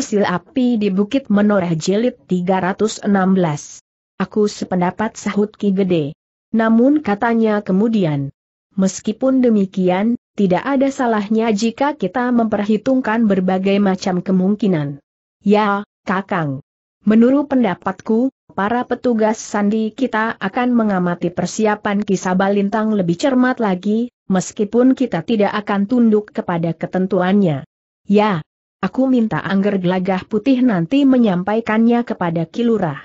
Sil api di Bukit Menoreh Jilid 316. Aku sependapat sahut Ki Gede. Namun katanya kemudian. Meskipun demikian, tidak ada salahnya jika kita memperhitungkan berbagai macam kemungkinan. Ya, Kakang. Menurut pendapatku, para petugas sandi kita akan mengamati persiapan Balintang lebih cermat lagi, meskipun kita tidak akan tunduk kepada ketentuannya. Ya, Aku minta Angger Gelagah Putih nanti menyampaikannya kepada Kilurah.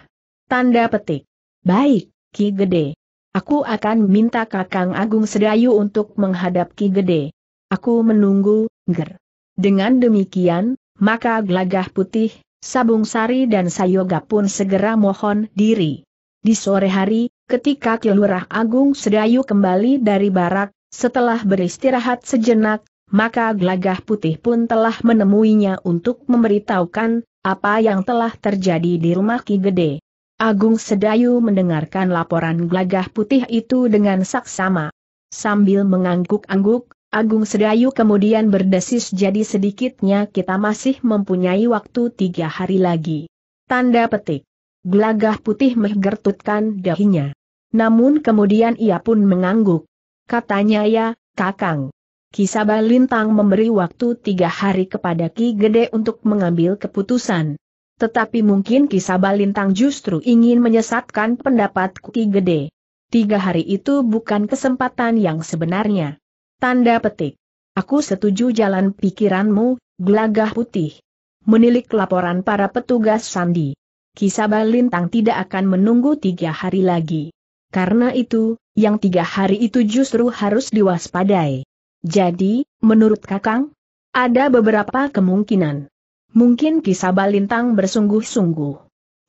Tanda petik. Baik, Ki Gede. Aku akan minta Kakang Agung Sedayu untuk menghadap Ki Gede. Aku menunggu, Ger. Dengan demikian, maka Gelagah Putih, Sabung Sari dan Sayoga pun segera mohon diri. Di sore hari, ketika Kilurah Agung Sedayu kembali dari barak, setelah beristirahat sejenak, maka glagah putih pun telah menemuinya untuk memberitahukan apa yang telah terjadi di rumah Ki Gede. Agung Sedayu mendengarkan laporan glagah putih itu dengan saksama. Sambil mengangguk-angguk, Agung Sedayu kemudian berdesis jadi sedikitnya kita masih mempunyai waktu tiga hari lagi. Tanda petik. Glagah putih menggertutkan dahinya. Namun kemudian ia pun mengangguk. Katanya ya, Kakang. Kisabah Lintang memberi waktu tiga hari kepada Ki Gede untuk mengambil keputusan. Tetapi mungkin Kisabah Lintang justru ingin menyesatkan pendapat Ki Gede. Tiga hari itu bukan kesempatan yang sebenarnya. Tanda petik. Aku setuju jalan pikiranmu, gelagah putih. Menilik laporan para petugas Sandi. Kisabah Lintang tidak akan menunggu tiga hari lagi. Karena itu, yang tiga hari itu justru harus diwaspadai. Jadi, menurut Kakang, ada beberapa kemungkinan. Mungkin kisah Balintang bersungguh-sungguh.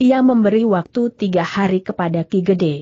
Ia memberi waktu tiga hari kepada Ki Gede.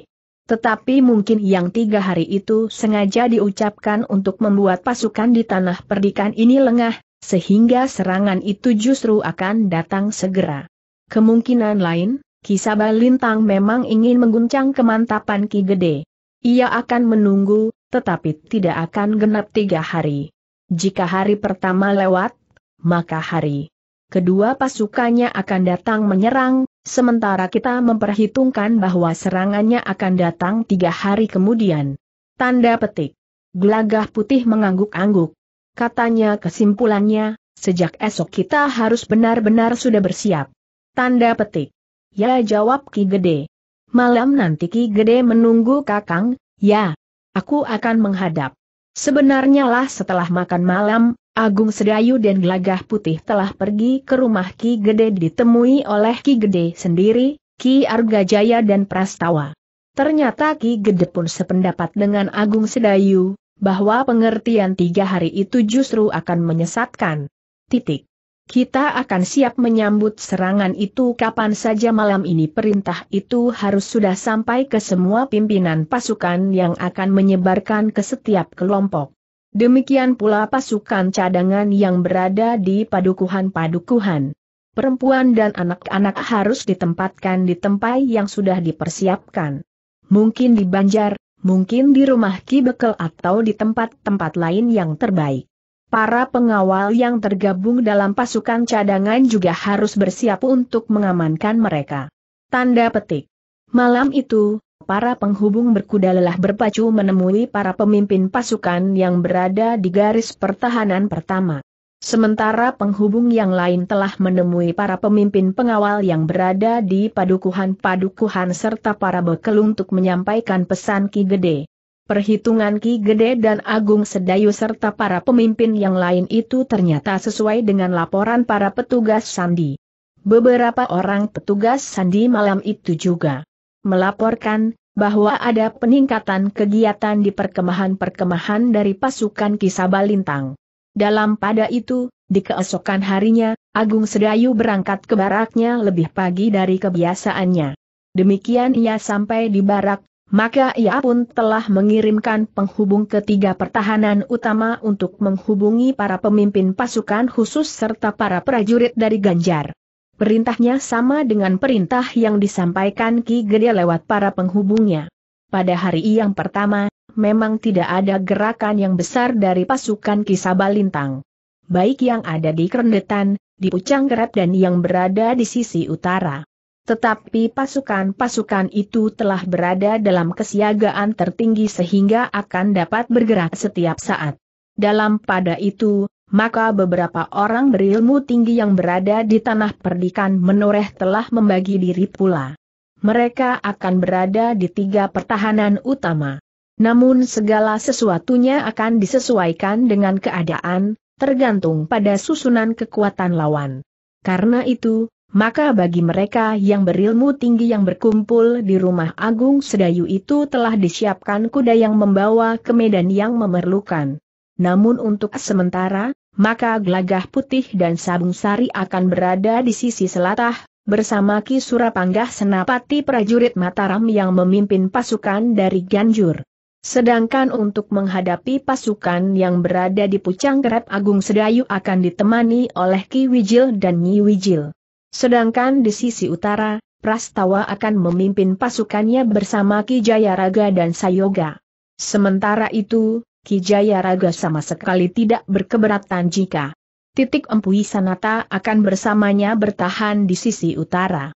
Tetapi mungkin yang tiga hari itu sengaja diucapkan untuk membuat pasukan di tanah perdikan ini lengah, sehingga serangan itu justru akan datang segera. Kemungkinan lain, kisah Balintang memang ingin mengguncang kemantapan Ki Gede. Ia akan menunggu, tetapi tidak akan genap tiga hari. Jika hari pertama lewat, maka hari kedua pasukannya akan datang menyerang, sementara kita memperhitungkan bahwa serangannya akan datang tiga hari kemudian. Tanda petik. Gelagah putih mengangguk-angguk. Katanya kesimpulannya, sejak esok kita harus benar-benar sudah bersiap. Tanda petik. Ya jawab Ki Gede. Malam nanti Ki Gede menunggu Kakang, ya, aku akan menghadap. Sebenarnya lah setelah makan malam, Agung Sedayu dan Gelagah Putih telah pergi ke rumah Ki Gede ditemui oleh Ki Gede sendiri, Ki Arga Jaya dan Prastawa. Ternyata Ki Gede pun sependapat dengan Agung Sedayu, bahwa pengertian tiga hari itu justru akan menyesatkan. Titik. Kita akan siap menyambut serangan itu kapan saja malam ini perintah itu harus sudah sampai ke semua pimpinan pasukan yang akan menyebarkan ke setiap kelompok. Demikian pula pasukan cadangan yang berada di padukuhan-padukuhan. Perempuan dan anak-anak harus ditempatkan di tempat yang sudah dipersiapkan. Mungkin di Banjar, mungkin di rumah Ki Bekel atau di tempat-tempat lain yang terbaik. Para pengawal yang tergabung dalam pasukan cadangan juga harus bersiap untuk mengamankan mereka. Tanda petik. Malam itu, para penghubung berkuda lelah berpacu menemui para pemimpin pasukan yang berada di garis pertahanan pertama. Sementara penghubung yang lain telah menemui para pemimpin pengawal yang berada di padukuhan-padukuhan serta para bekel untuk menyampaikan pesan Ki Gede. Perhitungan Ki Gede dan Agung Sedayu serta para pemimpin yang lain itu ternyata sesuai dengan laporan para petugas Sandi. Beberapa orang petugas Sandi malam itu juga melaporkan bahwa ada peningkatan kegiatan di perkemahan-perkemahan dari pasukan Sabalintang. Dalam pada itu, di keesokan harinya, Agung Sedayu berangkat ke baraknya lebih pagi dari kebiasaannya. Demikian ia sampai di barak maka ia pun telah mengirimkan penghubung ketiga pertahanan utama untuk menghubungi para pemimpin pasukan khusus serta para prajurit dari Ganjar. Perintahnya sama dengan perintah yang disampaikan Ki Gede lewat para penghubungnya. Pada hari yang pertama, memang tidak ada gerakan yang besar dari pasukan Ki Sabalintang. Baik yang ada di krendetan, di Pucang dan yang berada di sisi utara. Tetapi pasukan-pasukan itu telah berada dalam kesiagaan tertinggi sehingga akan dapat bergerak setiap saat. Dalam pada itu, maka beberapa orang berilmu tinggi yang berada di tanah perdikan menoreh telah membagi diri pula. Mereka akan berada di tiga pertahanan utama. Namun segala sesuatunya akan disesuaikan dengan keadaan, tergantung pada susunan kekuatan lawan. Karena itu, maka bagi mereka yang berilmu tinggi yang berkumpul di rumah Agung Sedayu itu telah disiapkan kuda yang membawa ke medan yang memerlukan. Namun untuk sementara, maka Gelagah Putih dan Sabung Sari akan berada di sisi selatah, bersama Ki Surapanggah Senapati prajurit Mataram yang memimpin pasukan dari Ganjur. Sedangkan untuk menghadapi pasukan yang berada di Pucang Kerep Agung Sedayu akan ditemani oleh Ki Wijil dan Nyi Wijil. Sedangkan di sisi utara, Prastawa akan memimpin pasukannya bersama Ki Jayaraga dan Sayoga. Sementara itu, Ki Jayaraga sama sekali tidak berkeberatan jika titik Empu Sanata akan bersamanya bertahan di sisi utara.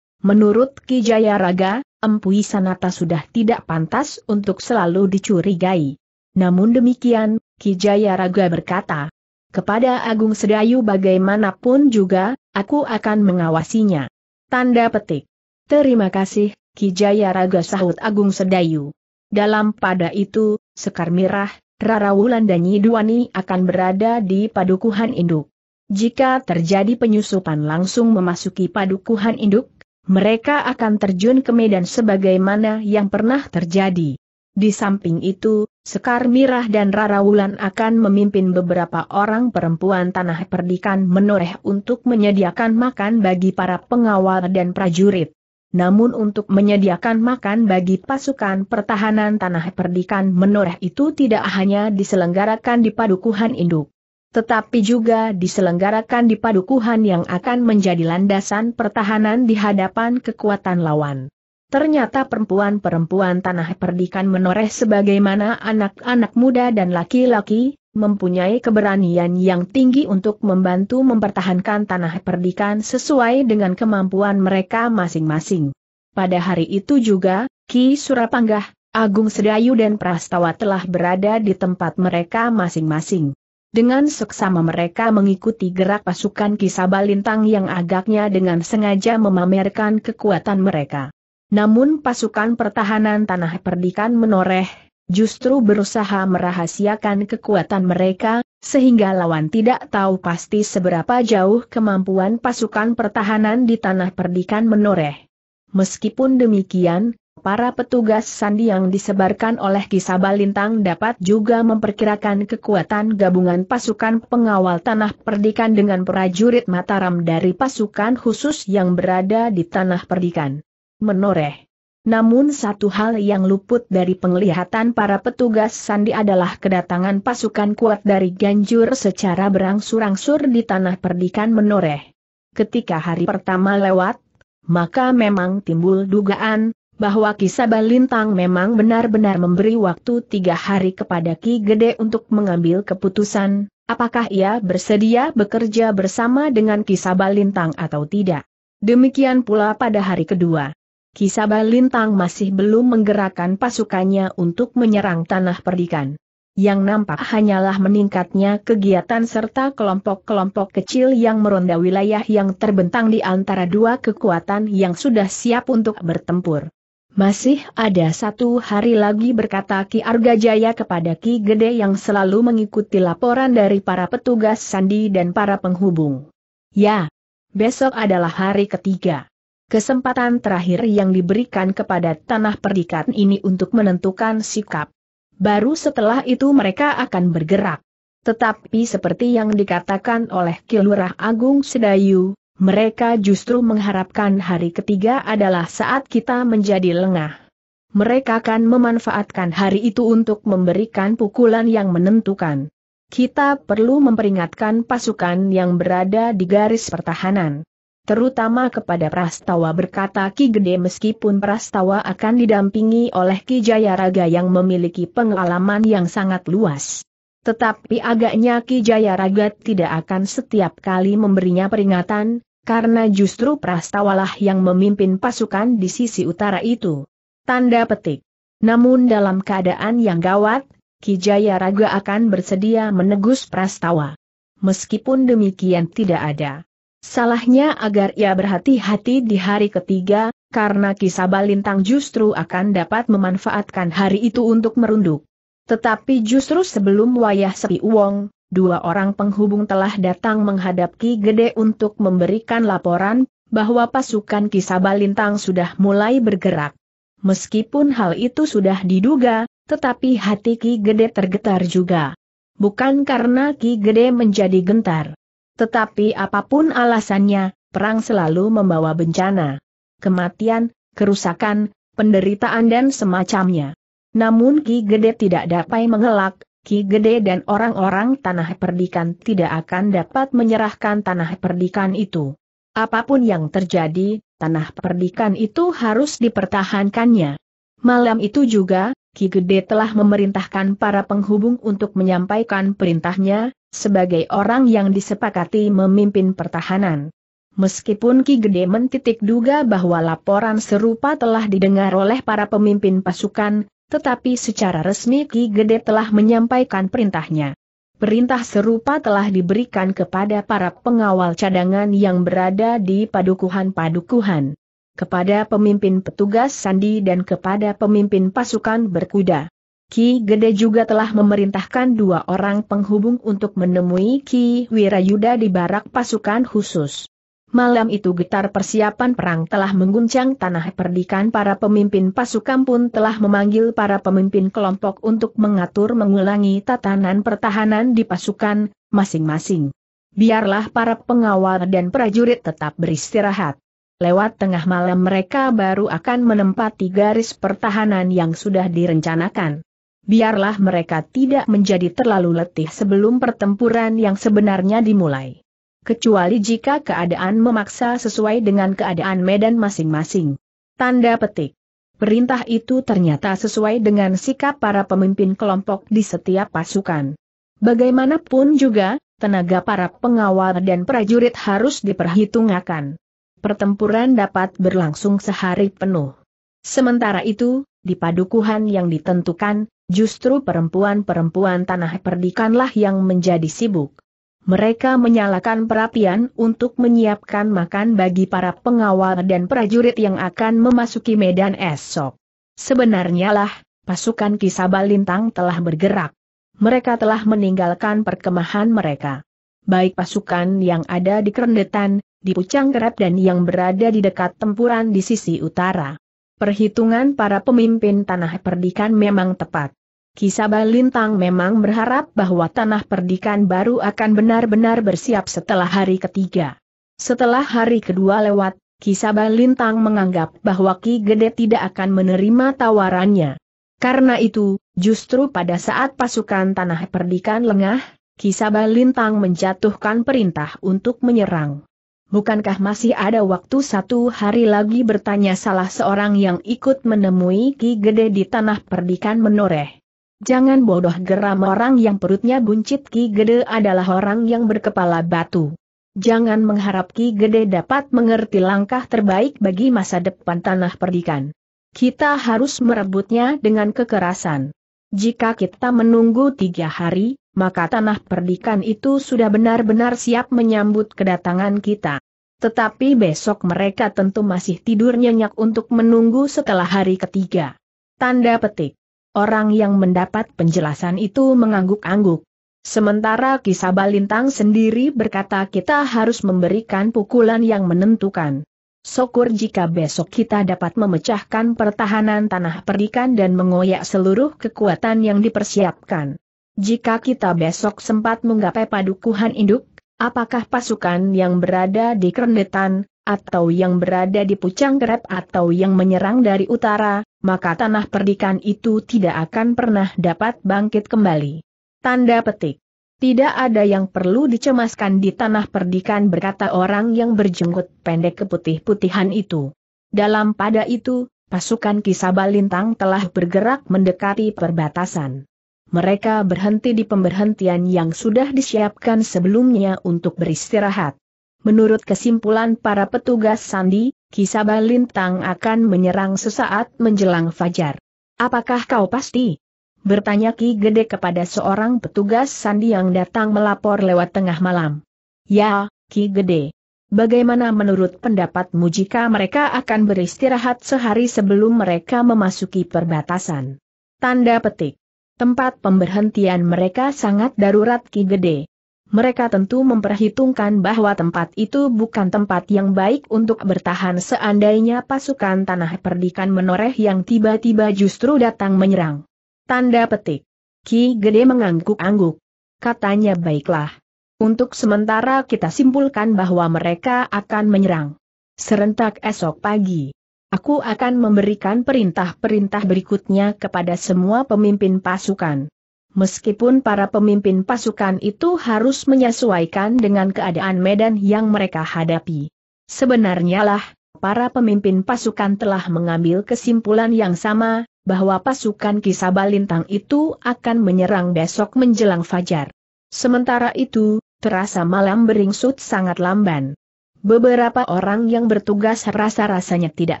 Menurut Ki Jayaraga, Empu Sanata sudah tidak pantas untuk selalu dicurigai. Namun demikian, Ki Jayaraga berkata, kepada Agung Sedayu bagaimanapun juga, Aku akan mengawasinya. Tanda petik. Terima kasih, Kijaya Raga sahut Agung Sedayu. Dalam pada itu, Sekar Mirah, Rara Wulan dan Yiduani akan berada di padukuhan induk. Jika terjadi penyusupan langsung memasuki padukuhan induk, mereka akan terjun ke medan sebagaimana yang pernah terjadi. Di samping itu, Sekar Mirah dan Rara Wulan akan memimpin beberapa orang perempuan tanah perdikan menoreh untuk menyediakan makan bagi para pengawal dan prajurit. Namun untuk menyediakan makan bagi pasukan pertahanan tanah perdikan menoreh itu tidak hanya diselenggarakan di padukuhan induk. Tetapi juga diselenggarakan di padukuhan yang akan menjadi landasan pertahanan di hadapan kekuatan lawan. Ternyata perempuan-perempuan tanah perdikan menoreh sebagaimana anak-anak muda dan laki-laki, mempunyai keberanian yang tinggi untuk membantu mempertahankan tanah perdikan sesuai dengan kemampuan mereka masing-masing. Pada hari itu juga, Ki Surapanggah, Agung Sedayu dan Prastawa telah berada di tempat mereka masing-masing. Dengan seksama mereka mengikuti gerak pasukan Kisabalintang yang agaknya dengan sengaja memamerkan kekuatan mereka. Namun pasukan pertahanan tanah perdikan menoreh, justru berusaha merahasiakan kekuatan mereka, sehingga lawan tidak tahu pasti seberapa jauh kemampuan pasukan pertahanan di tanah perdikan menoreh. Meskipun demikian, para petugas sandi yang disebarkan oleh Kisabal Lintang dapat juga memperkirakan kekuatan gabungan pasukan pengawal tanah perdikan dengan prajurit Mataram dari pasukan khusus yang berada di tanah perdikan menoreh. Namun satu hal yang luput dari penglihatan para petugas Sandi adalah kedatangan pasukan kuat dari Ganjur secara berangsur-angsur di tanah perdikan menoreh. Ketika hari pertama lewat, maka memang timbul dugaan, bahwa kisah Balintang memang benar-benar memberi waktu tiga hari kepada Ki Gede untuk mengambil keputusan, apakah ia bersedia bekerja bersama dengan kisah Balintang atau tidak. Demikian pula pada hari kedua. Kisaba Lintang masih belum menggerakkan pasukannya untuk menyerang tanah perdikan. Yang nampak hanyalah meningkatnya kegiatan serta kelompok-kelompok kecil yang meronda wilayah yang terbentang di antara dua kekuatan yang sudah siap untuk bertempur. Masih ada satu hari lagi berkata Ki Arga Jaya kepada Ki Gede yang selalu mengikuti laporan dari para petugas sandi dan para penghubung. Ya, besok adalah hari ketiga. Kesempatan terakhir yang diberikan kepada tanah perdikat ini untuk menentukan sikap. Baru setelah itu mereka akan bergerak. Tetapi seperti yang dikatakan oleh Kilurah Agung Sedayu, mereka justru mengharapkan hari ketiga adalah saat kita menjadi lengah. Mereka akan memanfaatkan hari itu untuk memberikan pukulan yang menentukan. Kita perlu memperingatkan pasukan yang berada di garis pertahanan terutama kepada Prastawa berkata Ki Gede meskipun Prastawa akan didampingi oleh Ki Jayaraga yang memiliki pengalaman yang sangat luas. Tetapi agaknya Ki Jayaraga tidak akan setiap kali memberinya peringatan, karena justru Prastawalah yang memimpin pasukan di sisi utara itu. Tanda petik. Namun dalam keadaan yang gawat, Ki Jayaraga akan bersedia menegus Prastawa. Meskipun demikian tidak ada Salahnya agar ia berhati-hati di hari ketiga, karena kisah balintang justru akan dapat memanfaatkan hari itu untuk merunduk. Tetapi justru sebelum wayah sepi uang, dua orang penghubung telah datang menghadap Ki Gede untuk memberikan laporan bahwa pasukan kisah balintang sudah mulai bergerak. Meskipun hal itu sudah diduga, tetapi hati Ki Gede tergetar juga. Bukan karena Ki Gede menjadi gentar tetapi apapun alasannya, perang selalu membawa bencana. Kematian, kerusakan, penderitaan dan semacamnya. Namun Ki Gede tidak dapat mengelak, Ki Gede dan orang-orang tanah perdikan tidak akan dapat menyerahkan tanah perdikan itu. Apapun yang terjadi, tanah perdikan itu harus dipertahankannya. Malam itu juga, Ki Gede telah memerintahkan para penghubung untuk menyampaikan perintahnya, sebagai orang yang disepakati memimpin pertahanan. Meskipun Ki Gede mentitik duga bahwa laporan serupa telah didengar oleh para pemimpin pasukan, tetapi secara resmi Ki Gede telah menyampaikan perintahnya. Perintah serupa telah diberikan kepada para pengawal cadangan yang berada di padukuhan-padukuhan kepada pemimpin petugas sandi dan kepada pemimpin pasukan berkuda. Ki Gede juga telah memerintahkan dua orang penghubung untuk menemui Ki Wirayuda di barak pasukan khusus. Malam itu getar persiapan perang telah mengguncang tanah perdikan para pemimpin pasukan pun telah memanggil para pemimpin kelompok untuk mengatur mengulangi tatanan pertahanan di pasukan, masing-masing. Biarlah para pengawal dan prajurit tetap beristirahat. Lewat tengah malam mereka baru akan menempati garis pertahanan yang sudah direncanakan. Biarlah mereka tidak menjadi terlalu letih sebelum pertempuran yang sebenarnya dimulai. Kecuali jika keadaan memaksa sesuai dengan keadaan medan masing-masing. Tanda petik. Perintah itu ternyata sesuai dengan sikap para pemimpin kelompok di setiap pasukan. Bagaimanapun juga, tenaga para pengawal dan prajurit harus diperhitungkan pertempuran dapat berlangsung sehari penuh. Sementara itu, di padukuhan yang ditentukan, justru perempuan-perempuan tanah perdikanlah yang menjadi sibuk. Mereka menyalakan perapian untuk menyiapkan makan bagi para pengawal dan prajurit yang akan memasuki medan esok. Sebenarnya lah, pasukan kisabalintang Lintang telah bergerak. Mereka telah meninggalkan perkemahan mereka. Baik pasukan yang ada di kerendetan, di Pucang Kerep dan yang berada di dekat tempuran di sisi utara. Perhitungan para pemimpin tanah perdikan memang tepat. Kisabah Lintang memang berharap bahwa tanah perdikan baru akan benar-benar bersiap setelah hari ketiga. Setelah hari kedua lewat, Kisabah Lintang menganggap bahwa Ki Gede tidak akan menerima tawarannya. Karena itu, justru pada saat pasukan tanah perdikan lengah, Kisabah Lintang menjatuhkan perintah untuk menyerang bukankah masih ada waktu satu hari lagi bertanya salah seorang yang ikut menemui Ki Gede di tanah perdikan menoreh. Jangan bodoh geram orang yang perutnya buncit Ki Gede adalah orang yang berkepala batu. Jangan mengharap Ki Gede dapat mengerti langkah terbaik bagi masa depan tanah perdikan. Kita harus merebutnya dengan kekerasan. Jika kita menunggu tiga hari, maka tanah perdikan itu sudah benar-benar siap menyambut kedatangan kita. Tetapi besok mereka tentu masih tidur nyenyak untuk menunggu setelah hari ketiga. Tanda petik. Orang yang mendapat penjelasan itu mengangguk-angguk. Sementara kisah Balintang sendiri berkata kita harus memberikan pukulan yang menentukan. Syukur jika besok kita dapat memecahkan pertahanan tanah perdikan dan mengoyak seluruh kekuatan yang dipersiapkan. Jika kita besok sempat menggapai padukuhan induk, apakah pasukan yang berada di kerendetan, atau yang berada di pucang kerep atau yang menyerang dari utara, maka tanah perdikan itu tidak akan pernah dapat bangkit kembali. Tanda petik. Tidak ada yang perlu dicemaskan di tanah perdikan berkata orang yang berjenggot pendek keputih-putihan itu. Dalam pada itu, pasukan Kisabalintang telah bergerak mendekati perbatasan mereka berhenti di pemberhentian yang sudah disiapkan sebelumnya untuk beristirahat. Menurut kesimpulan para petugas Sandi, Kisaba Lintang akan menyerang sesaat menjelang fajar. Apakah kau pasti? Bertanya Ki Gede kepada seorang petugas Sandi yang datang melapor lewat tengah malam. Ya, Ki Gede. Bagaimana menurut pendapatmu jika mereka akan beristirahat sehari sebelum mereka memasuki perbatasan? Tanda petik. Tempat pemberhentian mereka sangat darurat Ki Gede. Mereka tentu memperhitungkan bahwa tempat itu bukan tempat yang baik untuk bertahan seandainya pasukan tanah perdikan menoreh yang tiba-tiba justru datang menyerang. Tanda petik. Ki Gede mengangguk-angguk. Katanya baiklah. Untuk sementara kita simpulkan bahwa mereka akan menyerang. Serentak esok pagi, Aku akan memberikan perintah-perintah berikutnya kepada semua pemimpin pasukan. Meskipun para pemimpin pasukan itu harus menyesuaikan dengan keadaan medan yang mereka hadapi. Sebenarnya lah, para pemimpin pasukan telah mengambil kesimpulan yang sama, bahwa pasukan Kisabalintang itu akan menyerang besok menjelang fajar. Sementara itu, terasa malam beringsut sangat lamban. Beberapa orang yang bertugas rasa-rasanya tidak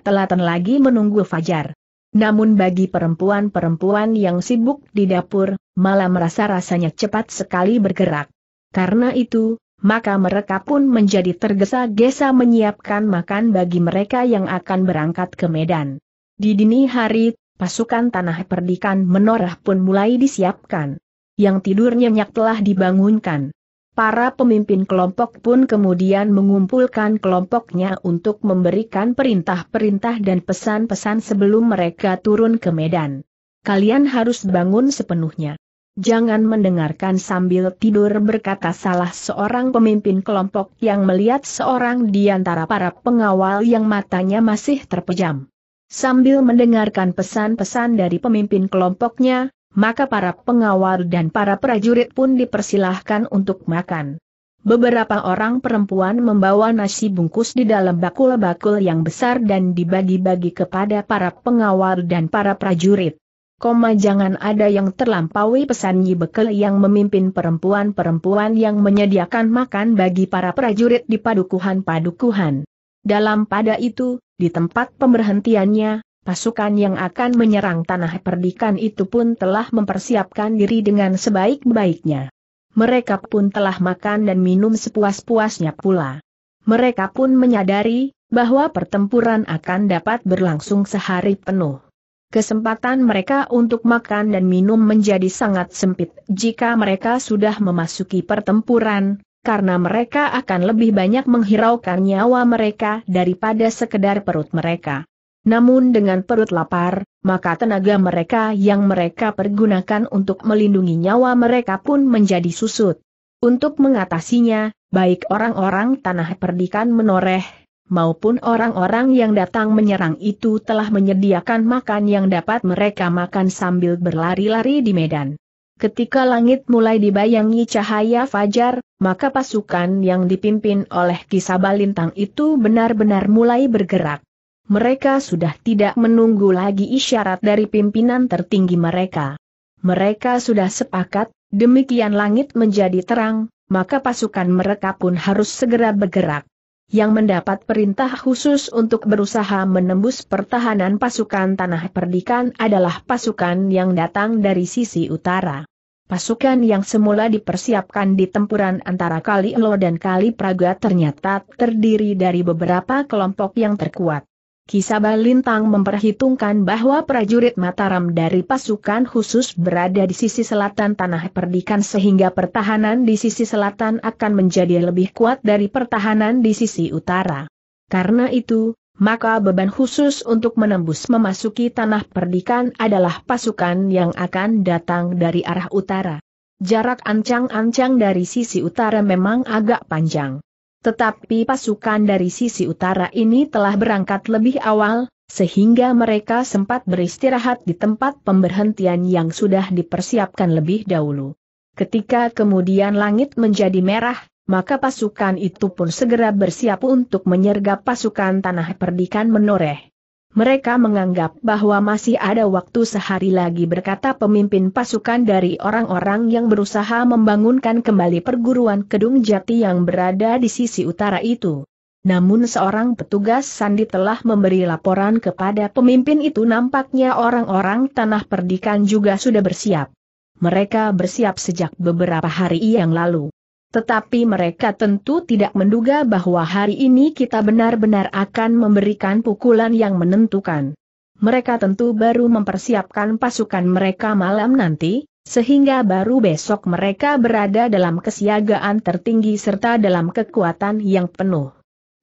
telaten lagi menunggu fajar. Namun bagi perempuan-perempuan yang sibuk di dapur, malah merasa rasanya cepat sekali bergerak. Karena itu, maka mereka pun menjadi tergesa-gesa menyiapkan makan bagi mereka yang akan berangkat ke Medan. Di dini hari, pasukan tanah perdikan menorah pun mulai disiapkan. Yang tidur nyenyak telah dibangunkan. Para pemimpin kelompok pun kemudian mengumpulkan kelompoknya untuk memberikan perintah-perintah dan pesan-pesan sebelum mereka turun ke medan. Kalian harus bangun sepenuhnya. Jangan mendengarkan sambil tidur berkata salah seorang pemimpin kelompok yang melihat seorang di antara para pengawal yang matanya masih terpejam. Sambil mendengarkan pesan-pesan dari pemimpin kelompoknya, maka para pengawal dan para prajurit pun dipersilahkan untuk makan. Beberapa orang perempuan membawa nasi bungkus di dalam bakul-bakul yang besar dan dibagi-bagi kepada para pengawal dan para prajurit. Koma jangan ada yang terlampaui pesan Yi Bekel yang memimpin perempuan-perempuan yang menyediakan makan bagi para prajurit di padukuhan-padukuhan. Dalam pada itu, di tempat pemberhentiannya, Pasukan yang akan menyerang tanah perdikan itu pun telah mempersiapkan diri dengan sebaik-baiknya. Mereka pun telah makan dan minum sepuas-puasnya pula. Mereka pun menyadari bahwa pertempuran akan dapat berlangsung sehari penuh. Kesempatan mereka untuk makan dan minum menjadi sangat sempit jika mereka sudah memasuki pertempuran, karena mereka akan lebih banyak menghiraukan nyawa mereka daripada sekedar perut mereka. Namun dengan perut lapar, maka tenaga mereka yang mereka pergunakan untuk melindungi nyawa mereka pun menjadi susut. Untuk mengatasinya, baik orang-orang tanah perdikan menoreh, maupun orang-orang yang datang menyerang itu telah menyediakan makan yang dapat mereka makan sambil berlari-lari di medan. Ketika langit mulai dibayangi cahaya fajar, maka pasukan yang dipimpin oleh kisah balintang itu benar-benar mulai bergerak. Mereka sudah tidak menunggu lagi isyarat dari pimpinan tertinggi mereka. Mereka sudah sepakat, demikian langit menjadi terang, maka pasukan mereka pun harus segera bergerak. Yang mendapat perintah khusus untuk berusaha menembus pertahanan pasukan tanah perdikan adalah pasukan yang datang dari sisi utara. Pasukan yang semula dipersiapkan di tempuran antara Kali Elo dan Kali Praga ternyata terdiri dari beberapa kelompok yang terkuat. Kisabah Lintang memperhitungkan bahwa prajurit Mataram dari pasukan khusus berada di sisi selatan tanah perdikan sehingga pertahanan di sisi selatan akan menjadi lebih kuat dari pertahanan di sisi utara. Karena itu, maka beban khusus untuk menembus memasuki tanah perdikan adalah pasukan yang akan datang dari arah utara. Jarak ancang-ancang dari sisi utara memang agak panjang. Tetapi pasukan dari sisi utara ini telah berangkat lebih awal, sehingga mereka sempat beristirahat di tempat pemberhentian yang sudah dipersiapkan lebih dahulu. Ketika kemudian langit menjadi merah, maka pasukan itu pun segera bersiap untuk menyergap pasukan tanah perdikan menoreh. Mereka menganggap bahwa masih ada waktu sehari lagi berkata pemimpin pasukan dari orang-orang yang berusaha membangunkan kembali perguruan Kedung Jati yang berada di sisi utara itu. Namun seorang petugas Sandi telah memberi laporan kepada pemimpin itu nampaknya orang-orang tanah perdikan juga sudah bersiap. Mereka bersiap sejak beberapa hari yang lalu. Tetapi mereka tentu tidak menduga bahwa hari ini kita benar-benar akan memberikan pukulan yang menentukan. Mereka tentu baru mempersiapkan pasukan mereka malam nanti, sehingga baru besok mereka berada dalam kesiagaan tertinggi serta dalam kekuatan yang penuh.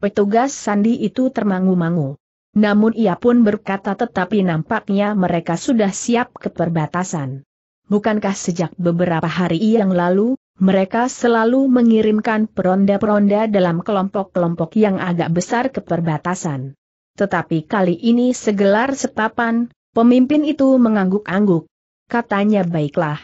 Petugas sandi itu termangu-mangu. Namun ia pun berkata tetapi nampaknya mereka sudah siap ke perbatasan bukankah sejak beberapa hari yang lalu, mereka selalu mengirimkan peronda-peronda dalam kelompok-kelompok yang agak besar ke perbatasan. Tetapi kali ini segelar setapan, pemimpin itu mengangguk-angguk. Katanya baiklah.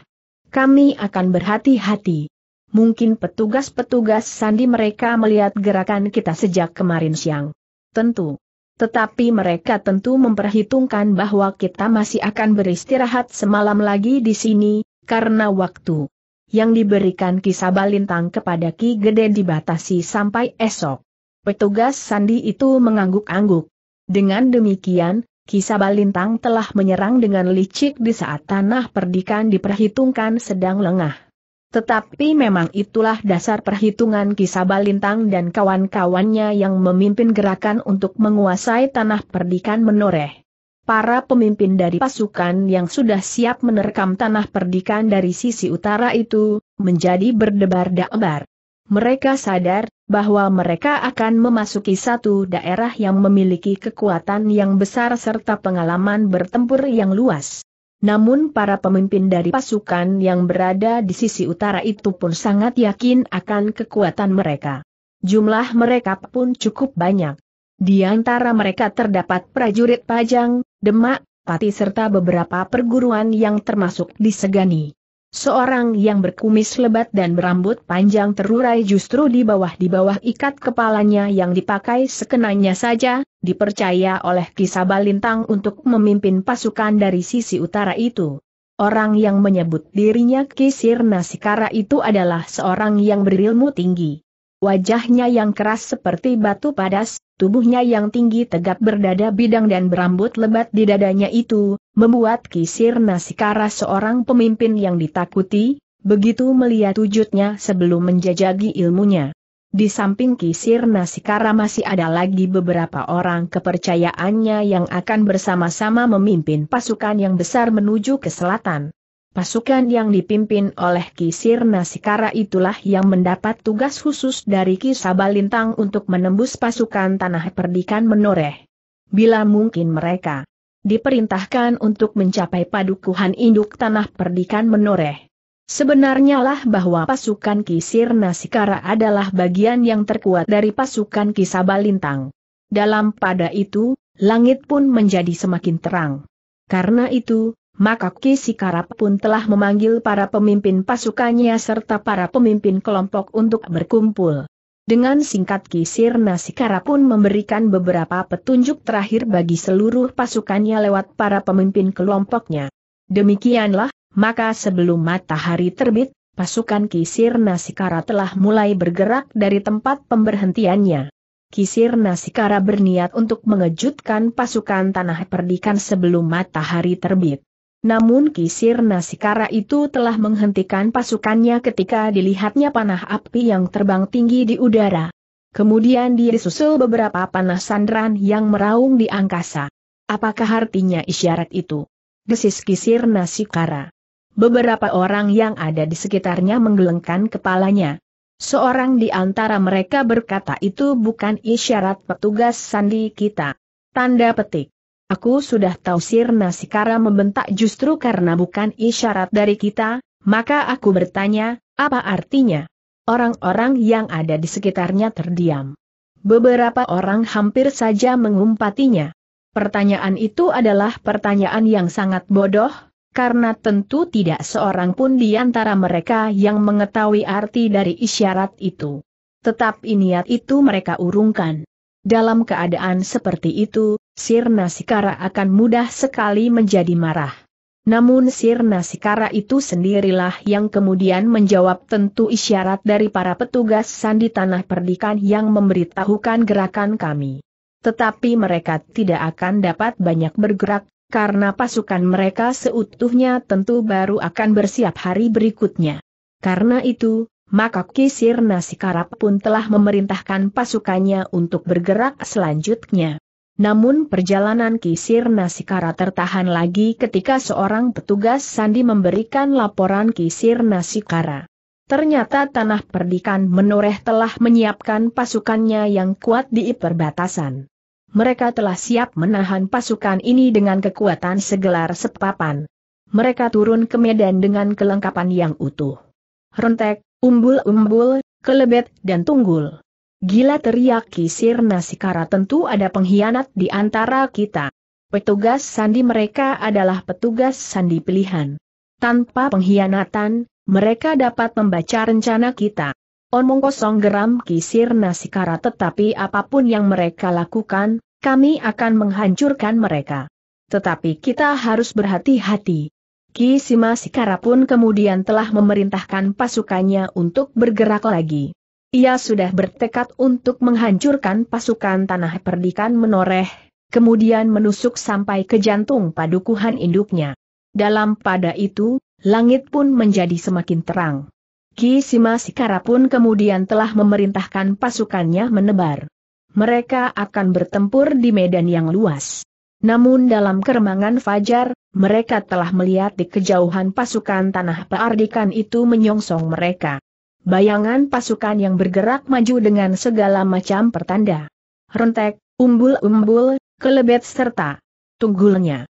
Kami akan berhati-hati. Mungkin petugas-petugas sandi mereka melihat gerakan kita sejak kemarin siang. Tentu. Tetapi mereka tentu memperhitungkan bahwa kita masih akan beristirahat semalam lagi di sini, karena waktu yang diberikan kisah balintang kepada Ki Gede dibatasi sampai esok. Petugas sandi itu mengangguk-angguk. Dengan demikian, Kisah Balintang telah menyerang dengan licik di saat tanah perdikan diperhitungkan sedang lengah. Tetapi memang itulah dasar perhitungan Kisabalintang dan kawan-kawannya yang memimpin gerakan untuk menguasai tanah perdikan menoreh. Para pemimpin dari pasukan yang sudah siap menerkam tanah perdikan dari sisi utara itu, menjadi berdebar-debar. Mereka sadar bahwa mereka akan memasuki satu daerah yang memiliki kekuatan yang besar serta pengalaman bertempur yang luas. Namun para pemimpin dari pasukan yang berada di sisi utara itu pun sangat yakin akan kekuatan mereka. Jumlah mereka pun cukup banyak. Di antara mereka terdapat prajurit Pajang, Demak, Pati serta beberapa perguruan yang termasuk disegani. Seorang yang berkumis lebat dan berambut panjang terurai justru di bawah di bawah ikat kepalanya yang dipakai sekenanya saja, dipercaya oleh Kisah Balintang untuk memimpin pasukan dari sisi utara itu. Orang yang menyebut dirinya Kisir Nasikara itu adalah seorang yang berilmu tinggi. Wajahnya yang keras seperti batu padas, tubuhnya yang tinggi tegap berdada bidang dan berambut lebat di dadanya itu, membuat Kisir Nasikara seorang pemimpin yang ditakuti, begitu melihat wujudnya sebelum menjajagi ilmunya. Di samping Kisir Nasikara masih ada lagi beberapa orang kepercayaannya yang akan bersama-sama memimpin pasukan yang besar menuju ke selatan. Pasukan yang dipimpin oleh Kisir Nasikara itulah yang mendapat tugas khusus dari Kisabalintang untuk menembus pasukan tanah perdikan menoreh. Bila mungkin mereka diperintahkan untuk mencapai padukuhan induk tanah perdikan menoreh. Sebenarnya lah bahwa pasukan Kisir Nasikara adalah bagian yang terkuat dari pasukan Kisabalintang. Dalam pada itu, langit pun menjadi semakin terang. Karena itu, maka Kisikara pun telah memanggil para pemimpin pasukannya serta para pemimpin kelompok untuk berkumpul. Dengan singkat Kisir Nasikara pun memberikan beberapa petunjuk terakhir bagi seluruh pasukannya lewat para pemimpin kelompoknya. Demikianlah, maka sebelum matahari terbit, pasukan Kisir Nasikara telah mulai bergerak dari tempat pemberhentiannya. Kisir Nasikara berniat untuk mengejutkan pasukan tanah perdikan sebelum matahari terbit. Namun Kisir Nasikara itu telah menghentikan pasukannya ketika dilihatnya panah api yang terbang tinggi di udara. Kemudian dia disusul beberapa panah sandran yang meraung di angkasa. Apakah artinya isyarat itu? Desis Kisir Nasikara. Beberapa orang yang ada di sekitarnya menggelengkan kepalanya. Seorang di antara mereka berkata itu bukan isyarat petugas sandi kita. Tanda petik. Aku sudah tahu Sirna Sikara membentak justru karena bukan isyarat dari kita, maka aku bertanya, apa artinya? Orang-orang yang ada di sekitarnya terdiam. Beberapa orang hampir saja mengumpatinya. Pertanyaan itu adalah pertanyaan yang sangat bodoh, karena tentu tidak seorang pun di antara mereka yang mengetahui arti dari isyarat itu. Tetap niat itu mereka urungkan. Dalam keadaan seperti itu, Sirna Sikara akan mudah sekali menjadi marah. Namun Sirna Sikara itu sendirilah yang kemudian menjawab tentu isyarat dari para petugas sandi tanah perdikan yang memberitahukan gerakan kami. Tetapi mereka tidak akan dapat banyak bergerak, karena pasukan mereka seutuhnya tentu baru akan bersiap hari berikutnya. Karena itu, maka Kisir Sikara pun telah memerintahkan pasukannya untuk bergerak selanjutnya. Namun perjalanan Kisir Sikara tertahan lagi ketika seorang petugas Sandi memberikan laporan Kisir Sikara. Ternyata tanah perdikan menoreh telah menyiapkan pasukannya yang kuat di perbatasan. Mereka telah siap menahan pasukan ini dengan kekuatan segelar sepapan. Mereka turun ke medan dengan kelengkapan yang utuh. Rentek, umbul-umbul, kelebet dan tunggul. Gila teriak Sirna Sikara tentu ada pengkhianat di antara kita. Petugas sandi mereka adalah petugas sandi pilihan. Tanpa pengkhianatan, mereka dapat membaca rencana kita. Omong kosong geram Sirna Sikara tetapi apapun yang mereka lakukan, kami akan menghancurkan mereka. Tetapi kita harus berhati-hati. Kisima Sikara pun kemudian telah memerintahkan pasukannya untuk bergerak lagi. Ia sudah bertekad untuk menghancurkan pasukan tanah perdikan menoreh, kemudian menusuk sampai ke jantung padukuhan induknya. Dalam pada itu, langit pun menjadi semakin terang. Ki Sima Sikara pun kemudian telah memerintahkan pasukannya menebar. Mereka akan bertempur di medan yang luas. Namun dalam keremangan fajar, mereka telah melihat di kejauhan pasukan tanah perdikan itu menyongsong mereka. Bayangan pasukan yang bergerak maju dengan segala macam pertanda. Rentek, umbul-umbul, kelebet serta tunggulnya.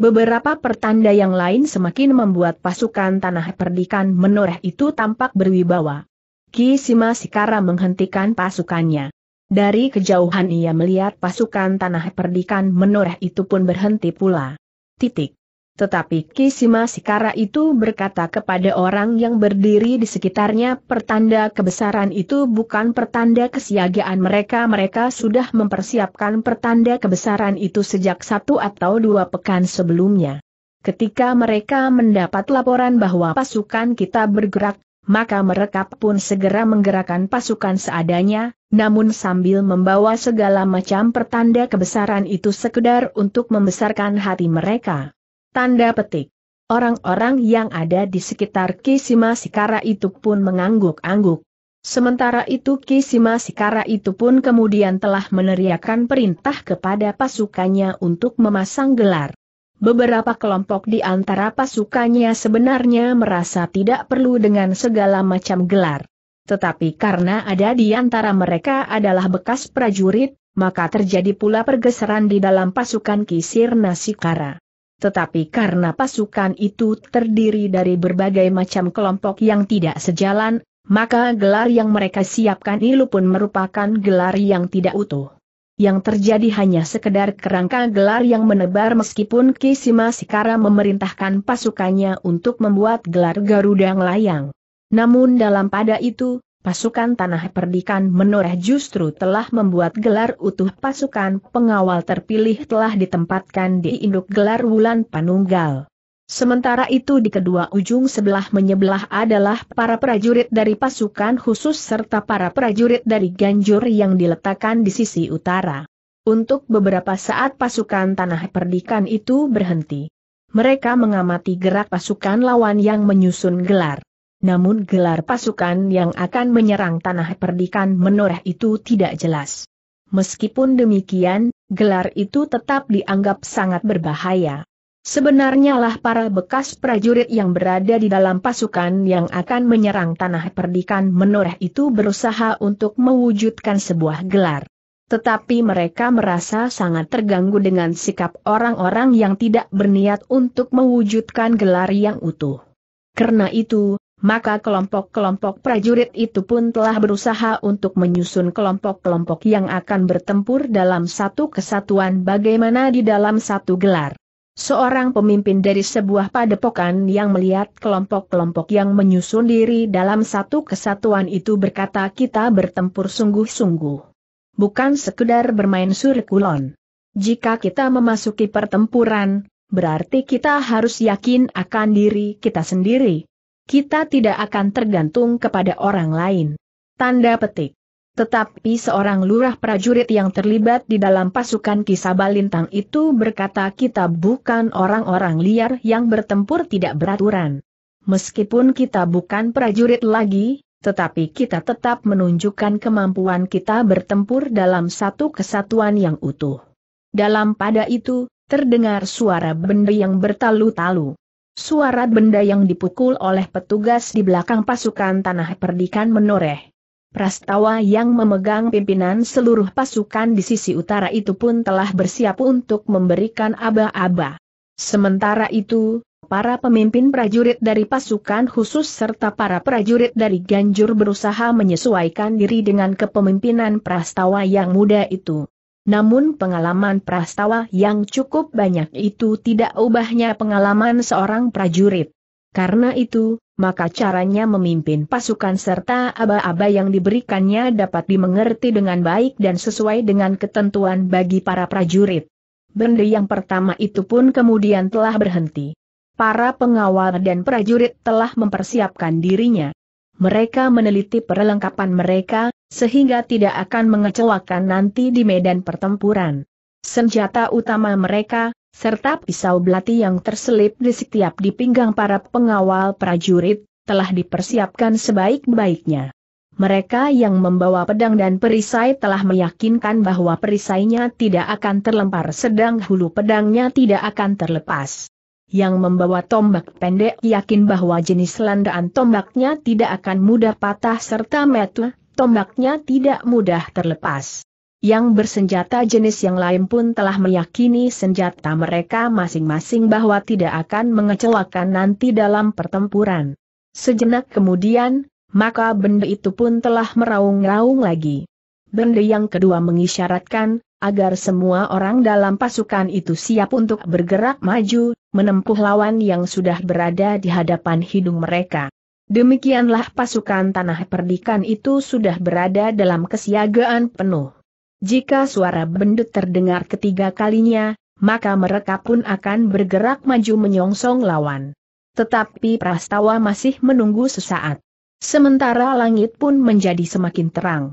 Beberapa pertanda yang lain semakin membuat pasukan tanah perdikan menoreh itu tampak berwibawa. Ki Sima Sikara menghentikan pasukannya. Dari kejauhan ia melihat pasukan tanah perdikan menoreh itu pun berhenti pula. Titik. Tetapi Kisima Sikara itu berkata kepada orang yang berdiri di sekitarnya pertanda kebesaran itu bukan pertanda kesiagaan mereka. Mereka sudah mempersiapkan pertanda kebesaran itu sejak satu atau dua pekan sebelumnya. Ketika mereka mendapat laporan bahwa pasukan kita bergerak, maka mereka pun segera menggerakkan pasukan seadanya, namun sambil membawa segala macam pertanda kebesaran itu sekedar untuk membesarkan hati mereka. Tanda petik. Orang-orang yang ada di sekitar Kisima Sikara itu pun mengangguk-angguk. Sementara itu Kisima Sikara itu pun kemudian telah meneriakkan perintah kepada pasukannya untuk memasang gelar. Beberapa kelompok di antara pasukannya sebenarnya merasa tidak perlu dengan segala macam gelar. Tetapi karena ada di antara mereka adalah bekas prajurit, maka terjadi pula pergeseran di dalam pasukan Kisir Nasikara tetapi karena pasukan itu terdiri dari berbagai macam kelompok yang tidak sejalan, maka gelar yang mereka siapkan itu pun merupakan gelar yang tidak utuh. Yang terjadi hanya sekedar kerangka gelar yang menebar meskipun Kisima Sikara memerintahkan pasukannya untuk membuat gelar Garuda Layang. Namun dalam pada itu, pasukan tanah perdikan menoreh justru telah membuat gelar utuh pasukan pengawal terpilih telah ditempatkan di induk gelar Wulan Panunggal. Sementara itu di kedua ujung sebelah menyebelah adalah para prajurit dari pasukan khusus serta para prajurit dari Ganjur yang diletakkan di sisi utara. Untuk beberapa saat pasukan tanah perdikan itu berhenti. Mereka mengamati gerak pasukan lawan yang menyusun gelar namun gelar pasukan yang akan menyerang tanah perdikan menoreh itu tidak jelas. Meskipun demikian, gelar itu tetap dianggap sangat berbahaya. Sebenarnya lah para bekas prajurit yang berada di dalam pasukan yang akan menyerang tanah perdikan menoreh itu berusaha untuk mewujudkan sebuah gelar. Tetapi mereka merasa sangat terganggu dengan sikap orang-orang yang tidak berniat untuk mewujudkan gelar yang utuh. Karena itu, maka kelompok-kelompok prajurit itu pun telah berusaha untuk menyusun kelompok-kelompok yang akan bertempur dalam satu kesatuan bagaimana di dalam satu gelar. Seorang pemimpin dari sebuah padepokan yang melihat kelompok-kelompok yang menyusun diri dalam satu kesatuan itu berkata kita bertempur sungguh-sungguh. Bukan sekedar bermain surkulon. Jika kita memasuki pertempuran, berarti kita harus yakin akan diri kita sendiri kita tidak akan tergantung kepada orang lain. Tanda petik. Tetapi seorang lurah prajurit yang terlibat di dalam pasukan Kisabalintang itu berkata kita bukan orang-orang liar yang bertempur tidak beraturan. Meskipun kita bukan prajurit lagi, tetapi kita tetap menunjukkan kemampuan kita bertempur dalam satu kesatuan yang utuh. Dalam pada itu, terdengar suara benda yang bertalu-talu. Suara benda yang dipukul oleh petugas di belakang pasukan tanah perdikan menoreh. Prastawa yang memegang pimpinan seluruh pasukan di sisi utara itu pun telah bersiap untuk memberikan aba-aba. Sementara itu, para pemimpin prajurit dari pasukan khusus serta para prajurit dari Ganjur berusaha menyesuaikan diri dengan kepemimpinan Prastawa yang muda itu. Namun pengalaman prastawa yang cukup banyak itu tidak ubahnya pengalaman seorang prajurit. Karena itu, maka caranya memimpin pasukan serta aba-aba yang diberikannya dapat dimengerti dengan baik dan sesuai dengan ketentuan bagi para prajurit. Benda yang pertama itu pun kemudian telah berhenti. Para pengawal dan prajurit telah mempersiapkan dirinya. Mereka meneliti perlengkapan mereka, sehingga tidak akan mengecewakan nanti di medan pertempuran. Senjata utama mereka, serta pisau belati yang terselip di setiap di pinggang para pengawal prajurit, telah dipersiapkan sebaik-baiknya. Mereka yang membawa pedang dan perisai telah meyakinkan bahwa perisainya tidak akan terlempar sedang hulu pedangnya tidak akan terlepas. Yang membawa tombak pendek yakin bahwa jenis landaan tombaknya tidak akan mudah patah serta metu, tombaknya tidak mudah terlepas. Yang bersenjata jenis yang lain pun telah meyakini senjata mereka masing-masing bahwa tidak akan mengecewakan nanti dalam pertempuran. Sejenak kemudian, maka benda itu pun telah meraung-raung lagi. Benda yang kedua mengisyaratkan, agar semua orang dalam pasukan itu siap untuk bergerak maju, menempuh lawan yang sudah berada di hadapan hidung mereka. Demikianlah pasukan tanah perdikan itu sudah berada dalam kesiagaan penuh. Jika suara bendut terdengar ketiga kalinya, maka mereka pun akan bergerak maju menyongsong lawan. Tetapi Prastawa masih menunggu sesaat. Sementara langit pun menjadi semakin terang.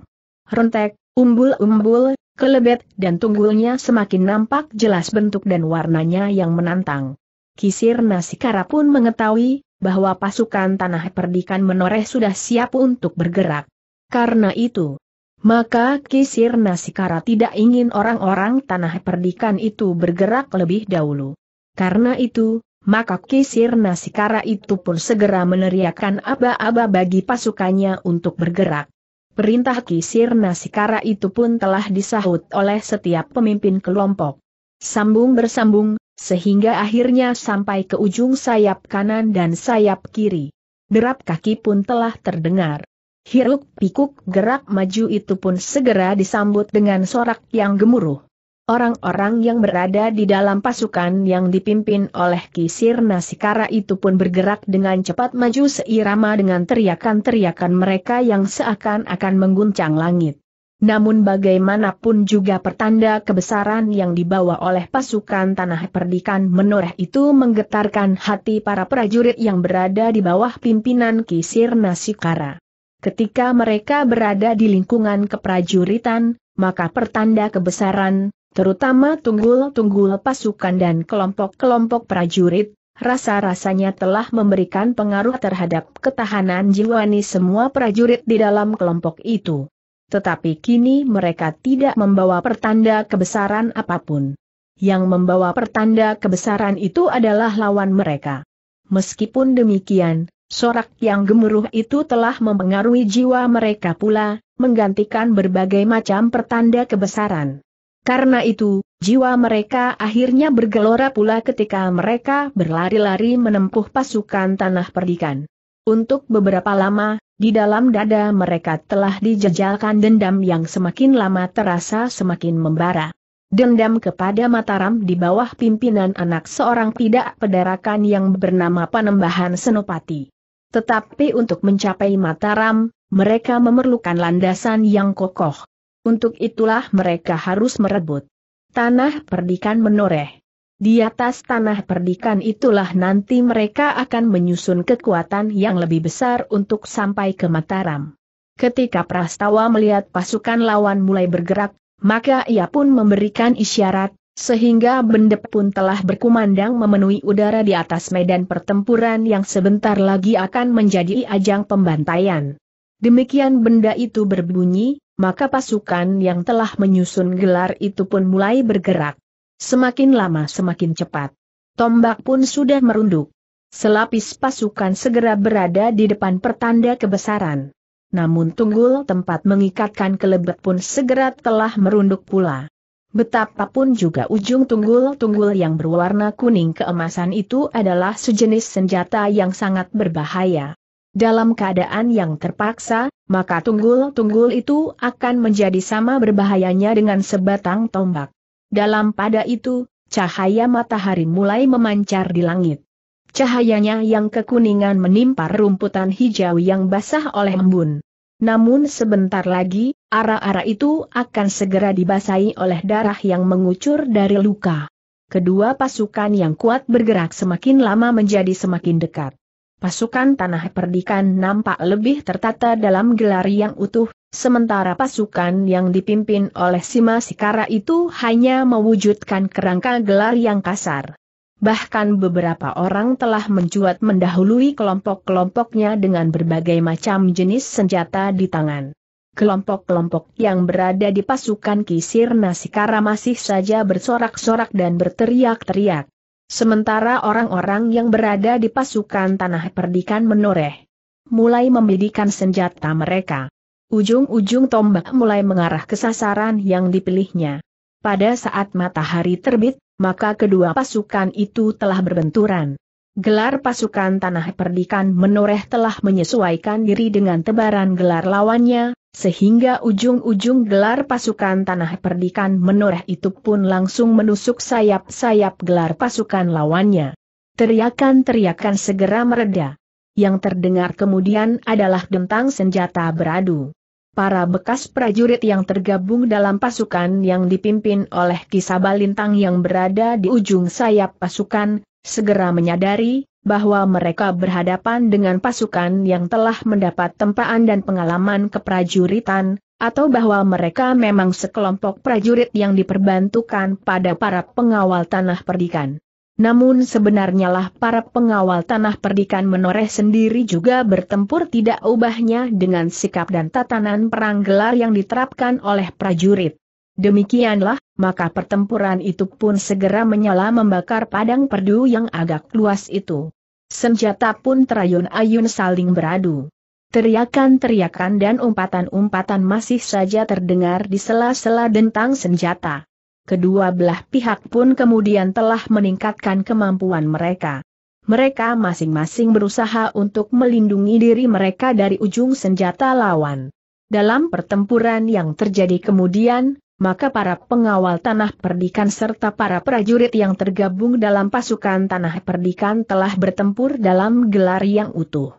Rentek, umbul-umbul, kelebet dan tunggulnya semakin nampak jelas bentuk dan warnanya yang menantang. Kisir Nasikara pun mengetahui, bahwa pasukan tanah perdikan menoreh sudah siap untuk bergerak. Karena itu, maka Kisir Nasikara tidak ingin orang-orang tanah perdikan itu bergerak lebih dahulu. Karena itu, maka Kisir Nasikara itu pun segera meneriakkan aba-aba bagi pasukannya untuk bergerak. Perintah Kisir Nasikara itu pun telah disahut oleh setiap pemimpin kelompok. Sambung bersambung, sehingga akhirnya sampai ke ujung sayap kanan dan sayap kiri. Derap kaki pun telah terdengar. Hiruk pikuk gerak maju itu pun segera disambut dengan sorak yang gemuruh. Orang-orang yang berada di dalam pasukan yang dipimpin oleh Kisir Nasikara itu pun bergerak dengan cepat maju seirama dengan teriakan-teriakan mereka yang seakan-akan mengguncang langit. Namun bagaimanapun juga pertanda kebesaran yang dibawa oleh pasukan tanah perdikan menoreh itu menggetarkan hati para prajurit yang berada di bawah pimpinan Kisir Nasikara. Ketika mereka berada di lingkungan keprajuritan, maka pertanda kebesaran, terutama tunggul-tunggul pasukan dan kelompok-kelompok prajurit, rasa-rasanya telah memberikan pengaruh terhadap ketahanan jiwani semua prajurit di dalam kelompok itu tetapi kini mereka tidak membawa pertanda kebesaran apapun. Yang membawa pertanda kebesaran itu adalah lawan mereka. Meskipun demikian, sorak yang gemuruh itu telah mempengaruhi jiwa mereka pula, menggantikan berbagai macam pertanda kebesaran. Karena itu, jiwa mereka akhirnya bergelora pula ketika mereka berlari-lari menempuh pasukan tanah perdikan. Untuk beberapa lama, di dalam dada mereka telah dijejalkan dendam yang semakin lama terasa semakin membara. Dendam kepada Mataram di bawah pimpinan anak seorang tidak pederakan yang bernama Panembahan Senopati. Tetapi untuk mencapai Mataram, mereka memerlukan landasan yang kokoh. Untuk itulah mereka harus merebut tanah perdikan menoreh. Di atas tanah perdikan itulah nanti mereka akan menyusun kekuatan yang lebih besar untuk sampai ke Mataram. Ketika Prastawa melihat pasukan lawan mulai bergerak, maka ia pun memberikan isyarat, sehingga bendep pun telah berkumandang memenuhi udara di atas medan pertempuran yang sebentar lagi akan menjadi ajang pembantaian. Demikian benda itu berbunyi, maka pasukan yang telah menyusun gelar itu pun mulai bergerak. Semakin lama semakin cepat. Tombak pun sudah merunduk. Selapis pasukan segera berada di depan pertanda kebesaran. Namun tunggul tempat mengikatkan kelebet pun segera telah merunduk pula. Betapapun juga ujung tunggul-tunggul yang berwarna kuning keemasan itu adalah sejenis senjata yang sangat berbahaya. Dalam keadaan yang terpaksa, maka tunggul-tunggul itu akan menjadi sama berbahayanya dengan sebatang tombak. Dalam pada itu, cahaya matahari mulai memancar di langit. Cahayanya yang kekuningan menimpa rumputan hijau yang basah oleh embun. Namun sebentar lagi, arah-arah itu akan segera dibasahi oleh darah yang mengucur dari luka. Kedua pasukan yang kuat bergerak semakin lama menjadi semakin dekat pasukan tanah perdikan nampak lebih tertata dalam gelar yang utuh, sementara pasukan yang dipimpin oleh Sima Sikara itu hanya mewujudkan kerangka gelar yang kasar. Bahkan beberapa orang telah mencuat mendahului kelompok-kelompoknya dengan berbagai macam jenis senjata di tangan. Kelompok-kelompok yang berada di pasukan Kisir Nasikara masih saja bersorak-sorak dan berteriak-teriak. Sementara orang-orang yang berada di pasukan tanah perdikan menoreh. Mulai membidikan senjata mereka. Ujung-ujung tombak mulai mengarah ke sasaran yang dipilihnya. Pada saat matahari terbit, maka kedua pasukan itu telah berbenturan. Gelar pasukan tanah perdikan menoreh telah menyesuaikan diri dengan tebaran gelar lawannya, sehingga ujung-ujung gelar pasukan tanah perdikan menoreh itu pun langsung menusuk sayap-sayap gelar pasukan lawannya. Teriakan-teriakan segera mereda. Yang terdengar kemudian adalah dentang senjata beradu. Para bekas prajurit yang tergabung dalam pasukan yang dipimpin oleh Kisabalintang yang berada di ujung sayap pasukan, segera menyadari bahwa mereka berhadapan dengan pasukan yang telah mendapat tempaan dan pengalaman keprajuritan, atau bahwa mereka memang sekelompok prajurit yang diperbantukan pada para pengawal tanah perdikan. Namun sebenarnya lah para pengawal tanah perdikan menoreh sendiri juga bertempur tidak ubahnya dengan sikap dan tatanan perang gelar yang diterapkan oleh prajurit. Demikianlah, maka pertempuran itu pun segera menyala membakar padang perdu yang agak luas itu. Senjata pun terayun-ayun saling beradu. Teriakan-teriakan dan umpatan-umpatan masih saja terdengar di sela-sela dentang senjata. Kedua belah pihak pun kemudian telah meningkatkan kemampuan mereka. Mereka masing-masing berusaha untuk melindungi diri mereka dari ujung senjata lawan. Dalam pertempuran yang terjadi kemudian, maka para pengawal tanah perdikan serta para prajurit yang tergabung dalam pasukan tanah perdikan telah bertempur dalam gelar yang utuh.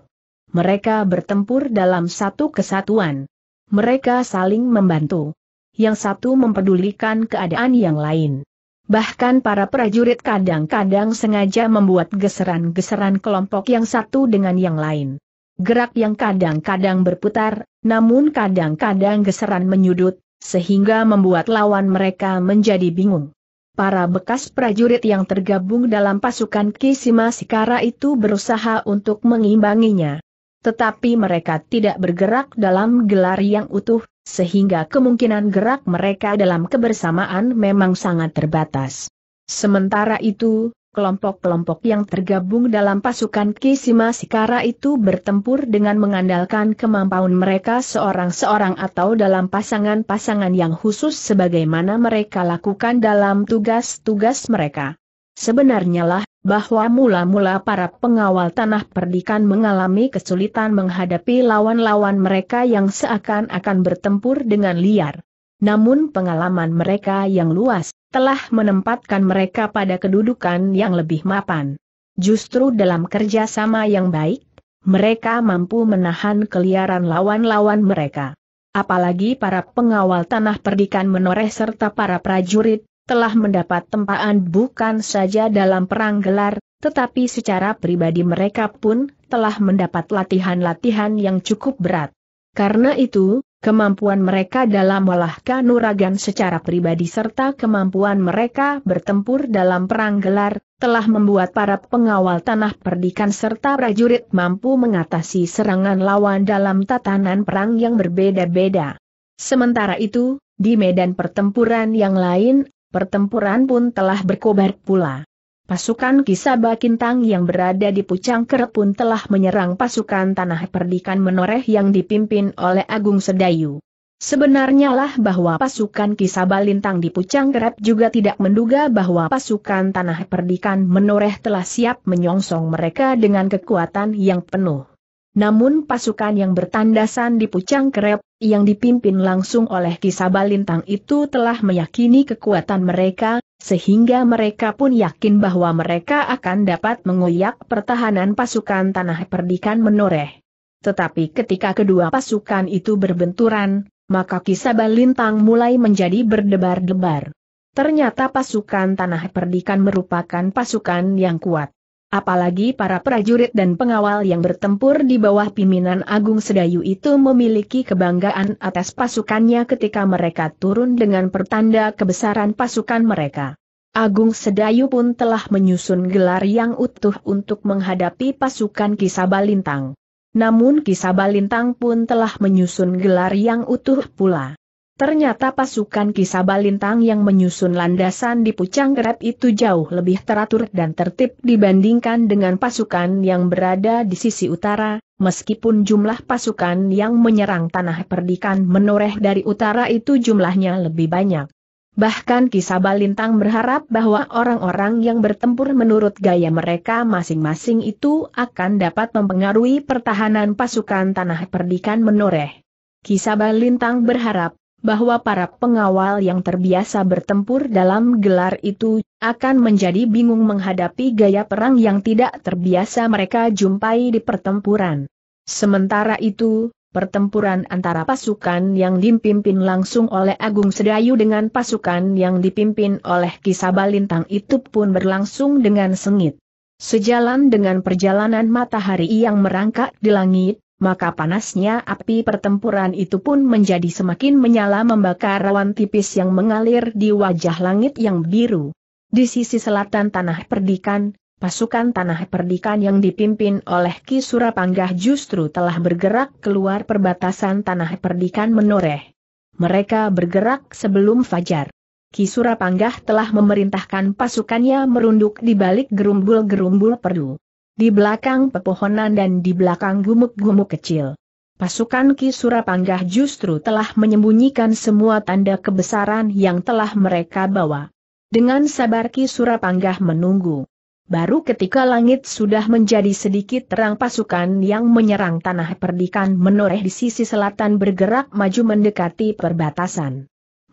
Mereka bertempur dalam satu kesatuan. Mereka saling membantu. Yang satu mempedulikan keadaan yang lain. Bahkan para prajurit kadang-kadang sengaja membuat geseran-geseran kelompok yang satu dengan yang lain. Gerak yang kadang-kadang berputar, namun kadang-kadang geseran menyudut, sehingga membuat lawan mereka menjadi bingung. Para bekas prajurit yang tergabung dalam pasukan Kisima Sikara itu berusaha untuk mengimbanginya. Tetapi mereka tidak bergerak dalam gelar yang utuh, sehingga kemungkinan gerak mereka dalam kebersamaan memang sangat terbatas. Sementara itu, kelompok-kelompok yang tergabung dalam pasukan Kisima Sikara itu bertempur dengan mengandalkan kemampuan mereka seorang-seorang atau dalam pasangan-pasangan yang khusus sebagaimana mereka lakukan dalam tugas-tugas mereka. Sebenarnya lah, bahwa mula-mula para pengawal tanah perdikan mengalami kesulitan menghadapi lawan-lawan mereka yang seakan-akan bertempur dengan liar. Namun pengalaman mereka yang luas, telah menempatkan mereka pada kedudukan yang lebih mapan. Justru dalam kerjasama yang baik, mereka mampu menahan keliaran lawan-lawan mereka. Apalagi para pengawal tanah perdikan menoreh serta para prajurit, telah mendapat tempaan bukan saja dalam perang gelar, tetapi secara pribadi mereka pun telah mendapat latihan-latihan yang cukup berat. Karena itu, kemampuan mereka dalam olah kanuragan secara pribadi serta kemampuan mereka bertempur dalam perang gelar, telah membuat para pengawal tanah perdikan serta prajurit mampu mengatasi serangan lawan dalam tatanan perang yang berbeda-beda. Sementara itu, di medan pertempuran yang lain, pertempuran pun telah berkobar pula. Pasukan Kisaba Kintang yang berada di Pucang Kerep pun telah menyerang pasukan Tanah Perdikan Menoreh yang dipimpin oleh Agung Sedayu. Sebenarnya lah bahwa pasukan Kisaba Lintang di Pucang Kerep juga tidak menduga bahwa pasukan Tanah Perdikan Menoreh telah siap menyongsong mereka dengan kekuatan yang penuh. Namun pasukan yang bertandasan di Pucang Kerep, yang dipimpin langsung oleh Kisaba Lintang itu telah meyakini kekuatan mereka, sehingga mereka pun yakin bahwa mereka akan dapat mengoyak pertahanan pasukan tanah perdikan menoreh. Tetapi ketika kedua pasukan itu berbenturan, maka kisah balintang mulai menjadi berdebar-debar. Ternyata pasukan tanah perdikan merupakan pasukan yang kuat. Apalagi para prajurit dan pengawal yang bertempur di bawah pimpinan Agung Sedayu itu memiliki kebanggaan atas pasukannya ketika mereka turun dengan pertanda kebesaran pasukan mereka. Agung Sedayu pun telah menyusun gelar yang utuh untuk menghadapi pasukan Kisabalintang. Namun Kisabalintang pun telah menyusun gelar yang utuh pula. Ternyata pasukan kisabalintang yang menyusun landasan di Pucang Grab itu jauh lebih teratur dan tertib dibandingkan dengan pasukan yang berada di sisi utara, meskipun jumlah pasukan yang menyerang tanah perdikan menoreh dari utara itu jumlahnya lebih banyak. Bahkan kisabalintang berharap bahwa orang-orang yang bertempur menurut gaya mereka masing-masing itu akan dapat mempengaruhi pertahanan pasukan tanah perdikan menoreh. Kisabalintang berharap bahwa para pengawal yang terbiasa bertempur dalam gelar itu akan menjadi bingung menghadapi gaya perang yang tidak terbiasa mereka jumpai di pertempuran. Sementara itu, pertempuran antara pasukan yang dipimpin langsung oleh Agung Sedayu dengan pasukan yang dipimpin oleh Kisabalintang itu pun berlangsung dengan sengit. Sejalan dengan perjalanan matahari yang merangkak di langit, maka panasnya api pertempuran itu pun menjadi semakin menyala membakar rawan tipis yang mengalir di wajah langit yang biru. Di sisi selatan tanah perdikan, pasukan tanah perdikan yang dipimpin oleh Ki Surapanggah justru telah bergerak keluar perbatasan tanah perdikan menoreh. Mereka bergerak sebelum fajar. Ki Surapanggah telah memerintahkan pasukannya merunduk di balik gerumbul-gerumbul perdu di belakang pepohonan dan di belakang gumuk-gumuk kecil. Pasukan Ki Surapanggah justru telah menyembunyikan semua tanda kebesaran yang telah mereka bawa. Dengan sabar Ki Surapanggah menunggu. Baru ketika langit sudah menjadi sedikit terang pasukan yang menyerang tanah perdikan menoreh di sisi selatan bergerak maju mendekati perbatasan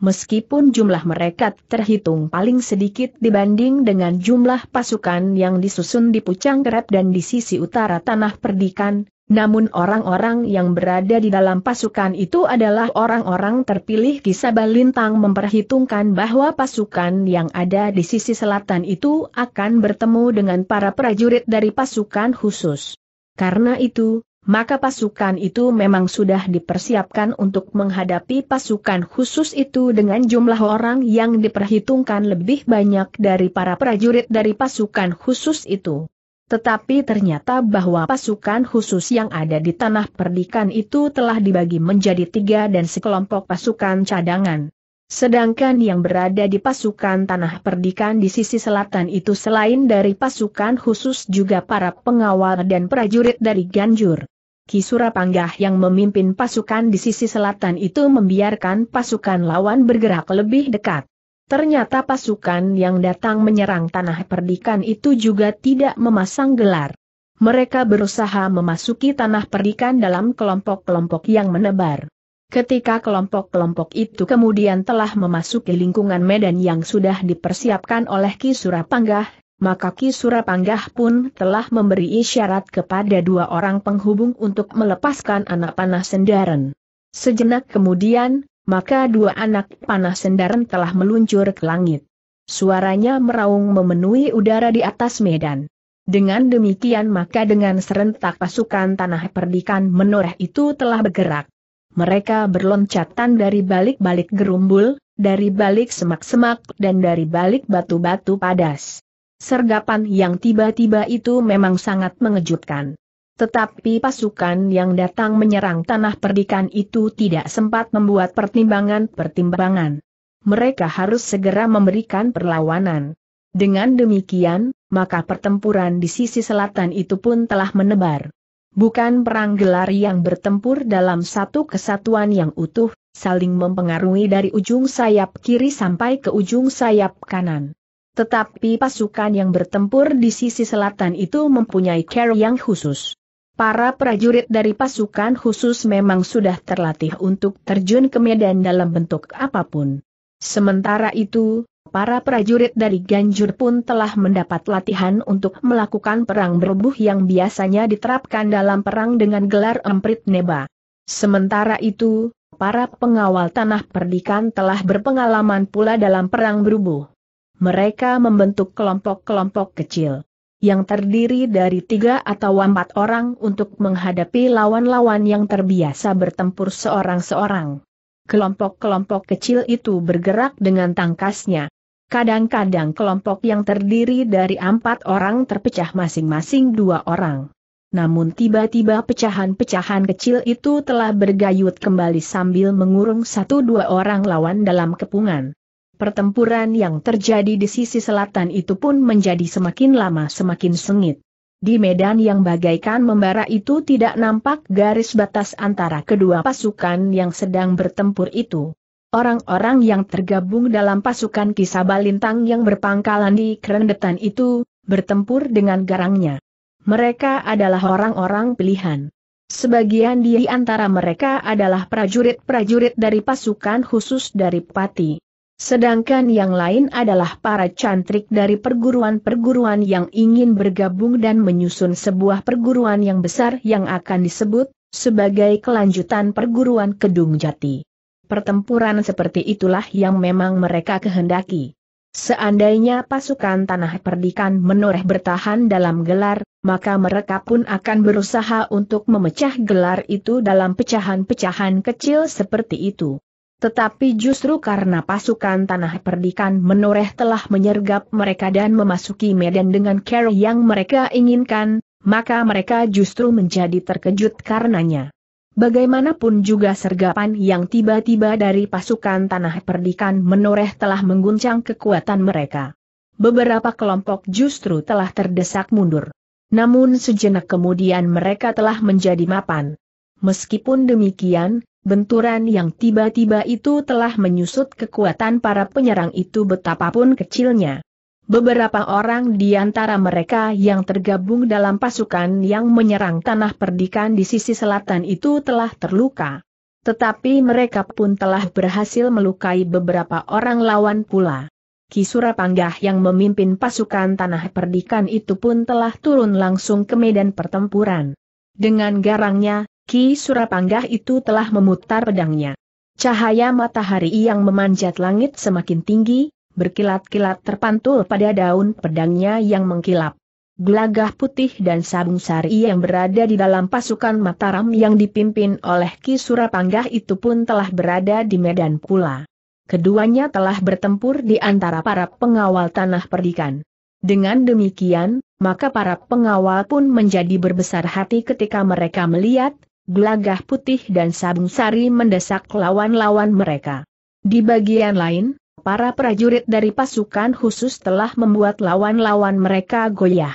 meskipun jumlah mereka terhitung paling sedikit dibanding dengan jumlah pasukan yang disusun di Pucang Kerep dan di sisi utara Tanah Perdikan, namun orang-orang yang berada di dalam pasukan itu adalah orang-orang terpilih Kisabah Lintang memperhitungkan bahwa pasukan yang ada di sisi selatan itu akan bertemu dengan para prajurit dari pasukan khusus. Karena itu, maka pasukan itu memang sudah dipersiapkan untuk menghadapi pasukan khusus itu dengan jumlah orang yang diperhitungkan lebih banyak dari para prajurit dari pasukan khusus itu. Tetapi ternyata bahwa pasukan khusus yang ada di tanah perdikan itu telah dibagi menjadi tiga dan sekelompok pasukan cadangan. Sedangkan yang berada di pasukan tanah perdikan di sisi selatan itu selain dari pasukan khusus juga para pengawal dan prajurit dari Ganjur. Kisura Panggah yang memimpin pasukan di sisi selatan itu membiarkan pasukan lawan bergerak lebih dekat. Ternyata pasukan yang datang menyerang tanah perdikan itu juga tidak memasang gelar. Mereka berusaha memasuki tanah perdikan dalam kelompok-kelompok yang menebar. Ketika kelompok-kelompok itu kemudian telah memasuki lingkungan medan yang sudah dipersiapkan oleh Kisura Panggah, maka Ki Surapanggah pun telah memberi isyarat kepada dua orang penghubung untuk melepaskan anak panah sendaren. Sejenak kemudian, maka dua anak panah sendaren telah meluncur ke langit. Suaranya meraung memenuhi udara di atas medan. Dengan demikian maka dengan serentak pasukan tanah perdikan menoreh itu telah bergerak. Mereka berloncatan dari balik-balik gerumbul, dari balik semak-semak dan dari balik batu-batu padas. Sergapan yang tiba-tiba itu memang sangat mengejutkan. Tetapi pasukan yang datang menyerang tanah perdikan itu tidak sempat membuat pertimbangan-pertimbangan. Mereka harus segera memberikan perlawanan. Dengan demikian, maka pertempuran di sisi selatan itu pun telah menebar. Bukan perang gelar yang bertempur dalam satu kesatuan yang utuh, saling mempengaruhi dari ujung sayap kiri sampai ke ujung sayap kanan. Tetapi pasukan yang bertempur di sisi selatan itu mempunyai care yang khusus. Para prajurit dari pasukan khusus memang sudah terlatih untuk terjun ke medan dalam bentuk apapun. Sementara itu, para prajurit dari Ganjur pun telah mendapat latihan untuk melakukan perang berbuh yang biasanya diterapkan dalam perang dengan gelar emprit neba. Sementara itu, para pengawal tanah perdikan telah berpengalaman pula dalam perang berbuh mereka membentuk kelompok-kelompok kecil yang terdiri dari tiga atau empat orang untuk menghadapi lawan-lawan yang terbiasa bertempur seorang-seorang. Kelompok-kelompok kecil itu bergerak dengan tangkasnya. Kadang-kadang kelompok yang terdiri dari empat orang terpecah masing-masing dua orang. Namun tiba-tiba pecahan-pecahan kecil itu telah bergayut kembali sambil mengurung satu dua orang lawan dalam kepungan pertempuran yang terjadi di sisi selatan itu pun menjadi semakin lama semakin sengit. Di medan yang bagaikan membara itu tidak nampak garis batas antara kedua pasukan yang sedang bertempur itu. Orang-orang yang tergabung dalam pasukan kisabalintang yang berpangkalan di kerendetan itu, bertempur dengan garangnya. Mereka adalah orang-orang pilihan. Sebagian di antara mereka adalah prajurit-prajurit dari pasukan khusus dari Pati. Sedangkan yang lain adalah para cantrik dari perguruan-perguruan yang ingin bergabung dan menyusun sebuah perguruan yang besar yang akan disebut sebagai kelanjutan perguruan Kedung Jati. Pertempuran seperti itulah yang memang mereka kehendaki. Seandainya pasukan tanah perdikan menoreh bertahan dalam gelar, maka mereka pun akan berusaha untuk memecah gelar itu dalam pecahan-pecahan kecil seperti itu. Tetapi justru karena pasukan tanah perdikan menoreh telah menyergap mereka dan memasuki medan dengan cara yang mereka inginkan, maka mereka justru menjadi terkejut karenanya. Bagaimanapun juga sergapan yang tiba-tiba dari pasukan tanah perdikan menoreh telah mengguncang kekuatan mereka. Beberapa kelompok justru telah terdesak mundur. Namun sejenak kemudian mereka telah menjadi mapan. Meskipun demikian, Benturan yang tiba-tiba itu telah menyusut kekuatan para penyerang itu betapapun kecilnya. Beberapa orang di antara mereka yang tergabung dalam pasukan yang menyerang tanah perdikan di sisi selatan itu telah terluka. Tetapi mereka pun telah berhasil melukai beberapa orang lawan pula. Kisura Panggah yang memimpin pasukan tanah perdikan itu pun telah turun langsung ke medan pertempuran. Dengan garangnya, Ki Surapanggah itu telah memutar pedangnya. Cahaya matahari yang memanjat langit semakin tinggi, berkilat-kilat terpantul pada daun pedangnya yang mengkilap. Gelagah putih dan sabung sari yang berada di dalam pasukan Mataram yang dipimpin oleh Ki Surapanggah itu pun telah berada di medan pula. Keduanya telah bertempur di antara para pengawal tanah perdikan. Dengan demikian, maka para pengawal pun menjadi berbesar hati ketika mereka melihat, gelagah putih dan sabung sari mendesak lawan-lawan mereka. Di bagian lain, para prajurit dari pasukan khusus telah membuat lawan-lawan mereka goyah.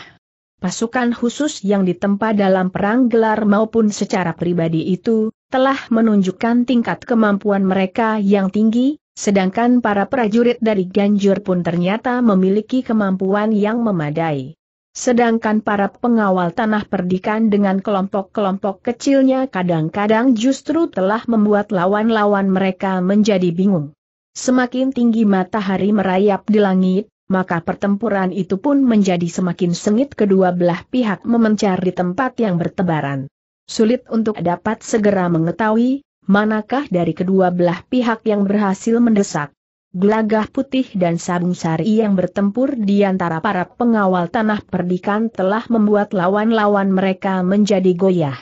Pasukan khusus yang ditempa dalam perang gelar maupun secara pribadi itu, telah menunjukkan tingkat kemampuan mereka yang tinggi, sedangkan para prajurit dari Ganjur pun ternyata memiliki kemampuan yang memadai. Sedangkan para pengawal tanah perdikan dengan kelompok-kelompok kecilnya kadang-kadang justru telah membuat lawan-lawan mereka menjadi bingung. Semakin tinggi matahari merayap di langit, maka pertempuran itu pun menjadi semakin sengit kedua belah pihak memencar di tempat yang bertebaran. Sulit untuk dapat segera mengetahui, manakah dari kedua belah pihak yang berhasil mendesak. Gelagah putih dan sabung sari yang bertempur di antara para pengawal tanah perdikan telah membuat lawan-lawan mereka menjadi goyah.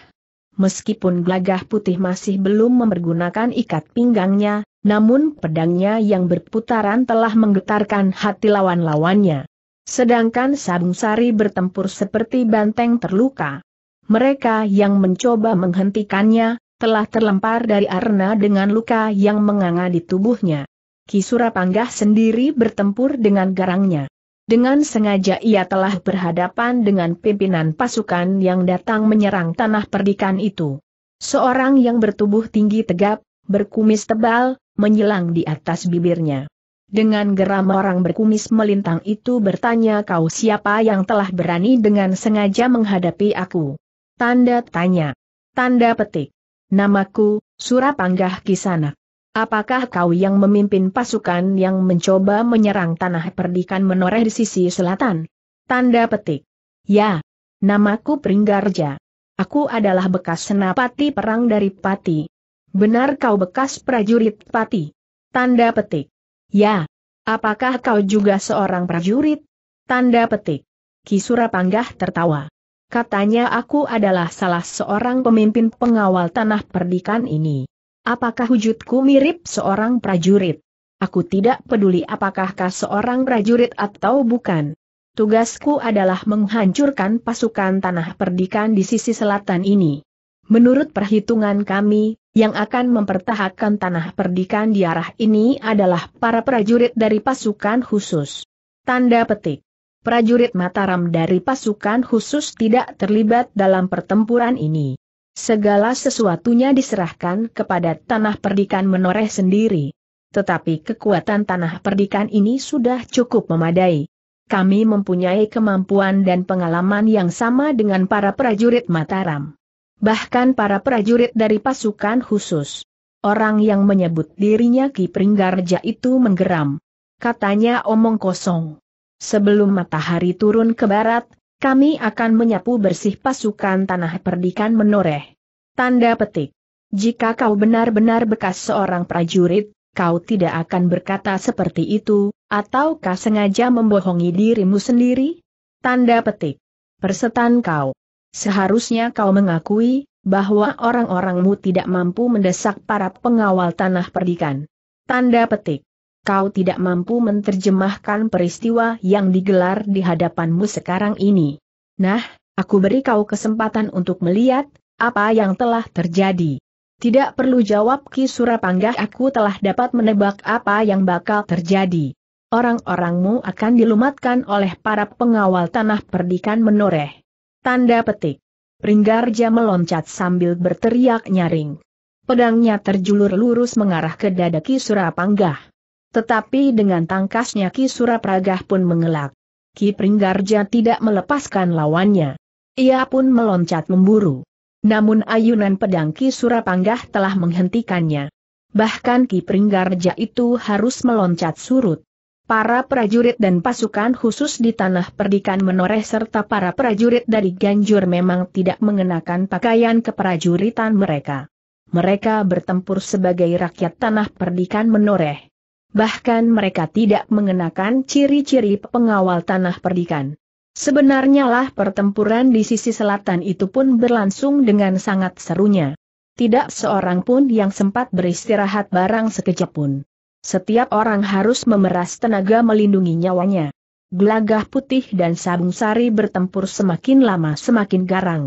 Meskipun gelagah putih masih belum mempergunakan ikat pinggangnya, namun pedangnya yang berputaran telah menggetarkan hati lawan-lawannya. Sedangkan sabung sari bertempur seperti banteng terluka. Mereka yang mencoba menghentikannya, telah terlempar dari arena dengan luka yang menganga di tubuhnya. Kisura Panggah sendiri bertempur dengan garangnya. Dengan sengaja ia telah berhadapan dengan pimpinan pasukan yang datang menyerang tanah perdikan itu. Seorang yang bertubuh tinggi tegap, berkumis tebal, menyilang di atas bibirnya. Dengan geram orang berkumis melintang itu bertanya kau siapa yang telah berani dengan sengaja menghadapi aku. Tanda tanya. Tanda petik. Namaku, Surapanggah Kisanak. Apakah kau yang memimpin pasukan yang mencoba menyerang tanah perdikan menoreh di sisi selatan? Tanda petik. Ya. Namaku Pringgarja. Aku adalah bekas senapati perang dari Pati. Benar kau bekas prajurit Pati? Tanda petik. Ya. Apakah kau juga seorang prajurit? Tanda petik. Kisura Panggah tertawa. Katanya aku adalah salah seorang pemimpin pengawal tanah perdikan ini. Apakah wujudku mirip seorang prajurit? Aku tidak peduli apakah kau seorang prajurit atau bukan. Tugasku adalah menghancurkan pasukan tanah perdikan di sisi selatan ini. Menurut perhitungan kami, yang akan mempertahankan tanah perdikan di arah ini adalah para prajurit dari pasukan khusus. Tanda petik. Prajurit Mataram dari pasukan khusus tidak terlibat dalam pertempuran ini. Segala sesuatunya diserahkan kepada tanah perdikan menoreh sendiri. Tetapi kekuatan tanah perdikan ini sudah cukup memadai. Kami mempunyai kemampuan dan pengalaman yang sama dengan para prajurit Mataram. Bahkan para prajurit dari pasukan khusus. Orang yang menyebut dirinya Ki Pringgarja itu menggeram. Katanya omong kosong. Sebelum matahari turun ke barat, kami akan menyapu bersih pasukan tanah perdikan menoreh. Tanda petik. Jika kau benar-benar bekas seorang prajurit, kau tidak akan berkata seperti itu, ataukah sengaja membohongi dirimu sendiri? Tanda petik. Persetan kau. Seharusnya kau mengakui, bahwa orang-orangmu tidak mampu mendesak para pengawal tanah perdikan. Tanda petik kau tidak mampu menerjemahkan peristiwa yang digelar di hadapanmu sekarang ini. Nah, aku beri kau kesempatan untuk melihat apa yang telah terjadi. Tidak perlu jawab Ki Surapanggah aku telah dapat menebak apa yang bakal terjadi. Orang-orangmu akan dilumatkan oleh para pengawal tanah perdikan menoreh. Tanda petik. Pringgarja meloncat sambil berteriak nyaring. Pedangnya terjulur lurus mengarah ke dada Ki Surapanggah. Tetapi dengan tangkasnya Ki Surapragah pun mengelak. Ki Pringgarja tidak melepaskan lawannya. Ia pun meloncat memburu. Namun ayunan pedang Ki Surapanggah telah menghentikannya. Bahkan Ki Pringgarja itu harus meloncat surut. Para prajurit dan pasukan khusus di tanah perdikan menoreh serta para prajurit dari Ganjur memang tidak mengenakan pakaian keprajuritan mereka. Mereka bertempur sebagai rakyat tanah perdikan menoreh Bahkan mereka tidak mengenakan ciri-ciri pengawal tanah perdikan. Sebenarnya lah pertempuran di sisi selatan itu pun berlangsung dengan sangat serunya. Tidak seorang pun yang sempat beristirahat barang sekejap pun. Setiap orang harus memeras tenaga melindungi nyawanya. Gelagah putih dan Sabung Sari bertempur semakin lama semakin garang.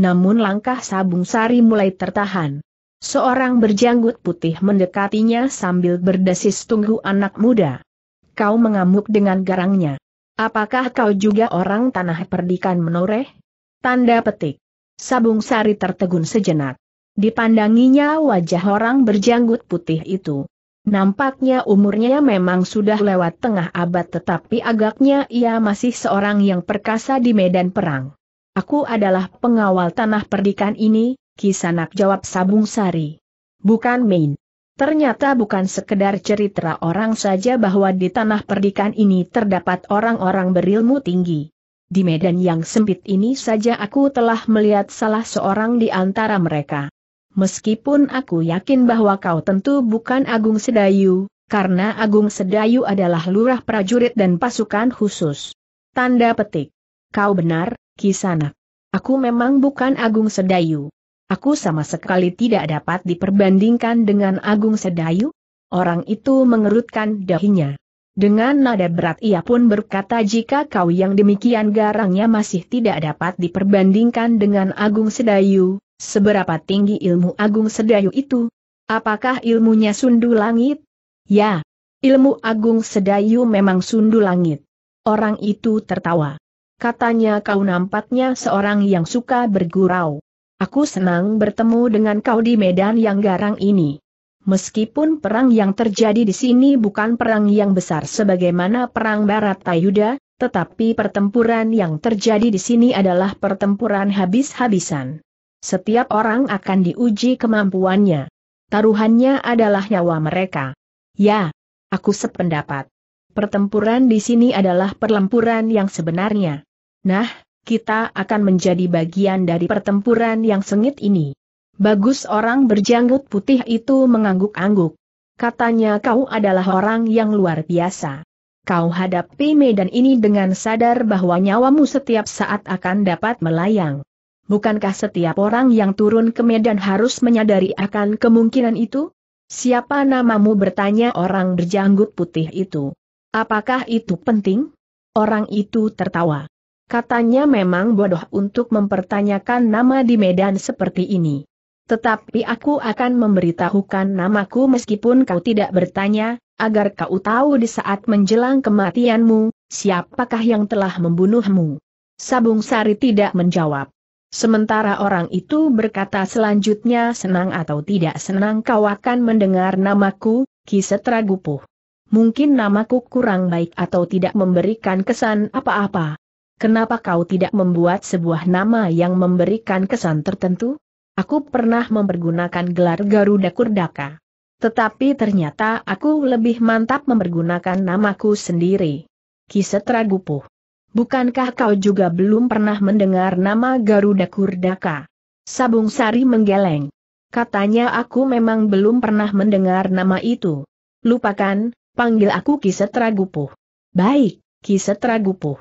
Namun langkah Sabung Sari mulai tertahan. Seorang berjanggut putih mendekatinya sambil berdesis tunggu anak muda. Kau mengamuk dengan garangnya. Apakah kau juga orang tanah perdikan menoreh? Tanda petik. Sabung sari tertegun sejenak. Dipandanginya wajah orang berjanggut putih itu. Nampaknya umurnya memang sudah lewat tengah abad tetapi agaknya ia masih seorang yang perkasa di medan perang. Aku adalah pengawal tanah perdikan ini, Kisanak jawab Sabung Sari. Bukan main. Ternyata bukan sekedar cerita orang saja bahwa di tanah perdikan ini terdapat orang-orang berilmu tinggi. Di medan yang sempit ini saja aku telah melihat salah seorang di antara mereka. Meskipun aku yakin bahwa kau tentu bukan Agung Sedayu, karena Agung Sedayu adalah lurah prajurit dan pasukan khusus. Tanda petik. Kau benar, Kisanak. Aku memang bukan Agung Sedayu. Aku sama sekali tidak dapat diperbandingkan dengan Agung Sedayu. Orang itu mengerutkan dahinya. Dengan nada berat ia pun berkata jika kau yang demikian garangnya masih tidak dapat diperbandingkan dengan Agung Sedayu, seberapa tinggi ilmu Agung Sedayu itu? Apakah ilmunya sundu langit? Ya, ilmu Agung Sedayu memang sundu langit. Orang itu tertawa. Katanya kau nampaknya seorang yang suka bergurau. Aku senang bertemu dengan kau di medan yang garang ini. Meskipun perang yang terjadi di sini bukan perang yang besar sebagaimana perang Barat Tayuda, tetapi pertempuran yang terjadi di sini adalah pertempuran habis-habisan. Setiap orang akan diuji kemampuannya. Taruhannya adalah nyawa mereka. Ya, aku sependapat. Pertempuran di sini adalah perlempuran yang sebenarnya. Nah, kita akan menjadi bagian dari pertempuran yang sengit ini. Bagus orang berjanggut putih itu mengangguk-angguk. Katanya kau adalah orang yang luar biasa. Kau hadapi medan ini dengan sadar bahwa nyawamu setiap saat akan dapat melayang. Bukankah setiap orang yang turun ke medan harus menyadari akan kemungkinan itu? Siapa namamu bertanya orang berjanggut putih itu. Apakah itu penting? Orang itu tertawa. Katanya memang bodoh untuk mempertanyakan nama di medan seperti ini. Tetapi aku akan memberitahukan namaku meskipun kau tidak bertanya, agar kau tahu di saat menjelang kematianmu, siapakah yang telah membunuhmu. Sabung Sari tidak menjawab. Sementara orang itu berkata selanjutnya senang atau tidak senang kau akan mendengar namaku, Kisetra Gupuh. Mungkin namaku kurang baik atau tidak memberikan kesan apa-apa, kenapa kau tidak membuat sebuah nama yang memberikan kesan tertentu? Aku pernah mempergunakan gelar Garuda Kurdaka. Tetapi ternyata aku lebih mantap mempergunakan namaku sendiri. Kisetra Gupuh. Bukankah kau juga belum pernah mendengar nama Garuda Kurdaka? Sabung Sari menggeleng. Katanya aku memang belum pernah mendengar nama itu. Lupakan, panggil aku Kisetra Gupuh. Baik, Kisetra Gupuh.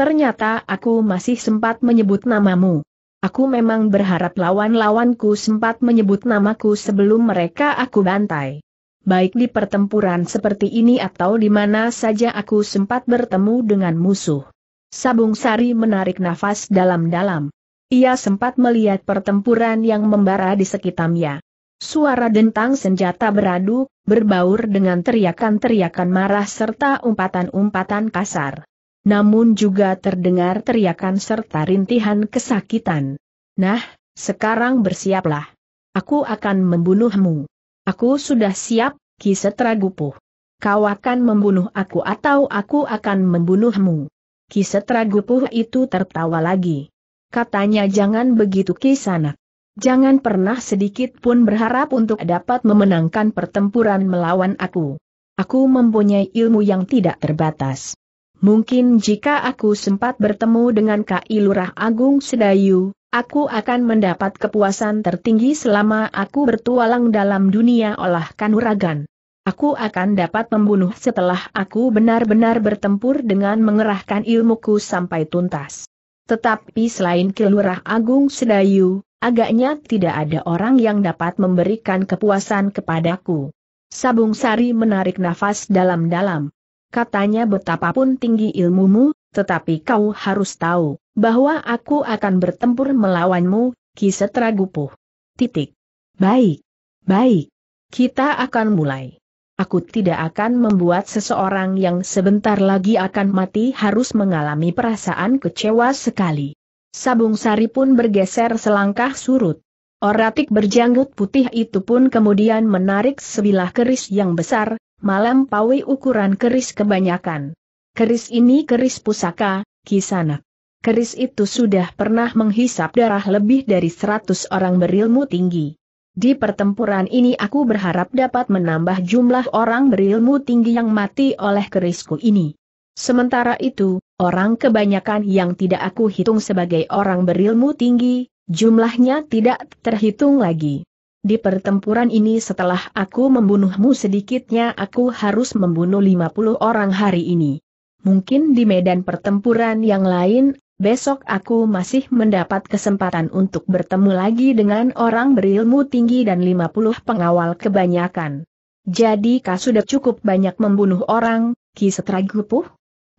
Ternyata aku masih sempat menyebut namamu. Aku memang berharap lawan-lawanku sempat menyebut namaku sebelum mereka aku bantai. Baik di pertempuran seperti ini atau di mana saja aku sempat bertemu dengan musuh. Sabung Sari menarik nafas dalam-dalam. Ia sempat melihat pertempuran yang membara di sekitarnya. Suara dentang senjata beradu, berbaur dengan teriakan-teriakan marah serta umpatan-umpatan kasar namun juga terdengar teriakan serta rintihan kesakitan. Nah, sekarang bersiaplah. Aku akan membunuhmu. Aku sudah siap, Ki Gupuh. Kau akan membunuh aku atau aku akan membunuhmu. Ki Gupuh itu tertawa lagi. Katanya jangan begitu kisanak. Jangan pernah sedikit pun berharap untuk dapat memenangkan pertempuran melawan aku. Aku mempunyai ilmu yang tidak terbatas. Mungkin jika aku sempat bertemu dengan Kak Lurah Agung Sedayu, aku akan mendapat kepuasan tertinggi selama aku bertualang dalam dunia olah kanuragan. Aku akan dapat membunuh setelah aku benar-benar bertempur dengan mengerahkan ilmuku sampai tuntas. Tetapi selain Kilurah Agung Sedayu, agaknya tidak ada orang yang dapat memberikan kepuasan kepadaku. Sabung Sari menarik nafas dalam-dalam katanya betapapun tinggi ilmumu, tetapi kau harus tahu, bahwa aku akan bertempur melawanmu, Kisetra Gupuh. Titik. Baik. Baik. Kita akan mulai. Aku tidak akan membuat seseorang yang sebentar lagi akan mati harus mengalami perasaan kecewa sekali. Sabung Sari pun bergeser selangkah surut. Oratik berjanggut putih itu pun kemudian menarik sebilah keris yang besar, malam pawi ukuran keris kebanyakan. Keris ini keris pusaka, kisanak. Keris itu sudah pernah menghisap darah lebih dari seratus orang berilmu tinggi. Di pertempuran ini aku berharap dapat menambah jumlah orang berilmu tinggi yang mati oleh kerisku ini. Sementara itu, orang kebanyakan yang tidak aku hitung sebagai orang berilmu tinggi, jumlahnya tidak terhitung lagi. Di pertempuran ini setelah aku membunuhmu sedikitnya aku harus membunuh 50 orang hari ini. Mungkin di medan pertempuran yang lain, besok aku masih mendapat kesempatan untuk bertemu lagi dengan orang berilmu tinggi dan 50 pengawal kebanyakan. Jadi kau sudah cukup banyak membunuh orang, Ki Setragupuh?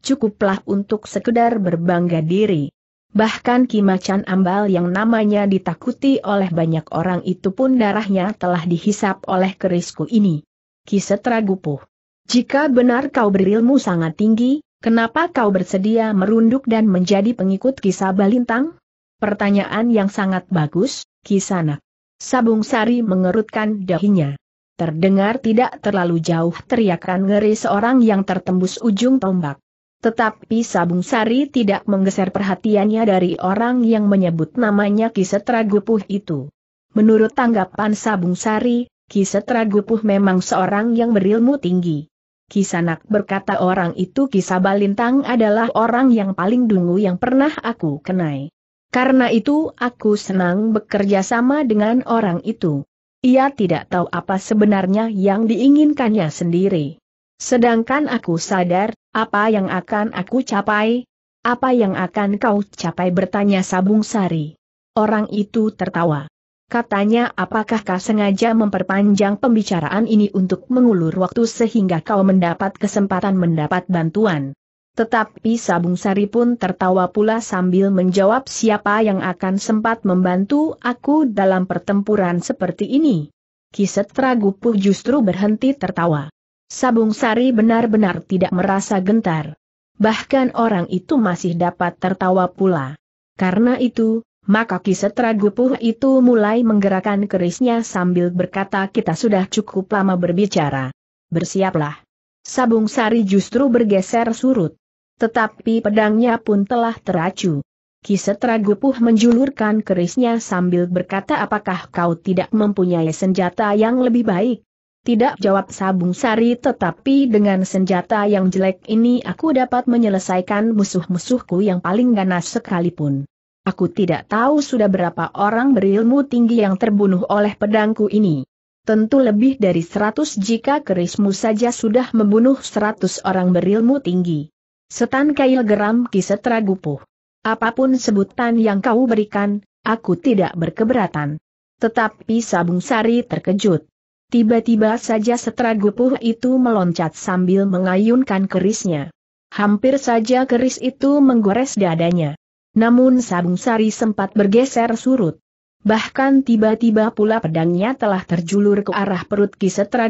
Cukuplah untuk sekedar berbangga diri. Bahkan Ki Macan Ambal yang namanya ditakuti oleh banyak orang itu pun darahnya telah dihisap oleh kerisku ini. Ki Setra Gupuh. Jika benar kau berilmu sangat tinggi, kenapa kau bersedia merunduk dan menjadi pengikut Ki Sabalintang? Pertanyaan yang sangat bagus, Ki Sabung Sari mengerutkan dahinya. Terdengar tidak terlalu jauh teriakan ngeri seorang yang tertembus ujung tombak. Tetapi Sabung Sari tidak menggeser perhatiannya dari orang yang menyebut namanya Kisetra Gupuh itu. Menurut tanggapan Sabung Sari, Kisetra Gupuh memang seorang yang berilmu tinggi. Kisanak berkata orang itu Kisah Balintang adalah orang yang paling dungu yang pernah aku kenai. Karena itu aku senang bekerja sama dengan orang itu. Ia tidak tahu apa sebenarnya yang diinginkannya sendiri. Sedangkan aku sadar, apa yang akan aku capai? Apa yang akan kau capai bertanya Sabung Sari. Orang itu tertawa. Katanya apakah kau sengaja memperpanjang pembicaraan ini untuk mengulur waktu sehingga kau mendapat kesempatan mendapat bantuan. Tetapi Sabung Sari pun tertawa pula sambil menjawab siapa yang akan sempat membantu aku dalam pertempuran seperti ini. Kiset Ragupuh justru berhenti tertawa. Sabung Sari benar-benar tidak merasa gentar. Bahkan orang itu masih dapat tertawa pula. Karena itu, maka Kisetra Gupuh itu mulai menggerakkan kerisnya sambil berkata kita sudah cukup lama berbicara. Bersiaplah. Sabung Sari justru bergeser surut. Tetapi pedangnya pun telah teracu. Kisetra Gupuh menjulurkan kerisnya sambil berkata apakah kau tidak mempunyai senjata yang lebih baik? Tidak jawab Sabung Sari tetapi dengan senjata yang jelek ini aku dapat menyelesaikan musuh-musuhku yang paling ganas sekalipun. Aku tidak tahu sudah berapa orang berilmu tinggi yang terbunuh oleh pedangku ini. Tentu lebih dari seratus jika kerismu saja sudah membunuh seratus orang berilmu tinggi. Setan Kail geram kisetra gupuh. Apapun sebutan yang kau berikan, aku tidak berkeberatan. Tetapi Sabung Sari terkejut. Tiba-tiba saja setra gupuh itu meloncat sambil mengayunkan kerisnya. Hampir saja keris itu menggores dadanya. Namun Sabung Sari sempat bergeser surut. Bahkan tiba-tiba pula pedangnya telah terjulur ke arah perut Ki Setra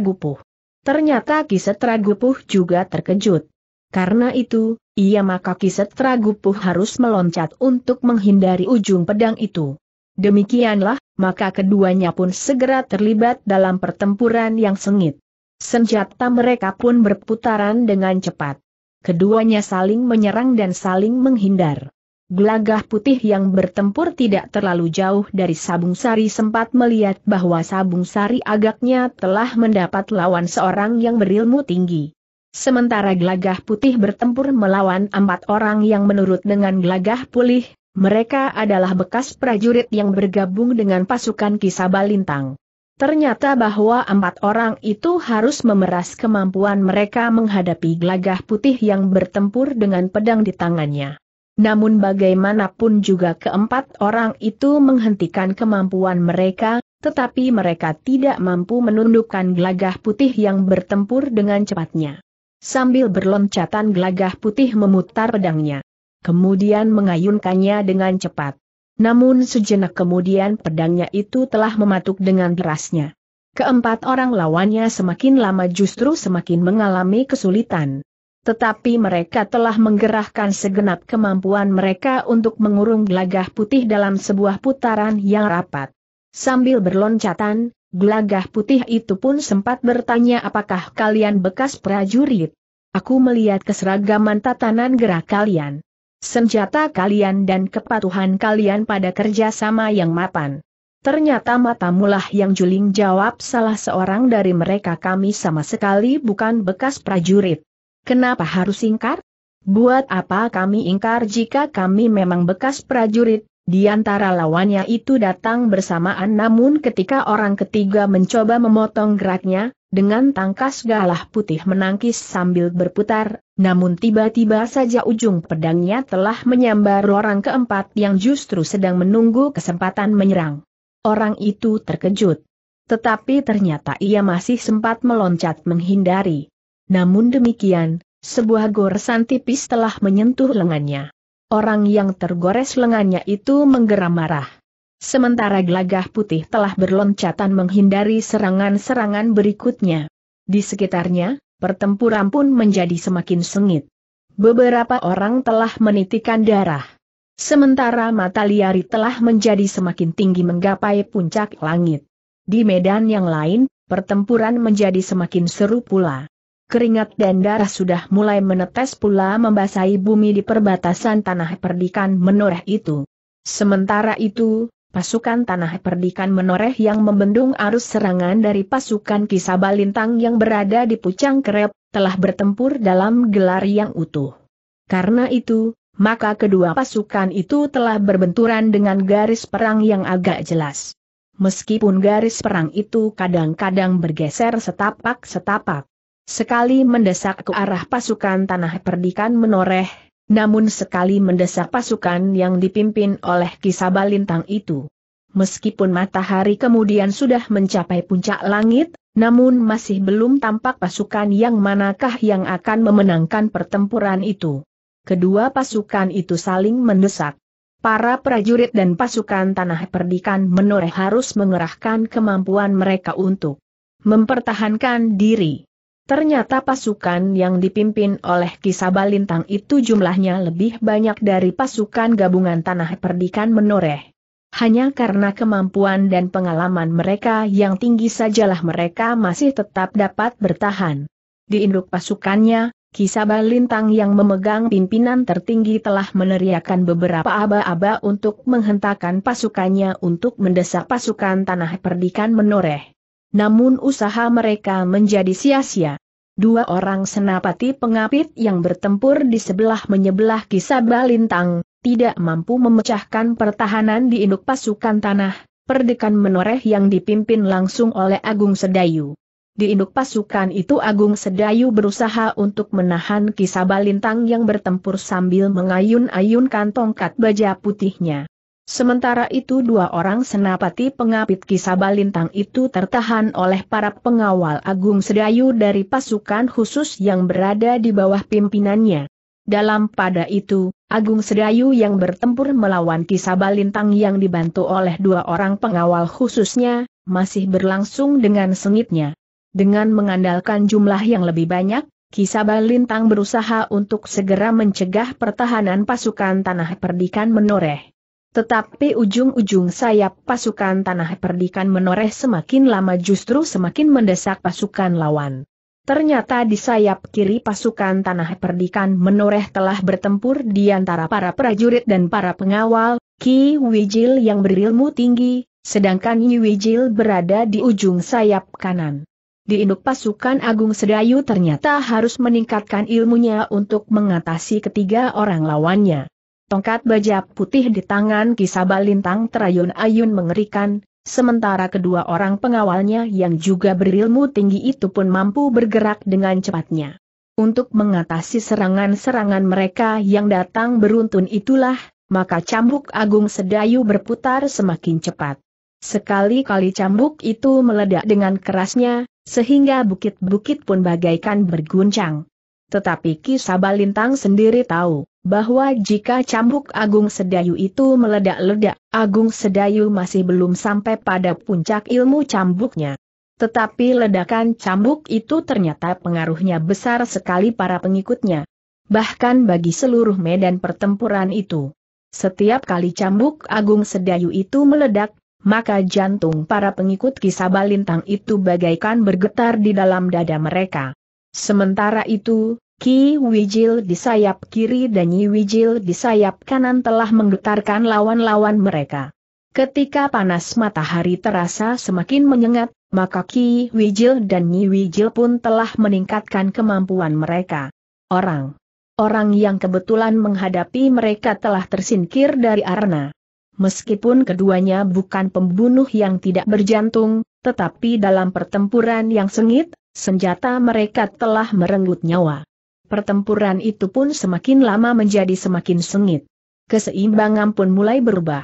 Ternyata Ki Setra juga terkejut. Karena itu, ia maka Ki Setra harus meloncat untuk menghindari ujung pedang itu. Demikianlah, maka keduanya pun segera terlibat dalam pertempuran yang sengit. Senjata mereka pun berputaran dengan cepat. Keduanya saling menyerang dan saling menghindar. Gelagah putih yang bertempur tidak terlalu jauh dari Sabung Sari sempat melihat bahwa Sabung Sari agaknya telah mendapat lawan seorang yang berilmu tinggi. Sementara gelagah putih bertempur melawan empat orang yang menurut dengan gelagah pulih, mereka adalah bekas prajurit yang bergabung dengan pasukan kisah Balintang. Ternyata bahwa empat orang itu harus memeras kemampuan mereka menghadapi gelagah putih yang bertempur dengan pedang di tangannya. Namun bagaimanapun juga keempat orang itu menghentikan kemampuan mereka, tetapi mereka tidak mampu menundukkan gelagah putih yang bertempur dengan cepatnya. Sambil berloncatan gelagah putih memutar pedangnya kemudian mengayunkannya dengan cepat. Namun sejenak kemudian pedangnya itu telah mematuk dengan derasnya. Keempat orang lawannya semakin lama justru semakin mengalami kesulitan. Tetapi mereka telah menggerahkan segenap kemampuan mereka untuk mengurung gelagah putih dalam sebuah putaran yang rapat. Sambil berloncatan, gelagah putih itu pun sempat bertanya apakah kalian bekas prajurit. Aku melihat keseragaman tatanan gerak kalian senjata kalian dan kepatuhan kalian pada kerjasama yang mapan. Ternyata matamulah yang juling jawab salah seorang dari mereka kami sama sekali bukan bekas prajurit. Kenapa harus ingkar? Buat apa kami ingkar jika kami memang bekas prajurit, di antara lawannya itu datang bersamaan namun ketika orang ketiga mencoba memotong geraknya, dengan tangkas galah putih menangkis sambil berputar, namun tiba-tiba saja ujung pedangnya telah menyambar orang keempat yang justru sedang menunggu kesempatan menyerang. Orang itu terkejut. Tetapi ternyata ia masih sempat meloncat menghindari. Namun demikian, sebuah goresan tipis telah menyentuh lengannya. Orang yang tergores lengannya itu menggeram marah. Sementara gelagah putih telah berloncatan menghindari serangan-serangan berikutnya. Di sekitarnya, pertempuran pun menjadi semakin sengit. Beberapa orang telah menitikan darah. Sementara mata liari telah menjadi semakin tinggi menggapai puncak langit. Di medan yang lain, pertempuran menjadi semakin seru pula keringat dan darah sudah mulai menetes pula membasahi bumi di perbatasan tanah perdikan menoreh itu. Sementara itu, pasukan tanah perdikan menoreh yang membendung arus serangan dari pasukan Kisabalintang yang berada di Pucang Kerep, telah bertempur dalam gelar yang utuh. Karena itu, maka kedua pasukan itu telah berbenturan dengan garis perang yang agak jelas. Meskipun garis perang itu kadang-kadang bergeser setapak-setapak. Sekali mendesak ke arah pasukan tanah perdikan menoreh, namun sekali mendesak pasukan yang dipimpin oleh Kisaba Lintang itu. Meskipun matahari kemudian sudah mencapai puncak langit, namun masih belum tampak pasukan yang manakah yang akan memenangkan pertempuran itu. Kedua pasukan itu saling mendesak. Para prajurit dan pasukan tanah perdikan menoreh harus mengerahkan kemampuan mereka untuk mempertahankan diri. Ternyata pasukan yang dipimpin oleh Kisabalintang itu jumlahnya lebih banyak dari pasukan gabungan Tanah Perdikan Menoreh. Hanya karena kemampuan dan pengalaman mereka yang tinggi sajalah mereka masih tetap dapat bertahan. Di induk pasukannya, Kisaba Lintang yang memegang pimpinan tertinggi telah meneriakan beberapa aba-aba untuk menghentakkan pasukannya untuk mendesak pasukan tanah perdikan menoreh. Namun usaha mereka menjadi sia-sia dua orang senapati pengapit yang bertempur di sebelah menyebelah kisah Balintang, tidak mampu memecahkan pertahanan di induk pasukan tanah, perdekan menoreh yang dipimpin langsung oleh Agung Sedayu. Di induk pasukan itu Agung Sedayu berusaha untuk menahan kisah Balintang yang bertempur sambil mengayun-ayunkan tongkat baja putihnya. Sementara itu dua orang senapati pengapit kisah balintang itu tertahan oleh para pengawal Agung Sedayu dari pasukan khusus yang berada di bawah pimpinannya. Dalam pada itu, Agung Sedayu yang bertempur melawan kisah balintang yang dibantu oleh dua orang pengawal khususnya, masih berlangsung dengan sengitnya. Dengan mengandalkan jumlah yang lebih banyak, Kisah Lintang berusaha untuk segera mencegah pertahanan pasukan Tanah Perdikan menoreh. Tetapi ujung-ujung sayap pasukan tanah perdikan menoreh semakin lama justru semakin mendesak pasukan lawan. Ternyata di sayap kiri pasukan tanah perdikan menoreh telah bertempur di antara para prajurit dan para pengawal, Ki Wijil yang berilmu tinggi, sedangkan Yi Wijil berada di ujung sayap kanan. Di induk pasukan Agung Sedayu ternyata harus meningkatkan ilmunya untuk mengatasi ketiga orang lawannya. Tongkat baja putih di tangan Kisaba Lintang terayun-ayun mengerikan, sementara kedua orang pengawalnya yang juga berilmu tinggi itu pun mampu bergerak dengan cepatnya. Untuk mengatasi serangan-serangan mereka yang datang beruntun itulah, maka cambuk agung sedayu berputar semakin cepat. Sekali-kali cambuk itu meledak dengan kerasnya, sehingga bukit-bukit pun bagaikan berguncang. Tetapi Kisaba Lintang sendiri tahu bahwa jika cambuk Agung Sedayu itu meledak-ledak, Agung Sedayu masih belum sampai pada puncak ilmu cambuknya. Tetapi ledakan cambuk itu ternyata pengaruhnya besar sekali para pengikutnya. Bahkan bagi seluruh medan pertempuran itu. Setiap kali cambuk Agung Sedayu itu meledak, maka jantung para pengikut kisah balintang itu bagaikan bergetar di dalam dada mereka. Sementara itu, Ki Wijil di sayap kiri dan Nyi Wijil di sayap kanan telah menggetarkan lawan-lawan mereka. Ketika panas matahari terasa semakin menyengat, maka Ki Wijil dan Nyi Wijil pun telah meningkatkan kemampuan mereka. Orang. Orang yang kebetulan menghadapi mereka telah tersingkir dari arena. Meskipun keduanya bukan pembunuh yang tidak berjantung, tetapi dalam pertempuran yang sengit, senjata mereka telah merenggut nyawa pertempuran itu pun semakin lama menjadi semakin sengit. Keseimbangan pun mulai berubah.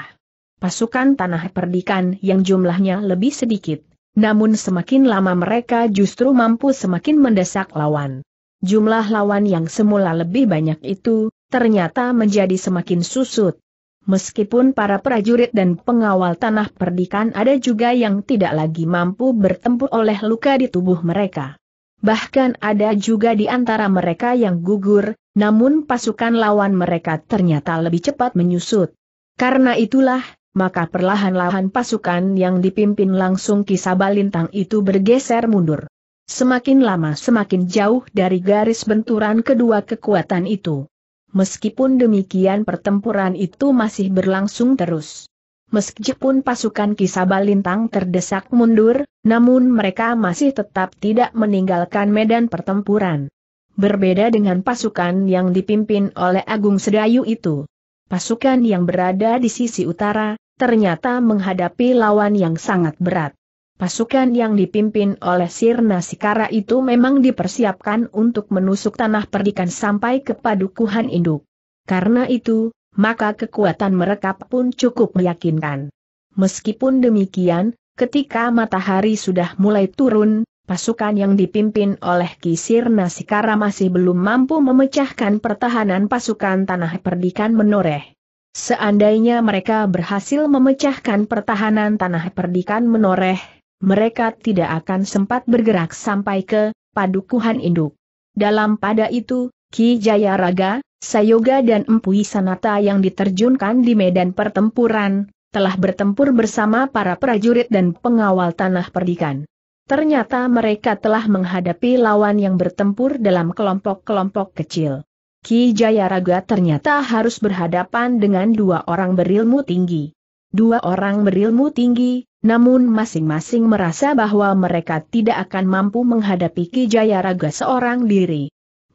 Pasukan tanah perdikan yang jumlahnya lebih sedikit, namun semakin lama mereka justru mampu semakin mendesak lawan. Jumlah lawan yang semula lebih banyak itu, ternyata menjadi semakin susut. Meskipun para prajurit dan pengawal tanah perdikan ada juga yang tidak lagi mampu bertempur oleh luka di tubuh mereka. Bahkan ada juga di antara mereka yang gugur, namun pasukan lawan mereka ternyata lebih cepat menyusut. Karena itulah, maka perlahan-lahan pasukan yang dipimpin langsung kisah balintang itu bergeser mundur. Semakin lama semakin jauh dari garis benturan kedua kekuatan itu. Meskipun demikian pertempuran itu masih berlangsung terus. Meskipun pasukan Kisaba Lintang terdesak mundur, namun mereka masih tetap tidak meninggalkan medan pertempuran. Berbeda dengan pasukan yang dipimpin oleh Agung Sedayu itu. Pasukan yang berada di sisi utara, ternyata menghadapi lawan yang sangat berat. Pasukan yang dipimpin oleh Sirna Sikara itu memang dipersiapkan untuk menusuk tanah perdikan sampai ke padukuhan induk. Karena itu, maka kekuatan mereka pun cukup meyakinkan. Meskipun demikian, ketika matahari sudah mulai turun, pasukan yang dipimpin oleh Kisir Nasikara masih belum mampu memecahkan pertahanan pasukan Tanah Perdikan Menoreh. Seandainya mereka berhasil memecahkan pertahanan Tanah Perdikan Menoreh, mereka tidak akan sempat bergerak sampai ke Padukuhan Induk. Dalam pada itu, Ki Raga, Sayoga dan Empu Sanata yang diterjunkan di medan pertempuran, telah bertempur bersama para prajurit dan pengawal tanah perdikan. Ternyata mereka telah menghadapi lawan yang bertempur dalam kelompok-kelompok kecil. Ki Raga ternyata harus berhadapan dengan dua orang berilmu tinggi. Dua orang berilmu tinggi, namun masing-masing merasa bahwa mereka tidak akan mampu menghadapi Ki Raga seorang diri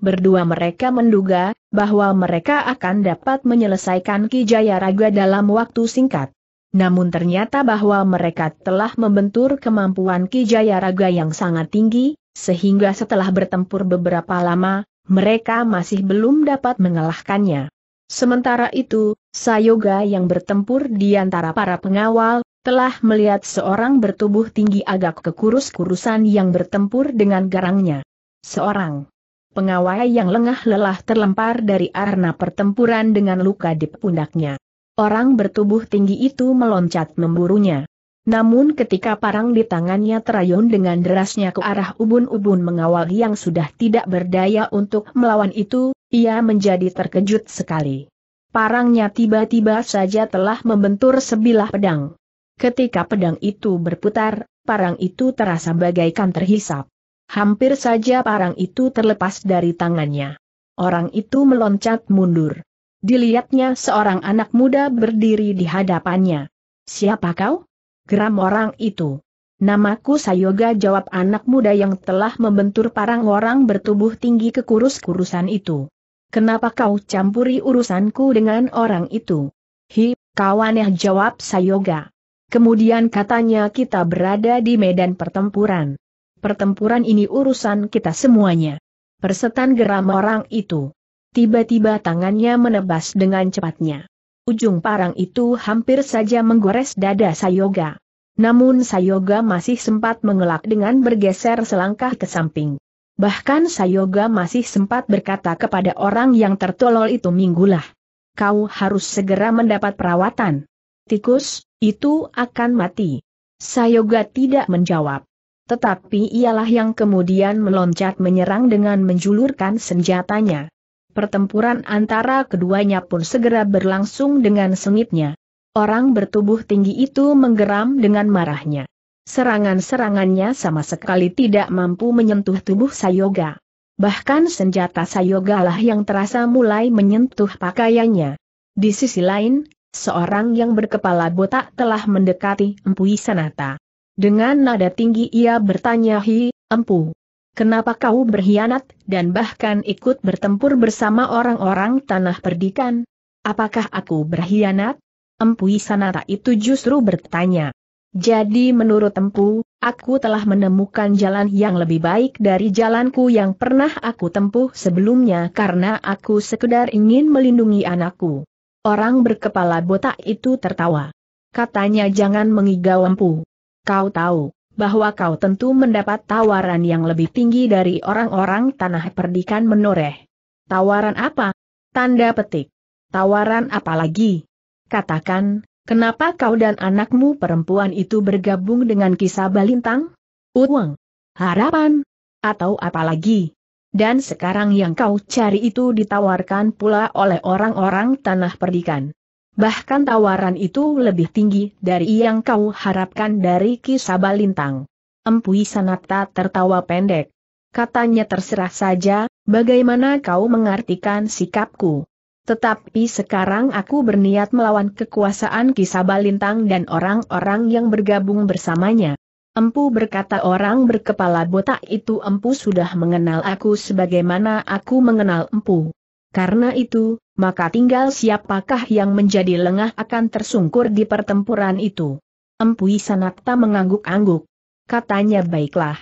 berdua mereka menduga, bahwa mereka akan dapat menyelesaikan Kijaya Raga dalam waktu singkat. Namun ternyata bahwa mereka telah membentur kemampuan Kijaya Raga yang sangat tinggi, sehingga setelah bertempur beberapa lama, mereka masih belum dapat mengalahkannya. Sementara itu, Sayoga yang bertempur di antara para pengawal, telah melihat seorang bertubuh tinggi agak kekurus-kurusan yang bertempur dengan garangnya. Seorang pengawai yang lengah lelah terlempar dari arena pertempuran dengan luka di pundaknya. Orang bertubuh tinggi itu meloncat memburunya. Namun ketika parang di tangannya terayun dengan derasnya ke arah ubun-ubun mengawal yang sudah tidak berdaya untuk melawan itu, ia menjadi terkejut sekali. Parangnya tiba-tiba saja telah membentur sebilah pedang. Ketika pedang itu berputar, parang itu terasa bagaikan terhisap. Hampir saja parang itu terlepas dari tangannya. Orang itu meloncat mundur. Dilihatnya seorang anak muda berdiri di hadapannya. Siapa kau? Geram orang itu. Namaku Sayoga jawab anak muda yang telah membentur parang orang bertubuh tinggi kekurus-kurusan itu. Kenapa kau campuri urusanku dengan orang itu? Hi, kawannya jawab Sayoga. Kemudian katanya kita berada di medan pertempuran pertempuran ini urusan kita semuanya. Persetan geram orang itu. Tiba-tiba tangannya menebas dengan cepatnya. Ujung parang itu hampir saja menggores dada Sayoga. Namun Sayoga masih sempat mengelak dengan bergeser selangkah ke samping. Bahkan Sayoga masih sempat berkata kepada orang yang tertolol itu minggulah. Kau harus segera mendapat perawatan. Tikus, itu akan mati. Sayoga tidak menjawab. Tetapi ialah yang kemudian meloncat menyerang dengan menjulurkan senjatanya. Pertempuran antara keduanya pun segera berlangsung dengan sengitnya. Orang bertubuh tinggi itu menggeram dengan marahnya. Serangan-serangannya sama sekali tidak mampu menyentuh tubuh Sayoga. Bahkan senjata Sayoga lah yang terasa mulai menyentuh pakaiannya. Di sisi lain, seorang yang berkepala botak telah mendekati Empuisanata. Sanata. Dengan nada tinggi ia bertanya Hi, empu. Kenapa kau berkhianat dan bahkan ikut bertempur bersama orang-orang tanah perdikan? Apakah aku berkhianat? Empu Sanata itu justru bertanya. Jadi menurut Empu, aku telah menemukan jalan yang lebih baik dari jalanku yang pernah aku tempuh sebelumnya karena aku sekedar ingin melindungi anakku. Orang berkepala botak itu tertawa. Katanya jangan mengigau Empu. Kau tahu bahwa kau tentu mendapat tawaran yang lebih tinggi dari orang-orang tanah perdikan menoreh. Tawaran apa? Tanda petik. Tawaran apa lagi? Katakan, kenapa kau dan anakmu perempuan itu bergabung dengan kisah balintang? Uang? Harapan? Atau apa lagi? Dan sekarang yang kau cari itu ditawarkan pula oleh orang-orang tanah perdikan. Bahkan tawaran itu lebih tinggi dari yang kau harapkan dari kisah balintang. Empui Sanata tertawa pendek. Katanya terserah saja, bagaimana kau mengartikan sikapku. Tetapi sekarang aku berniat melawan kekuasaan kisah balintang dan orang-orang yang bergabung bersamanya. Empu berkata orang berkepala botak itu empu sudah mengenal aku sebagaimana aku mengenal empu. Karena itu, maka tinggal siapakah yang menjadi lengah akan tersungkur di pertempuran itu. Empui Sanakta mengangguk-angguk. Katanya baiklah.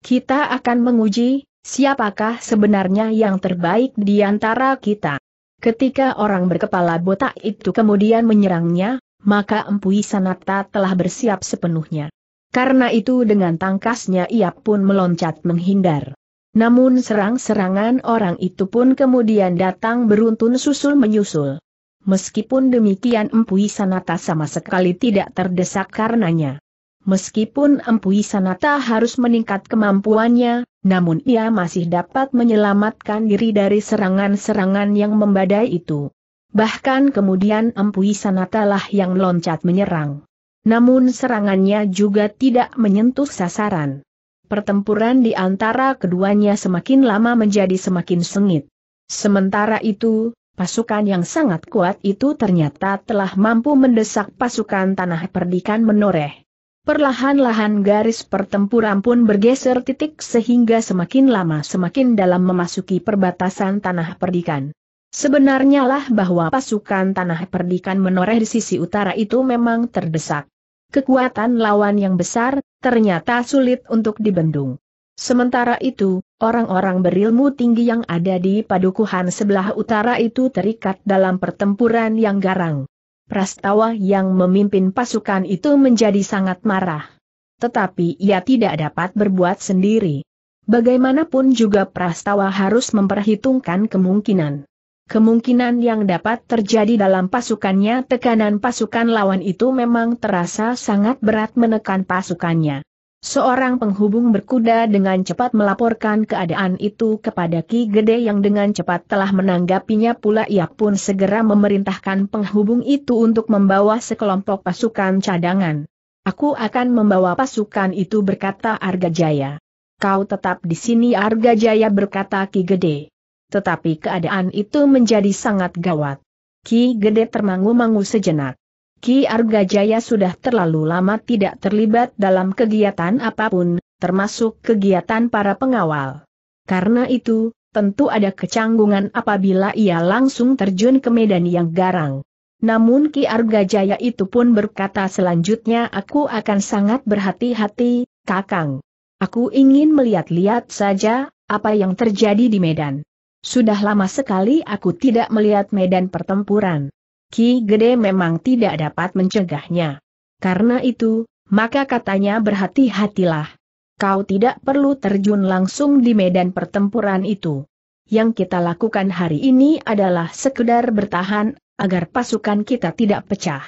Kita akan menguji, siapakah sebenarnya yang terbaik di antara kita. Ketika orang berkepala botak itu kemudian menyerangnya, maka Empui Sanakta telah bersiap sepenuhnya. Karena itu dengan tangkasnya ia pun meloncat menghindar. Namun serang-serangan orang itu pun kemudian datang beruntun susul menyusul. Meskipun demikian Empu Sanata sama sekali tidak terdesak karenanya. Meskipun Empu Sanata harus meningkat kemampuannya, namun ia masih dapat menyelamatkan diri dari serangan-serangan yang membadai itu. Bahkan kemudian Empu Sanata lah yang loncat menyerang. Namun serangannya juga tidak menyentuh sasaran pertempuran di antara keduanya semakin lama menjadi semakin sengit. Sementara itu, pasukan yang sangat kuat itu ternyata telah mampu mendesak pasukan tanah perdikan menoreh. Perlahan-lahan garis pertempuran pun bergeser titik sehingga semakin lama semakin dalam memasuki perbatasan tanah perdikan. Sebenarnya lah bahwa pasukan tanah perdikan menoreh di sisi utara itu memang terdesak kekuatan lawan yang besar, ternyata sulit untuk dibendung. Sementara itu, orang-orang berilmu tinggi yang ada di padukuhan sebelah utara itu terikat dalam pertempuran yang garang. Prastawa yang memimpin pasukan itu menjadi sangat marah. Tetapi ia tidak dapat berbuat sendiri. Bagaimanapun juga Prastawa harus memperhitungkan kemungkinan Kemungkinan yang dapat terjadi dalam pasukannya tekanan pasukan lawan itu memang terasa sangat berat menekan pasukannya. Seorang penghubung berkuda dengan cepat melaporkan keadaan itu kepada Ki Gede yang dengan cepat telah menanggapinya pula ia pun segera memerintahkan penghubung itu untuk membawa sekelompok pasukan cadangan. Aku akan membawa pasukan itu berkata Arga Jaya. Kau tetap di sini Arga Jaya berkata Ki Gede. Tetapi keadaan itu menjadi sangat gawat. Ki Gede termangu-mangu sejenak. Ki Arga Jaya sudah terlalu lama tidak terlibat dalam kegiatan apapun, termasuk kegiatan para pengawal. Karena itu, tentu ada kecanggungan apabila ia langsung terjun ke medan yang garang. Namun Ki Arga Jaya itu pun berkata selanjutnya aku akan sangat berhati-hati, Kakang. Aku ingin melihat-lihat saja, apa yang terjadi di medan. Sudah lama sekali aku tidak melihat medan pertempuran. Ki Gede memang tidak dapat mencegahnya. Karena itu, maka katanya berhati-hatilah. Kau tidak perlu terjun langsung di medan pertempuran itu. Yang kita lakukan hari ini adalah sekedar bertahan, agar pasukan kita tidak pecah.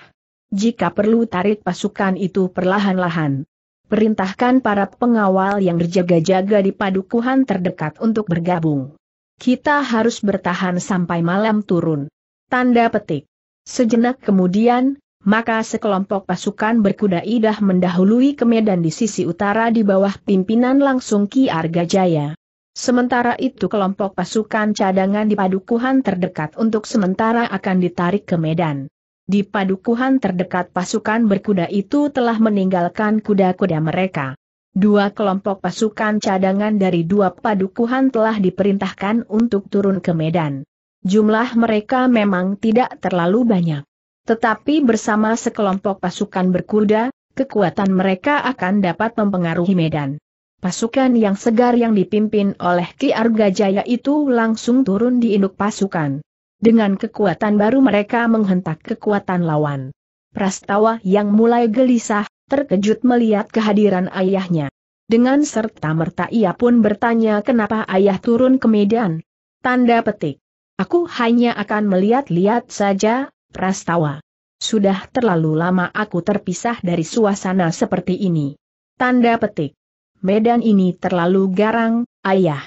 Jika perlu tarik pasukan itu perlahan-lahan. Perintahkan para pengawal yang berjaga-jaga di padukuhan terdekat untuk bergabung. Kita harus bertahan sampai malam turun. Tanda petik. Sejenak kemudian, maka sekelompok pasukan berkuda idah mendahului ke medan di sisi utara di bawah pimpinan langsung Ki Arga Jaya. Sementara itu kelompok pasukan cadangan di padukuhan terdekat untuk sementara akan ditarik ke medan. Di padukuhan terdekat pasukan berkuda itu telah meninggalkan kuda-kuda mereka. Dua kelompok pasukan cadangan dari dua padukuhan telah diperintahkan untuk turun ke Medan. Jumlah mereka memang tidak terlalu banyak. Tetapi bersama sekelompok pasukan berkuda, kekuatan mereka akan dapat mempengaruhi Medan. Pasukan yang segar yang dipimpin oleh Ki Arga Jaya itu langsung turun di induk pasukan. Dengan kekuatan baru mereka menghentak kekuatan lawan. Prastawa yang mulai gelisah, terkejut melihat kehadiran ayahnya. Dengan serta-merta ia pun bertanya kenapa ayah turun ke Medan. Tanda petik. Aku hanya akan melihat-lihat saja, Prastawa. Sudah terlalu lama aku terpisah dari suasana seperti ini. Tanda petik. Medan ini terlalu garang, ayah.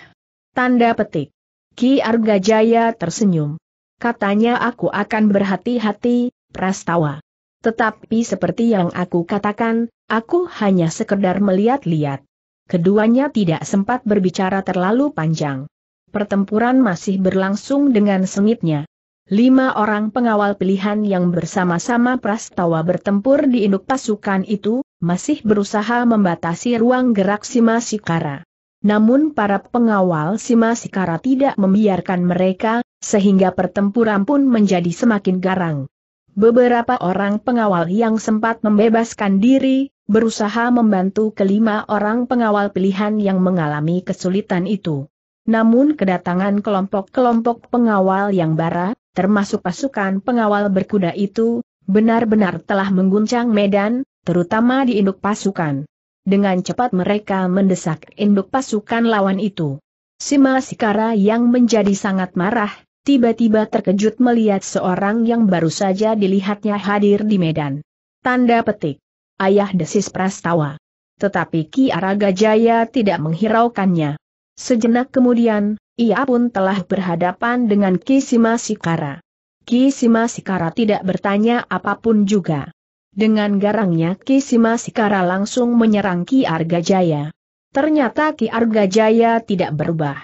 Tanda petik. Ki Argajaya tersenyum. Katanya aku akan berhati-hati, Prastawa. Tetapi seperti yang aku katakan, aku hanya sekedar melihat-lihat. Keduanya tidak sempat berbicara terlalu panjang. Pertempuran masih berlangsung dengan sengitnya. Lima orang pengawal pilihan yang bersama-sama prastawa bertempur di induk pasukan itu, masih berusaha membatasi ruang gerak Sima Sikara. Namun para pengawal Sima Sikara tidak membiarkan mereka, sehingga pertempuran pun menjadi semakin garang. Beberapa orang pengawal yang sempat membebaskan diri, berusaha membantu kelima orang pengawal pilihan yang mengalami kesulitan itu. Namun kedatangan kelompok-kelompok pengawal yang bara, termasuk pasukan pengawal berkuda itu, benar-benar telah mengguncang medan, terutama di induk pasukan. Dengan cepat mereka mendesak induk pasukan lawan itu. Sima Sikara yang menjadi sangat marah, tiba-tiba terkejut melihat seorang yang baru saja dilihatnya hadir di medan. Tanda petik. Ayah desis Prastawa. Tetapi Ki Araga Jaya tidak menghiraukannya. Sejenak kemudian, ia pun telah berhadapan dengan Ki Sima Sikara. Ki Sima Sikara tidak bertanya apapun juga. Dengan garangnya Ki Sima Sikara langsung menyerang Ki Arga Jaya. Ternyata Ki Arga Jaya tidak berubah.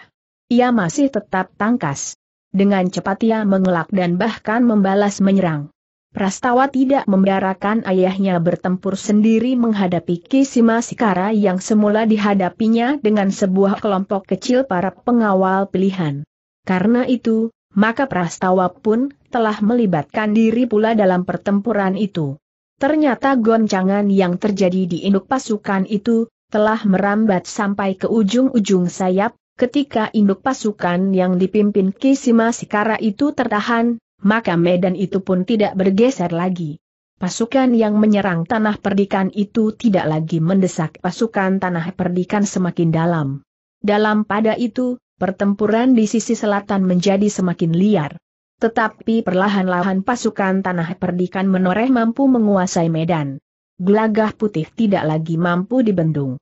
Ia masih tetap tangkas. Dengan cepat ia mengelak dan bahkan membalas menyerang. Prastawa tidak membiarkan ayahnya bertempur sendiri menghadapi Kisima Sikara yang semula dihadapinya dengan sebuah kelompok kecil para pengawal pilihan. Karena itu, maka Prastawa pun telah melibatkan diri pula dalam pertempuran itu. Ternyata goncangan yang terjadi di induk pasukan itu telah merambat sampai ke ujung-ujung sayap, ketika induk pasukan yang dipimpin Kisima Sikara itu tertahan, maka medan itu pun tidak bergeser lagi. Pasukan yang menyerang tanah perdikan itu tidak lagi mendesak pasukan tanah perdikan semakin dalam. Dalam pada itu, pertempuran di sisi selatan menjadi semakin liar. Tetapi perlahan-lahan pasukan tanah perdikan menoreh mampu menguasai medan. Gelagah putih tidak lagi mampu dibendung.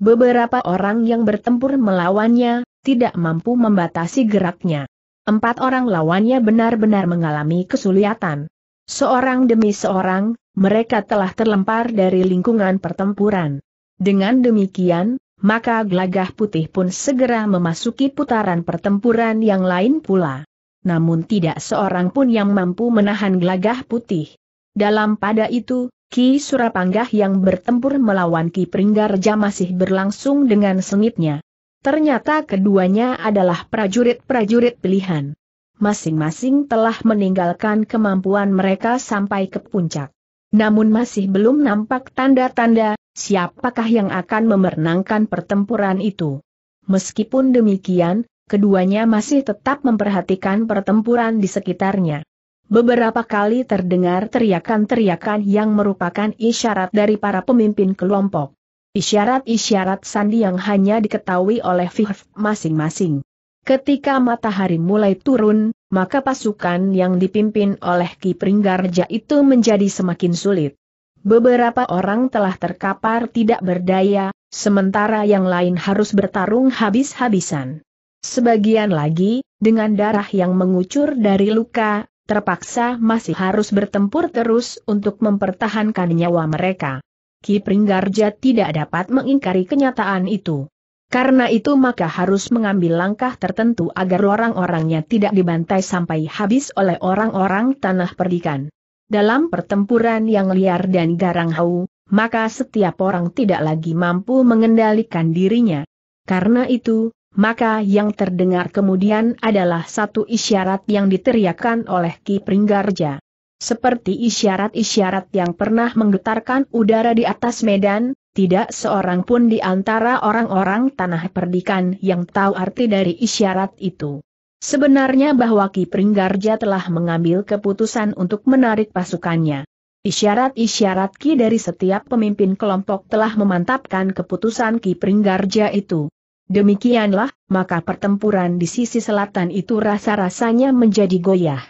Beberapa orang yang bertempur melawannya, tidak mampu membatasi geraknya. Empat orang lawannya benar-benar mengalami kesulitan. Seorang demi seorang, mereka telah terlempar dari lingkungan pertempuran. Dengan demikian, maka gelagah putih pun segera memasuki putaran pertempuran yang lain pula. Namun tidak seorang pun yang mampu menahan gelagah putih. Dalam pada itu, Ki Surapanggah yang bertempur melawan Ki Pringgarja masih berlangsung dengan sengitnya. Ternyata keduanya adalah prajurit-prajurit pilihan. Masing-masing telah meninggalkan kemampuan mereka sampai ke puncak. Namun masih belum nampak tanda-tanda, siapakah yang akan memenangkan pertempuran itu. Meskipun demikian, keduanya masih tetap memperhatikan pertempuran di sekitarnya. Beberapa kali terdengar teriakan-teriakan yang merupakan isyarat dari para pemimpin kelompok. Isyarat-isyarat sandi yang hanya diketahui oleh Fihf masing-masing. Ketika matahari mulai turun, maka pasukan yang dipimpin oleh Ki Pringgarja itu menjadi semakin sulit. Beberapa orang telah terkapar tidak berdaya, sementara yang lain harus bertarung habis-habisan. Sebagian lagi, dengan darah yang mengucur dari luka, terpaksa masih harus bertempur terus untuk mempertahankan nyawa mereka. Ki Pringgarja tidak dapat mengingkari kenyataan itu. Karena itu maka harus mengambil langkah tertentu agar orang-orangnya tidak dibantai sampai habis oleh orang-orang tanah perdikan. Dalam pertempuran yang liar dan garang hau, maka setiap orang tidak lagi mampu mengendalikan dirinya. Karena itu, maka yang terdengar kemudian adalah satu isyarat yang diteriakkan oleh Ki Pringgarja. Seperti isyarat-isyarat yang pernah menggetarkan udara di atas medan, tidak seorang pun di antara orang-orang tanah perdikan yang tahu arti dari isyarat itu. Sebenarnya bahwa Ki Pringgarja telah mengambil keputusan untuk menarik pasukannya. Isyarat-isyarat Ki dari setiap pemimpin kelompok telah memantapkan keputusan Ki Pringgarja itu. Demikianlah, maka pertempuran di sisi selatan itu rasa-rasanya menjadi goyah.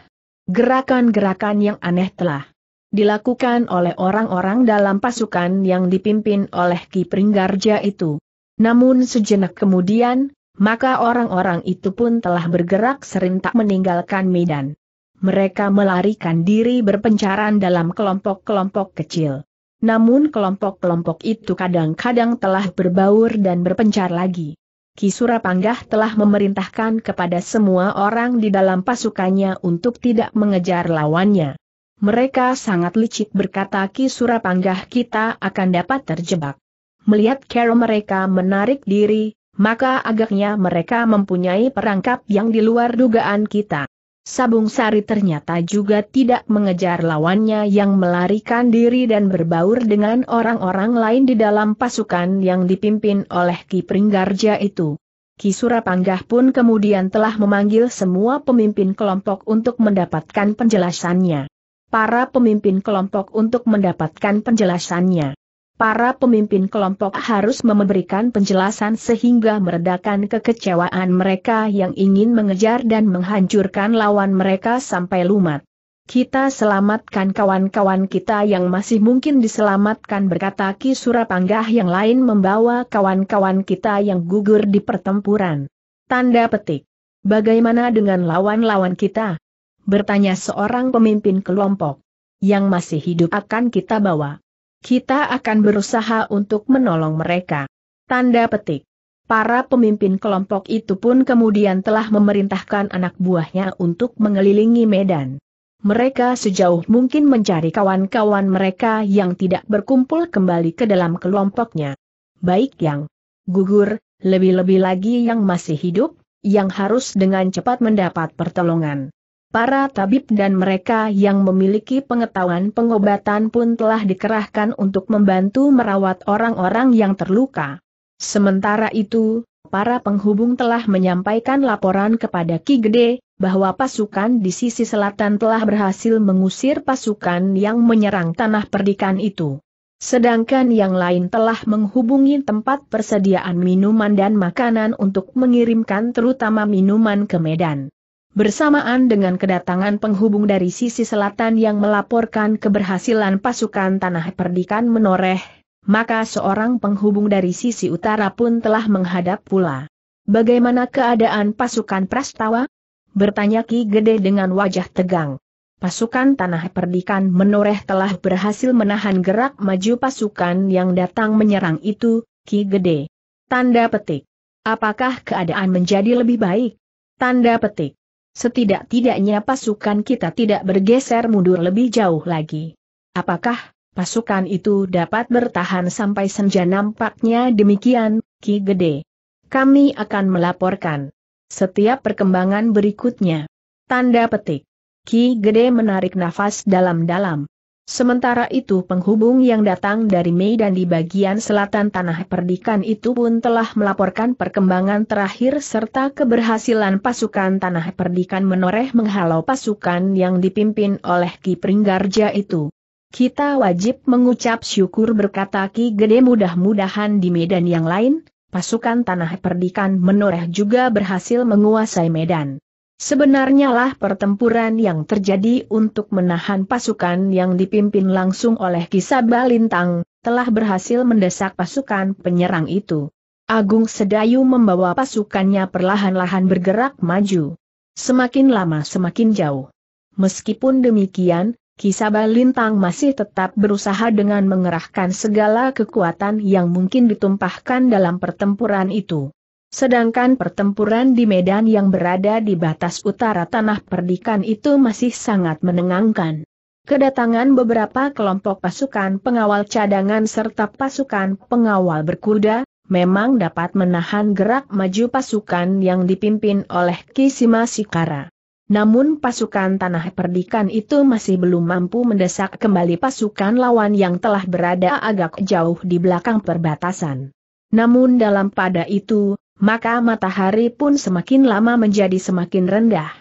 Gerakan-gerakan yang aneh telah dilakukan oleh orang-orang dalam pasukan yang dipimpin oleh Ki Pringgarja itu. Namun sejenak kemudian, maka orang-orang itu pun telah bergerak serentak meninggalkan medan. Mereka melarikan diri berpencaran dalam kelompok-kelompok kecil. Namun kelompok-kelompok itu kadang-kadang telah berbaur dan berpencar lagi. Kisura Panggah telah memerintahkan kepada semua orang di dalam pasukannya untuk tidak mengejar lawannya. Mereka sangat licik berkata Kisura Panggah kita akan dapat terjebak. Melihat cara mereka menarik diri, maka agaknya mereka mempunyai perangkap yang di luar dugaan kita. Sabung Sari ternyata juga tidak mengejar lawannya yang melarikan diri dan berbaur dengan orang-orang lain di dalam pasukan yang dipimpin oleh Ki Pringgarja itu. Ki Surapanggah pun kemudian telah memanggil semua pemimpin kelompok untuk mendapatkan penjelasannya. Para pemimpin kelompok untuk mendapatkan penjelasannya para pemimpin kelompok harus memberikan penjelasan sehingga meredakan kekecewaan mereka yang ingin mengejar dan menghancurkan lawan mereka sampai lumat. Kita selamatkan kawan-kawan kita yang masih mungkin diselamatkan berkata Ki Surapanggah yang lain membawa kawan-kawan kita yang gugur di pertempuran. Tanda petik. Bagaimana dengan lawan-lawan kita? Bertanya seorang pemimpin kelompok. Yang masih hidup akan kita bawa kita akan berusaha untuk menolong mereka. Tanda petik. Para pemimpin kelompok itu pun kemudian telah memerintahkan anak buahnya untuk mengelilingi Medan. Mereka sejauh mungkin mencari kawan-kawan mereka yang tidak berkumpul kembali ke dalam kelompoknya. Baik yang gugur, lebih-lebih lagi yang masih hidup, yang harus dengan cepat mendapat pertolongan. Para tabib dan mereka yang memiliki pengetahuan pengobatan pun telah dikerahkan untuk membantu merawat orang-orang yang terluka. Sementara itu, para penghubung telah menyampaikan laporan kepada Ki Gede, bahwa pasukan di sisi selatan telah berhasil mengusir pasukan yang menyerang tanah perdikan itu. Sedangkan yang lain telah menghubungi tempat persediaan minuman dan makanan untuk mengirimkan terutama minuman ke Medan. Bersamaan dengan kedatangan penghubung dari sisi selatan yang melaporkan keberhasilan pasukan tanah perdikan menoreh, maka seorang penghubung dari sisi utara pun telah menghadap pula. Bagaimana keadaan pasukan Prastawa? Bertanya Ki Gede dengan wajah tegang. Pasukan tanah perdikan menoreh telah berhasil menahan gerak maju pasukan yang datang menyerang itu, Ki Gede. Tanda petik. Apakah keadaan menjadi lebih baik? Tanda petik. Setidak-tidaknya pasukan kita tidak bergeser mundur lebih jauh lagi. Apakah pasukan itu dapat bertahan sampai senja nampaknya demikian, Ki Gede? Kami akan melaporkan setiap perkembangan berikutnya. Tanda petik. Ki Gede menarik nafas dalam-dalam. Sementara itu penghubung yang datang dari Medan di bagian selatan tanah perdikan itu pun telah melaporkan perkembangan terakhir serta keberhasilan pasukan tanah perdikan menoreh menghalau pasukan yang dipimpin oleh Ki Pringgarja itu. Kita wajib mengucap syukur berkata Ki Gede mudah-mudahan di Medan yang lain, pasukan tanah perdikan menoreh juga berhasil menguasai Medan. Sebenarnya lah pertempuran yang terjadi untuk menahan pasukan yang dipimpin langsung oleh Kisabah Lintang, telah berhasil mendesak pasukan penyerang itu. Agung Sedayu membawa pasukannya perlahan-lahan bergerak maju. Semakin lama semakin jauh. Meskipun demikian, Kisabah Lintang masih tetap berusaha dengan mengerahkan segala kekuatan yang mungkin ditumpahkan dalam pertempuran itu. Sedangkan pertempuran di medan yang berada di batas utara tanah perdikan itu masih sangat menengangkan. Kedatangan beberapa kelompok pasukan pengawal cadangan serta pasukan pengawal berkuda, memang dapat menahan gerak maju pasukan yang dipimpin oleh Kisima Sikara. Namun pasukan tanah perdikan itu masih belum mampu mendesak kembali pasukan lawan yang telah berada agak jauh di belakang perbatasan. Namun dalam pada itu, maka matahari pun semakin lama menjadi semakin rendah.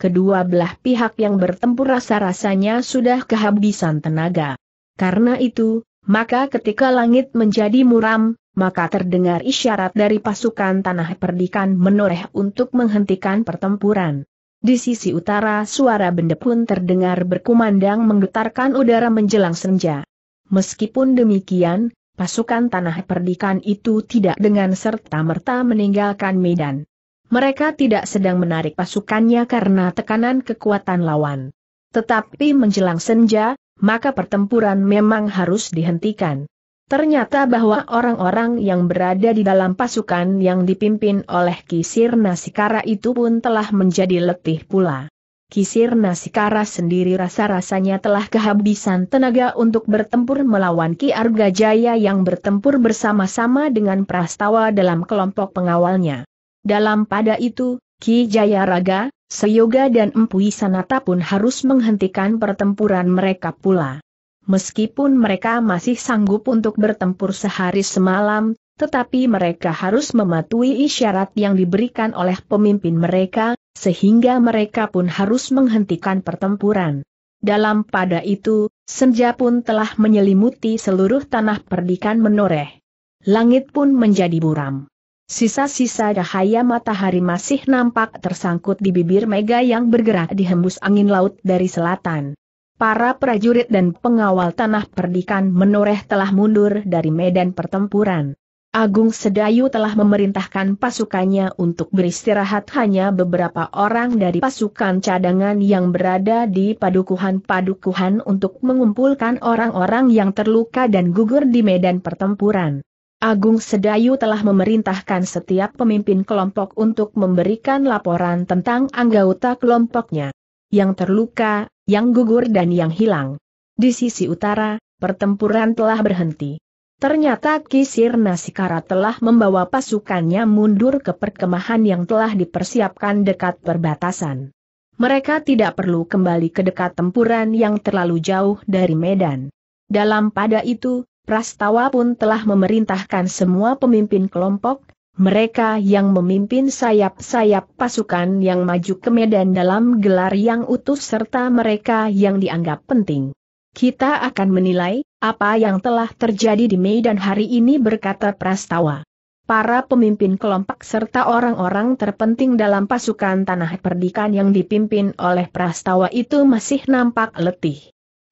Kedua belah pihak yang bertempur rasa-rasanya sudah kehabisan tenaga. Karena itu, maka ketika langit menjadi muram, maka terdengar isyarat dari pasukan tanah perdikan menoreh untuk menghentikan pertempuran. Di sisi utara suara benda pun terdengar berkumandang menggetarkan udara menjelang senja. Meskipun demikian, pasukan tanah perdikan itu tidak dengan serta-merta meninggalkan Medan. Mereka tidak sedang menarik pasukannya karena tekanan kekuatan lawan. Tetapi menjelang senja, maka pertempuran memang harus dihentikan. Ternyata bahwa orang-orang yang berada di dalam pasukan yang dipimpin oleh Kisir Nasikara itu pun telah menjadi letih pula. Kisir Nasikara sendiri rasa-rasanya telah kehabisan tenaga untuk bertempur melawan Ki Arga Jaya yang bertempur bersama-sama dengan Prastawa dalam kelompok pengawalnya. Dalam pada itu, Ki Jaya Raga, Seyoga dan Empu Sanata pun harus menghentikan pertempuran mereka pula. Meskipun mereka masih sanggup untuk bertempur sehari semalam, tetapi mereka harus mematuhi isyarat yang diberikan oleh pemimpin mereka, sehingga mereka pun harus menghentikan pertempuran. Dalam pada itu, senja pun telah menyelimuti seluruh tanah perdikan menoreh. Langit pun menjadi buram. Sisa-sisa cahaya matahari masih nampak tersangkut di bibir mega yang bergerak dihembus angin laut dari selatan. Para prajurit dan pengawal tanah perdikan menoreh telah mundur dari medan pertempuran. Agung Sedayu telah memerintahkan pasukannya untuk beristirahat hanya beberapa orang dari pasukan cadangan yang berada di padukuhan-padukuhan untuk mengumpulkan orang-orang yang terluka dan gugur di medan pertempuran. Agung Sedayu telah memerintahkan setiap pemimpin kelompok untuk memberikan laporan tentang anggota kelompoknya, yang terluka, yang gugur dan yang hilang. Di sisi utara, pertempuran telah berhenti. Ternyata Kisirna Sikara telah membawa pasukannya mundur ke perkemahan yang telah dipersiapkan dekat perbatasan. Mereka tidak perlu kembali ke dekat tempuran yang terlalu jauh dari medan. Dalam pada itu, Prastawa pun telah memerintahkan semua pemimpin kelompok, mereka yang memimpin sayap-sayap pasukan yang maju ke medan dalam gelar yang utuh serta mereka yang dianggap penting. Kita akan menilai, apa yang telah terjadi di Medan hari ini berkata Prastawa. Para pemimpin kelompok serta orang-orang terpenting dalam pasukan tanah perdikan yang dipimpin oleh Prastawa itu masih nampak letih.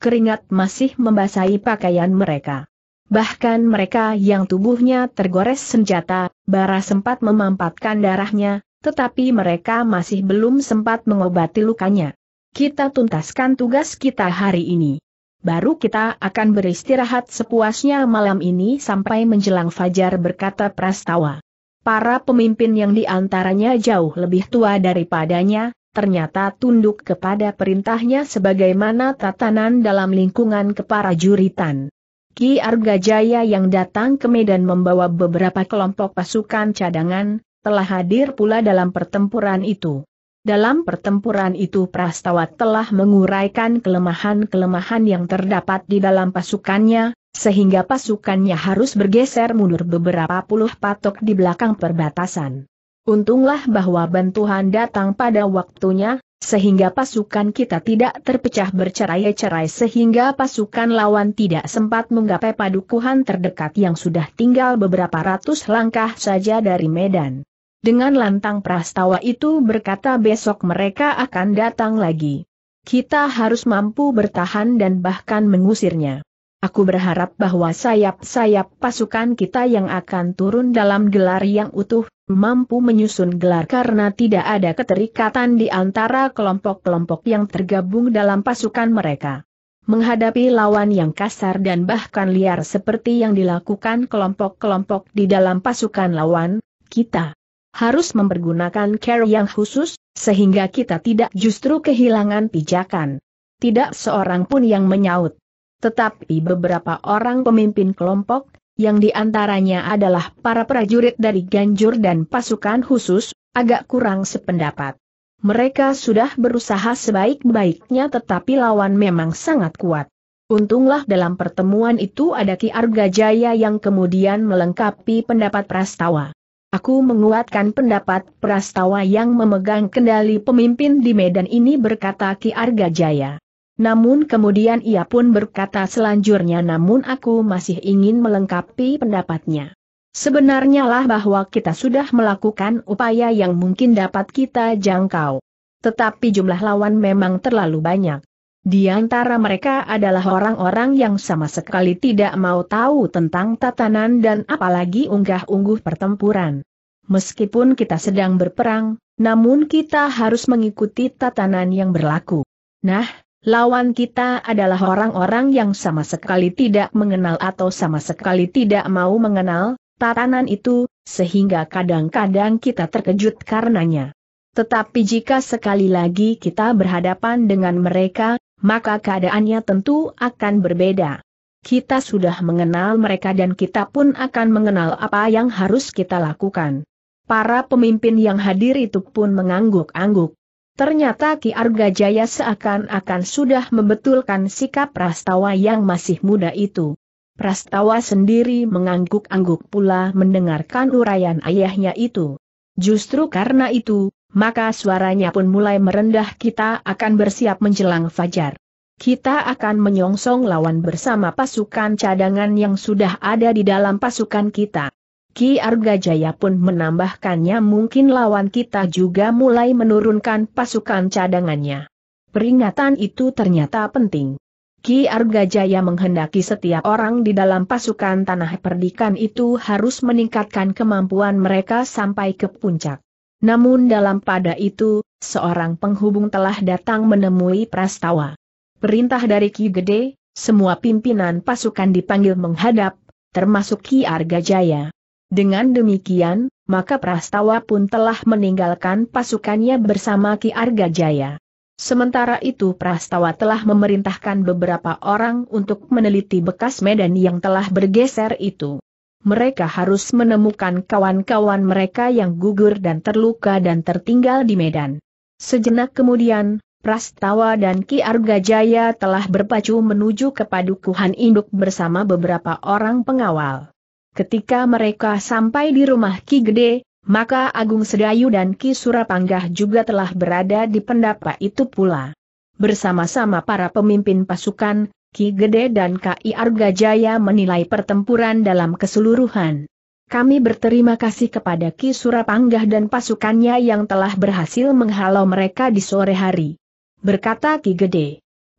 Keringat masih membasahi pakaian mereka. Bahkan mereka yang tubuhnya tergores senjata, bara sempat memampatkan darahnya, tetapi mereka masih belum sempat mengobati lukanya. Kita tuntaskan tugas kita hari ini baru kita akan beristirahat sepuasnya malam ini sampai menjelang fajar berkata Prastawa. Para pemimpin yang diantaranya jauh lebih tua daripadanya, ternyata tunduk kepada perintahnya sebagaimana tatanan dalam lingkungan juritan. Ki Argajaya yang datang ke Medan membawa beberapa kelompok pasukan cadangan, telah hadir pula dalam pertempuran itu. Dalam pertempuran itu Prastawa telah menguraikan kelemahan-kelemahan yang terdapat di dalam pasukannya, sehingga pasukannya harus bergeser mundur beberapa puluh patok di belakang perbatasan. Untunglah bahwa bantuan datang pada waktunya, sehingga pasukan kita tidak terpecah bercerai-cerai sehingga pasukan lawan tidak sempat menggapai padukuhan terdekat yang sudah tinggal beberapa ratus langkah saja dari Medan. Dengan lantang prastawa itu berkata besok mereka akan datang lagi. Kita harus mampu bertahan dan bahkan mengusirnya. Aku berharap bahwa sayap-sayap pasukan kita yang akan turun dalam gelar yang utuh, mampu menyusun gelar karena tidak ada keterikatan di antara kelompok-kelompok yang tergabung dalam pasukan mereka menghadapi lawan yang kasar dan bahkan liar seperti yang dilakukan kelompok-kelompok di dalam pasukan lawan, kita harus mempergunakan care yang khusus, sehingga kita tidak justru kehilangan pijakan. Tidak seorang pun yang menyaut. Tetapi beberapa orang pemimpin kelompok, yang diantaranya adalah para prajurit dari Ganjur dan pasukan khusus, agak kurang sependapat. Mereka sudah berusaha sebaik-baiknya tetapi lawan memang sangat kuat. Untunglah dalam pertemuan itu ada Ki Arga Jaya yang kemudian melengkapi pendapat Prastawa. Aku menguatkan pendapat Prastawa yang memegang kendali pemimpin di medan ini berkata Ki Arga Jaya. Namun kemudian ia pun berkata selanjutnya namun aku masih ingin melengkapi pendapatnya. Sebenarnya lah bahwa kita sudah melakukan upaya yang mungkin dapat kita jangkau. Tetapi jumlah lawan memang terlalu banyak. Di antara mereka adalah orang-orang yang sama sekali tidak mau tahu tentang tatanan dan apalagi unggah-ungguh pertempuran. Meskipun kita sedang berperang, namun kita harus mengikuti tatanan yang berlaku. Nah, lawan kita adalah orang-orang yang sama sekali tidak mengenal atau sama sekali tidak mau mengenal tatanan itu, sehingga kadang-kadang kita terkejut karenanya. Tetapi jika sekali lagi kita berhadapan dengan mereka, maka keadaannya tentu akan berbeda. Kita sudah mengenal mereka dan kita pun akan mengenal apa yang harus kita lakukan. Para pemimpin yang hadir itu pun mengangguk-angguk. Ternyata Ki Arga Jaya seakan-akan sudah membetulkan sikap Prastawa yang masih muda itu. Prastawa sendiri mengangguk-angguk pula mendengarkan uraian ayahnya itu. Justru karena itu, maka suaranya pun mulai merendah kita akan bersiap menjelang fajar. Kita akan menyongsong lawan bersama pasukan cadangan yang sudah ada di dalam pasukan kita. Ki Arga Jaya pun menambahkannya mungkin lawan kita juga mulai menurunkan pasukan cadangannya. Peringatan itu ternyata penting. Ki Arga Jaya menghendaki setiap orang di dalam pasukan tanah perdikan itu harus meningkatkan kemampuan mereka sampai ke puncak. Namun dalam pada itu, seorang penghubung telah datang menemui Prastawa. Perintah dari Ki Gede, semua pimpinan pasukan dipanggil menghadap, termasuk Ki Arga Jaya. Dengan demikian, maka Prastawa pun telah meninggalkan pasukannya bersama Ki Arga Jaya. Sementara itu Prastawa telah memerintahkan beberapa orang untuk meneliti bekas medan yang telah bergeser itu mereka harus menemukan kawan-kawan mereka yang gugur dan terluka dan tertinggal di Medan. Sejenak kemudian, Prastawa dan Ki Arga Jaya telah berpacu menuju ke padukuhan induk bersama beberapa orang pengawal. Ketika mereka sampai di rumah Ki Gede, maka Agung Sedayu dan Ki Surapanggah juga telah berada di pendapa itu pula. Bersama-sama para pemimpin pasukan, Ki Gede dan Ki Arga Jaya menilai pertempuran dalam keseluruhan. Kami berterima kasih kepada Ki Surapanggah dan pasukannya yang telah berhasil menghalau mereka di sore hari. Berkata Ki Gede.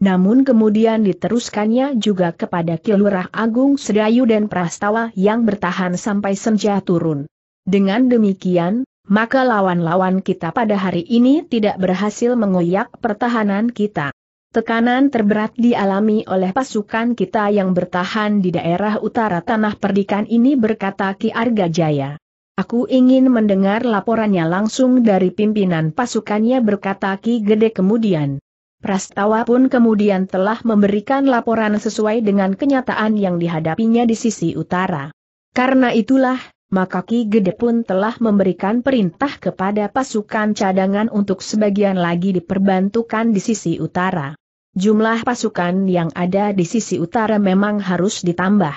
Namun kemudian diteruskannya juga kepada Ki Lurah Agung Sedayu dan Prastawa yang bertahan sampai senja turun. Dengan demikian, maka lawan-lawan kita pada hari ini tidak berhasil mengoyak pertahanan kita. Tekanan terberat dialami oleh pasukan kita yang bertahan di daerah utara tanah perdikan ini berkata Ki Arga Jaya. Aku ingin mendengar laporannya langsung dari pimpinan pasukannya berkata Ki Gede kemudian. Prastawa pun kemudian telah memberikan laporan sesuai dengan kenyataan yang dihadapinya di sisi utara. Karena itulah, maka Ki Gede pun telah memberikan perintah kepada pasukan cadangan untuk sebagian lagi diperbantukan di sisi utara. Jumlah pasukan yang ada di sisi utara memang harus ditambah.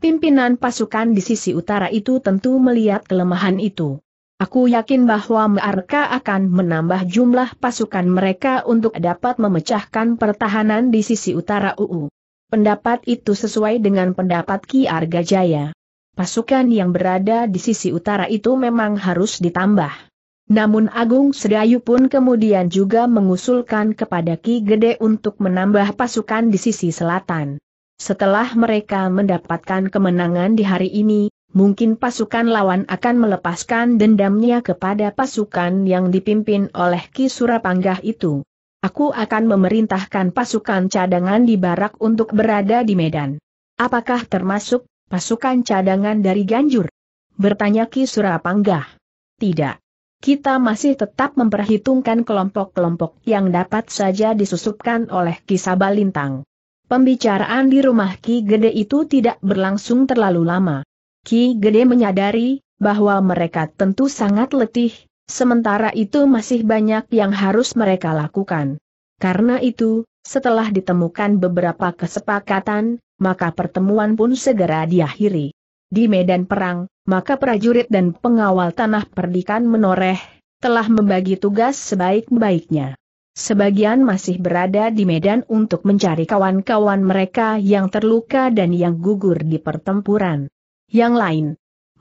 Pimpinan pasukan di sisi utara itu tentu melihat kelemahan itu. Aku yakin bahwa mereka akan menambah jumlah pasukan mereka untuk dapat memecahkan pertahanan di sisi utara UU. Pendapat itu sesuai dengan pendapat Ki Arga Jaya. Pasukan yang berada di sisi utara itu memang harus ditambah. Namun Agung Sedayu pun kemudian juga mengusulkan kepada Ki Gede untuk menambah pasukan di sisi selatan. Setelah mereka mendapatkan kemenangan di hari ini, mungkin pasukan lawan akan melepaskan dendamnya kepada pasukan yang dipimpin oleh Ki Surapanggah itu. Aku akan memerintahkan pasukan cadangan di barak untuk berada di Medan. Apakah termasuk pasukan cadangan dari Ganjur? Bertanya Ki Surapanggah. Tidak kita masih tetap memperhitungkan kelompok-kelompok yang dapat saja disusupkan oleh Kisaba Lintang. Pembicaraan di rumah Ki Gede itu tidak berlangsung terlalu lama. Ki Gede menyadari bahwa mereka tentu sangat letih, sementara itu masih banyak yang harus mereka lakukan. Karena itu, setelah ditemukan beberapa kesepakatan, maka pertemuan pun segera diakhiri di medan perang, maka prajurit dan pengawal tanah perdikan menoreh, telah membagi tugas sebaik-baiknya. Sebagian masih berada di medan untuk mencari kawan-kawan mereka yang terluka dan yang gugur di pertempuran. Yang lain,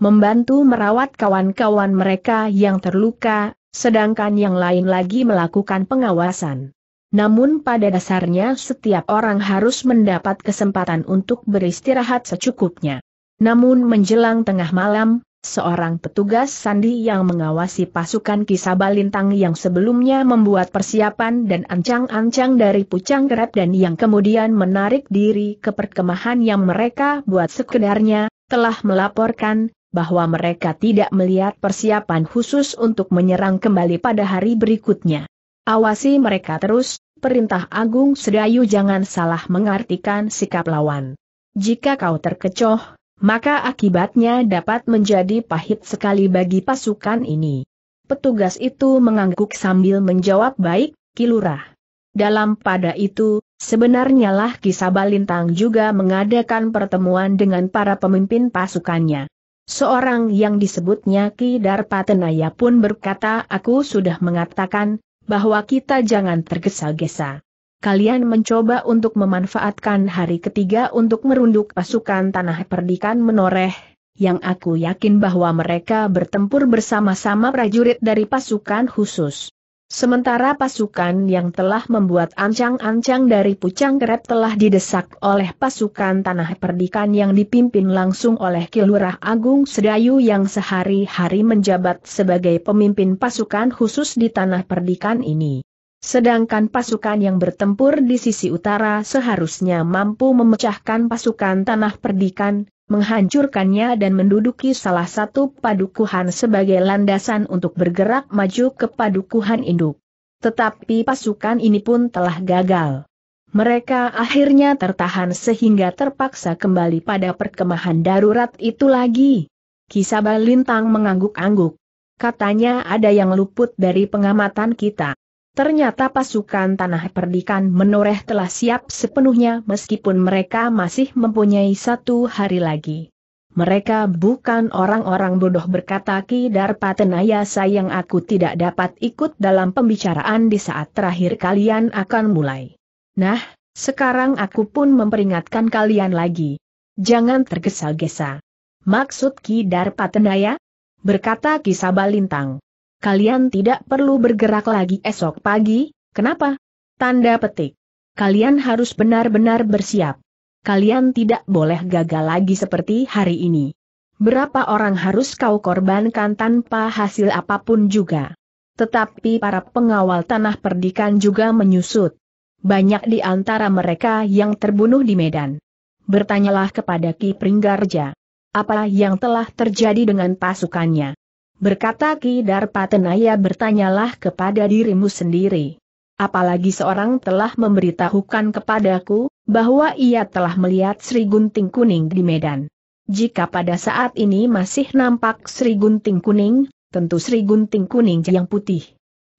membantu merawat kawan-kawan mereka yang terluka, sedangkan yang lain lagi melakukan pengawasan. Namun pada dasarnya setiap orang harus mendapat kesempatan untuk beristirahat secukupnya. Namun menjelang tengah malam, seorang petugas sandi yang mengawasi pasukan kisah balintang yang sebelumnya membuat persiapan dan ancang-ancang dari Pucang Kerap dan yang kemudian menarik diri ke perkemahan yang mereka buat sekedarnya, telah melaporkan bahwa mereka tidak melihat persiapan khusus untuk menyerang kembali pada hari berikutnya. Awasi mereka terus, perintah Agung Sedayu jangan salah mengartikan sikap lawan. Jika kau terkecoh, maka akibatnya dapat menjadi pahit sekali bagi pasukan ini. Petugas itu mengangguk sambil menjawab baik, Kilurah. Dalam pada itu, sebenarnya lah kisah Balintang juga mengadakan pertemuan dengan para pemimpin pasukannya. Seorang yang disebutnya Ki Darpatenaya pun berkata aku sudah mengatakan, bahwa kita jangan tergesa-gesa kalian mencoba untuk memanfaatkan hari ketiga untuk merunduk pasukan tanah perdikan menoreh, yang aku yakin bahwa mereka bertempur bersama-sama prajurit dari pasukan khusus. Sementara pasukan yang telah membuat ancang-ancang dari Pucang Kerep telah didesak oleh pasukan Tanah Perdikan yang dipimpin langsung oleh Kilurah Agung Sedayu yang sehari-hari menjabat sebagai pemimpin pasukan khusus di Tanah Perdikan ini. Sedangkan pasukan yang bertempur di sisi utara seharusnya mampu memecahkan pasukan tanah perdikan, menghancurkannya dan menduduki salah satu padukuhan sebagai landasan untuk bergerak maju ke padukuhan induk. Tetapi pasukan ini pun telah gagal. Mereka akhirnya tertahan sehingga terpaksa kembali pada perkemahan darurat itu lagi. Kisah Balintang mengangguk-angguk. Katanya ada yang luput dari pengamatan kita. Ternyata pasukan tanah perdikan menoreh telah siap sepenuhnya meskipun mereka masih mempunyai satu hari lagi. Mereka bukan orang-orang bodoh berkata Ki Darpatenaya sayang aku tidak dapat ikut dalam pembicaraan di saat terakhir kalian akan mulai. Nah, sekarang aku pun memperingatkan kalian lagi. Jangan tergesa-gesa. Maksud Ki Darpatenaya? Berkata Ki Sabalintang. Kalian tidak perlu bergerak lagi esok pagi, kenapa? Tanda petik. Kalian harus benar-benar bersiap. Kalian tidak boleh gagal lagi seperti hari ini. Berapa orang harus kau korbankan tanpa hasil apapun juga. Tetapi para pengawal tanah perdikan juga menyusut. Banyak di antara mereka yang terbunuh di Medan. Bertanyalah kepada Ki Pringgarja. Apa yang telah terjadi dengan pasukannya? Berkata Ki Darpatenaya bertanyalah kepada dirimu sendiri. Apalagi seorang telah memberitahukan kepadaku, bahwa ia telah melihat Sri Gunting Kuning di Medan. Jika pada saat ini masih nampak Sri Gunting Kuning, tentu Sri Gunting Kuning yang putih.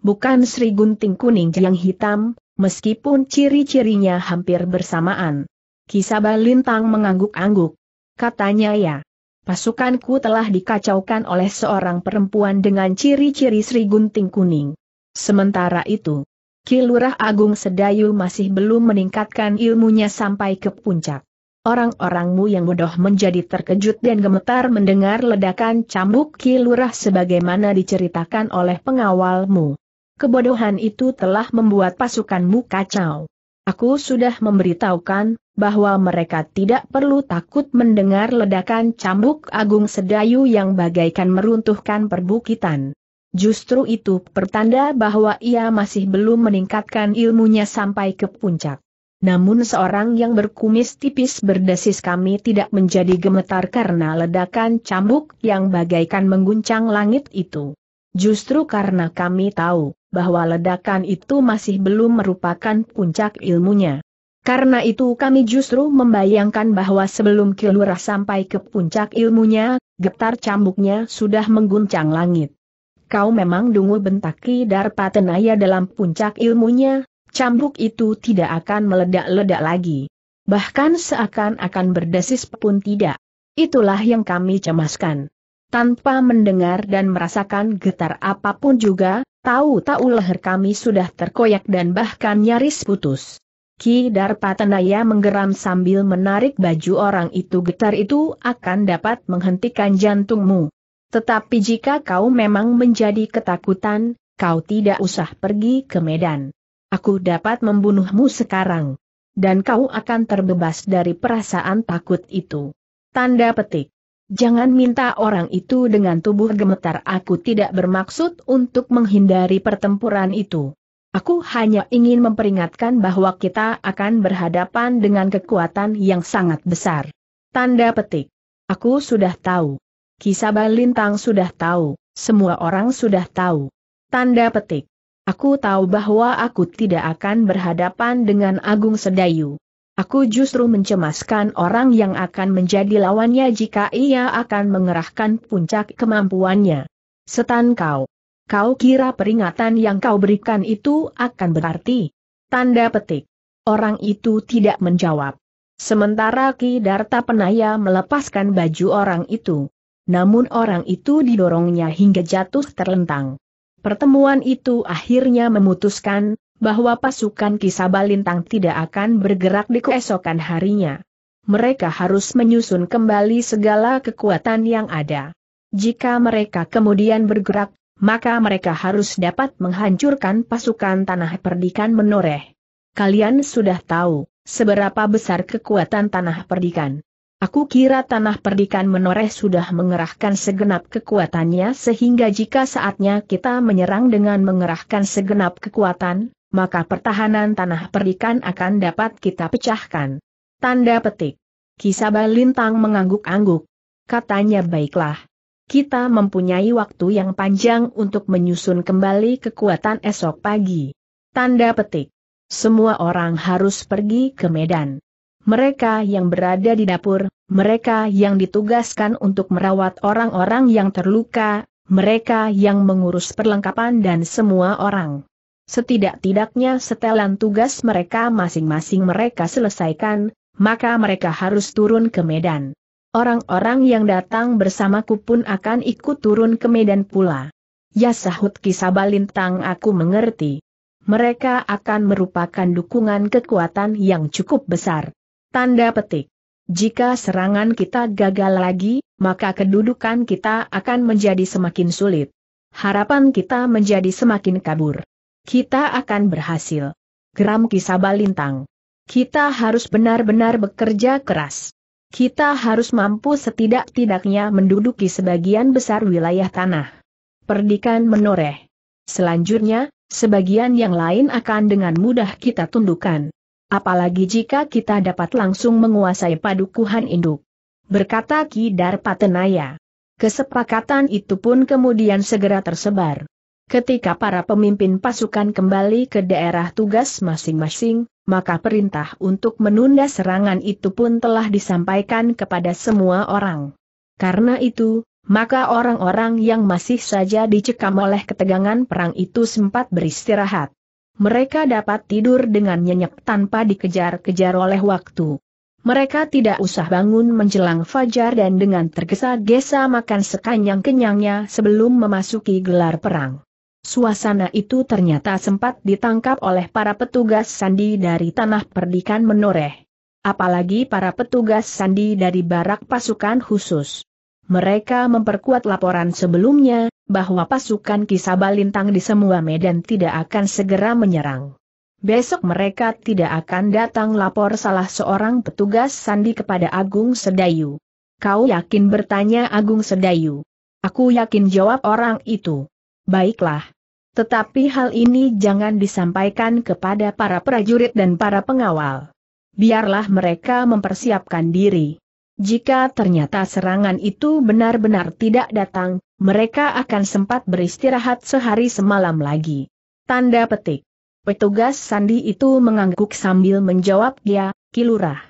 Bukan Sri Gunting Kuning yang hitam, meskipun ciri-cirinya hampir bersamaan. Kisah Balintang mengangguk-angguk. Katanya ya, Pasukanku telah dikacaukan oleh seorang perempuan dengan ciri-ciri Sri Gunting Kuning. Sementara itu, Kilurah Agung Sedayu masih belum meningkatkan ilmunya sampai ke puncak. Orang-orangmu yang bodoh menjadi terkejut dan gemetar mendengar ledakan cambuk Kilurah sebagaimana diceritakan oleh pengawalmu. Kebodohan itu telah membuat pasukanmu kacau. Aku sudah memberitahukan, bahwa mereka tidak perlu takut mendengar ledakan cambuk agung sedayu yang bagaikan meruntuhkan perbukitan. Justru itu pertanda bahwa ia masih belum meningkatkan ilmunya sampai ke puncak. Namun seorang yang berkumis tipis berdesis kami tidak menjadi gemetar karena ledakan cambuk yang bagaikan mengguncang langit itu. Justru karena kami tahu bahwa ledakan itu masih belum merupakan puncak ilmunya. Karena itu kami justru membayangkan bahwa sebelum Kilura sampai ke puncak ilmunya, getar cambuknya sudah mengguncang langit. Kau memang dungu bentaki darpa tenaya dalam puncak ilmunya, cambuk itu tidak akan meledak-ledak lagi. Bahkan seakan-akan berdesis pun tidak. Itulah yang kami cemaskan. Tanpa mendengar dan merasakan getar apapun juga, tahu-tahu leher kami sudah terkoyak dan bahkan nyaris putus. Ki Darpatenaya menggeram sambil menarik baju orang itu getar itu akan dapat menghentikan jantungmu. Tetapi jika kau memang menjadi ketakutan, kau tidak usah pergi ke Medan. Aku dapat membunuhmu sekarang. Dan kau akan terbebas dari perasaan takut itu. Tanda petik. Jangan minta orang itu dengan tubuh gemetar aku tidak bermaksud untuk menghindari pertempuran itu. Aku hanya ingin memperingatkan bahwa kita akan berhadapan dengan kekuatan yang sangat besar. Tanda petik. Aku sudah tahu. Kisah Balintang sudah tahu, semua orang sudah tahu. Tanda petik. Aku tahu bahwa aku tidak akan berhadapan dengan Agung Sedayu. Aku justru mencemaskan orang yang akan menjadi lawannya jika ia akan mengerahkan puncak kemampuannya. Setan kau. Kau kira peringatan yang kau berikan itu akan berarti? Tanda petik. Orang itu tidak menjawab. Sementara Ki Darta Penaya melepaskan baju orang itu. Namun orang itu didorongnya hingga jatuh terlentang. Pertemuan itu akhirnya memutuskan bahwa pasukan Kisabalintang tidak akan bergerak di keesokan harinya. Mereka harus menyusun kembali segala kekuatan yang ada. Jika mereka kemudian bergerak, maka mereka harus dapat menghancurkan pasukan tanah perdikan menoreh. Kalian sudah tahu, seberapa besar kekuatan tanah perdikan. Aku kira tanah perdikan menoreh sudah mengerahkan segenap kekuatannya sehingga jika saatnya kita menyerang dengan mengerahkan segenap kekuatan, maka pertahanan tanah perdikan akan dapat kita pecahkan. Tanda petik. Kisaba Lintang mengangguk-angguk. Katanya baiklah kita mempunyai waktu yang panjang untuk menyusun kembali kekuatan esok pagi. Tanda petik. Semua orang harus pergi ke Medan. Mereka yang berada di dapur, mereka yang ditugaskan untuk merawat orang-orang yang terluka, mereka yang mengurus perlengkapan dan semua orang. Setidak-tidaknya setelan tugas mereka masing-masing mereka selesaikan, maka mereka harus turun ke Medan orang-orang yang datang bersamaku pun akan ikut turun ke medan pula. Ya sahut Kisabalintang aku mengerti. Mereka akan merupakan dukungan kekuatan yang cukup besar. Tanda petik. Jika serangan kita gagal lagi, maka kedudukan kita akan menjadi semakin sulit. Harapan kita menjadi semakin kabur. Kita akan berhasil. Geram Kisabalintang. Kita harus benar-benar bekerja keras kita harus mampu setidak-tidaknya menduduki sebagian besar wilayah tanah. Perdikan menoreh. Selanjutnya, sebagian yang lain akan dengan mudah kita tundukkan. Apalagi jika kita dapat langsung menguasai padukuhan induk. Berkata Kidar Patenaya. Kesepakatan itu pun kemudian segera tersebar. Ketika para pemimpin pasukan kembali ke daerah tugas masing-masing, maka perintah untuk menunda serangan itu pun telah disampaikan kepada semua orang. Karena itu, maka orang-orang yang masih saja dicekam oleh ketegangan perang itu sempat beristirahat. Mereka dapat tidur dengan nyenyak tanpa dikejar-kejar oleh waktu. Mereka tidak usah bangun menjelang fajar dan dengan tergesa-gesa makan sekanyang-kenyangnya sebelum memasuki gelar perang. Suasana itu ternyata sempat ditangkap oleh para petugas sandi dari tanah perdikan menoreh. Apalagi para petugas sandi dari barak pasukan khusus. Mereka memperkuat laporan sebelumnya, bahwa pasukan Kisabalintang di semua medan tidak akan segera menyerang. Besok mereka tidak akan datang lapor salah seorang petugas sandi kepada Agung Sedayu. Kau yakin bertanya Agung Sedayu? Aku yakin jawab orang itu. Baiklah. Tetapi hal ini jangan disampaikan kepada para prajurit dan para pengawal. Biarlah mereka mempersiapkan diri. Jika ternyata serangan itu benar-benar tidak datang, mereka akan sempat beristirahat sehari semalam lagi. Tanda petik. Petugas sandi itu mengangguk sambil menjawab dia, ya, Kilurah.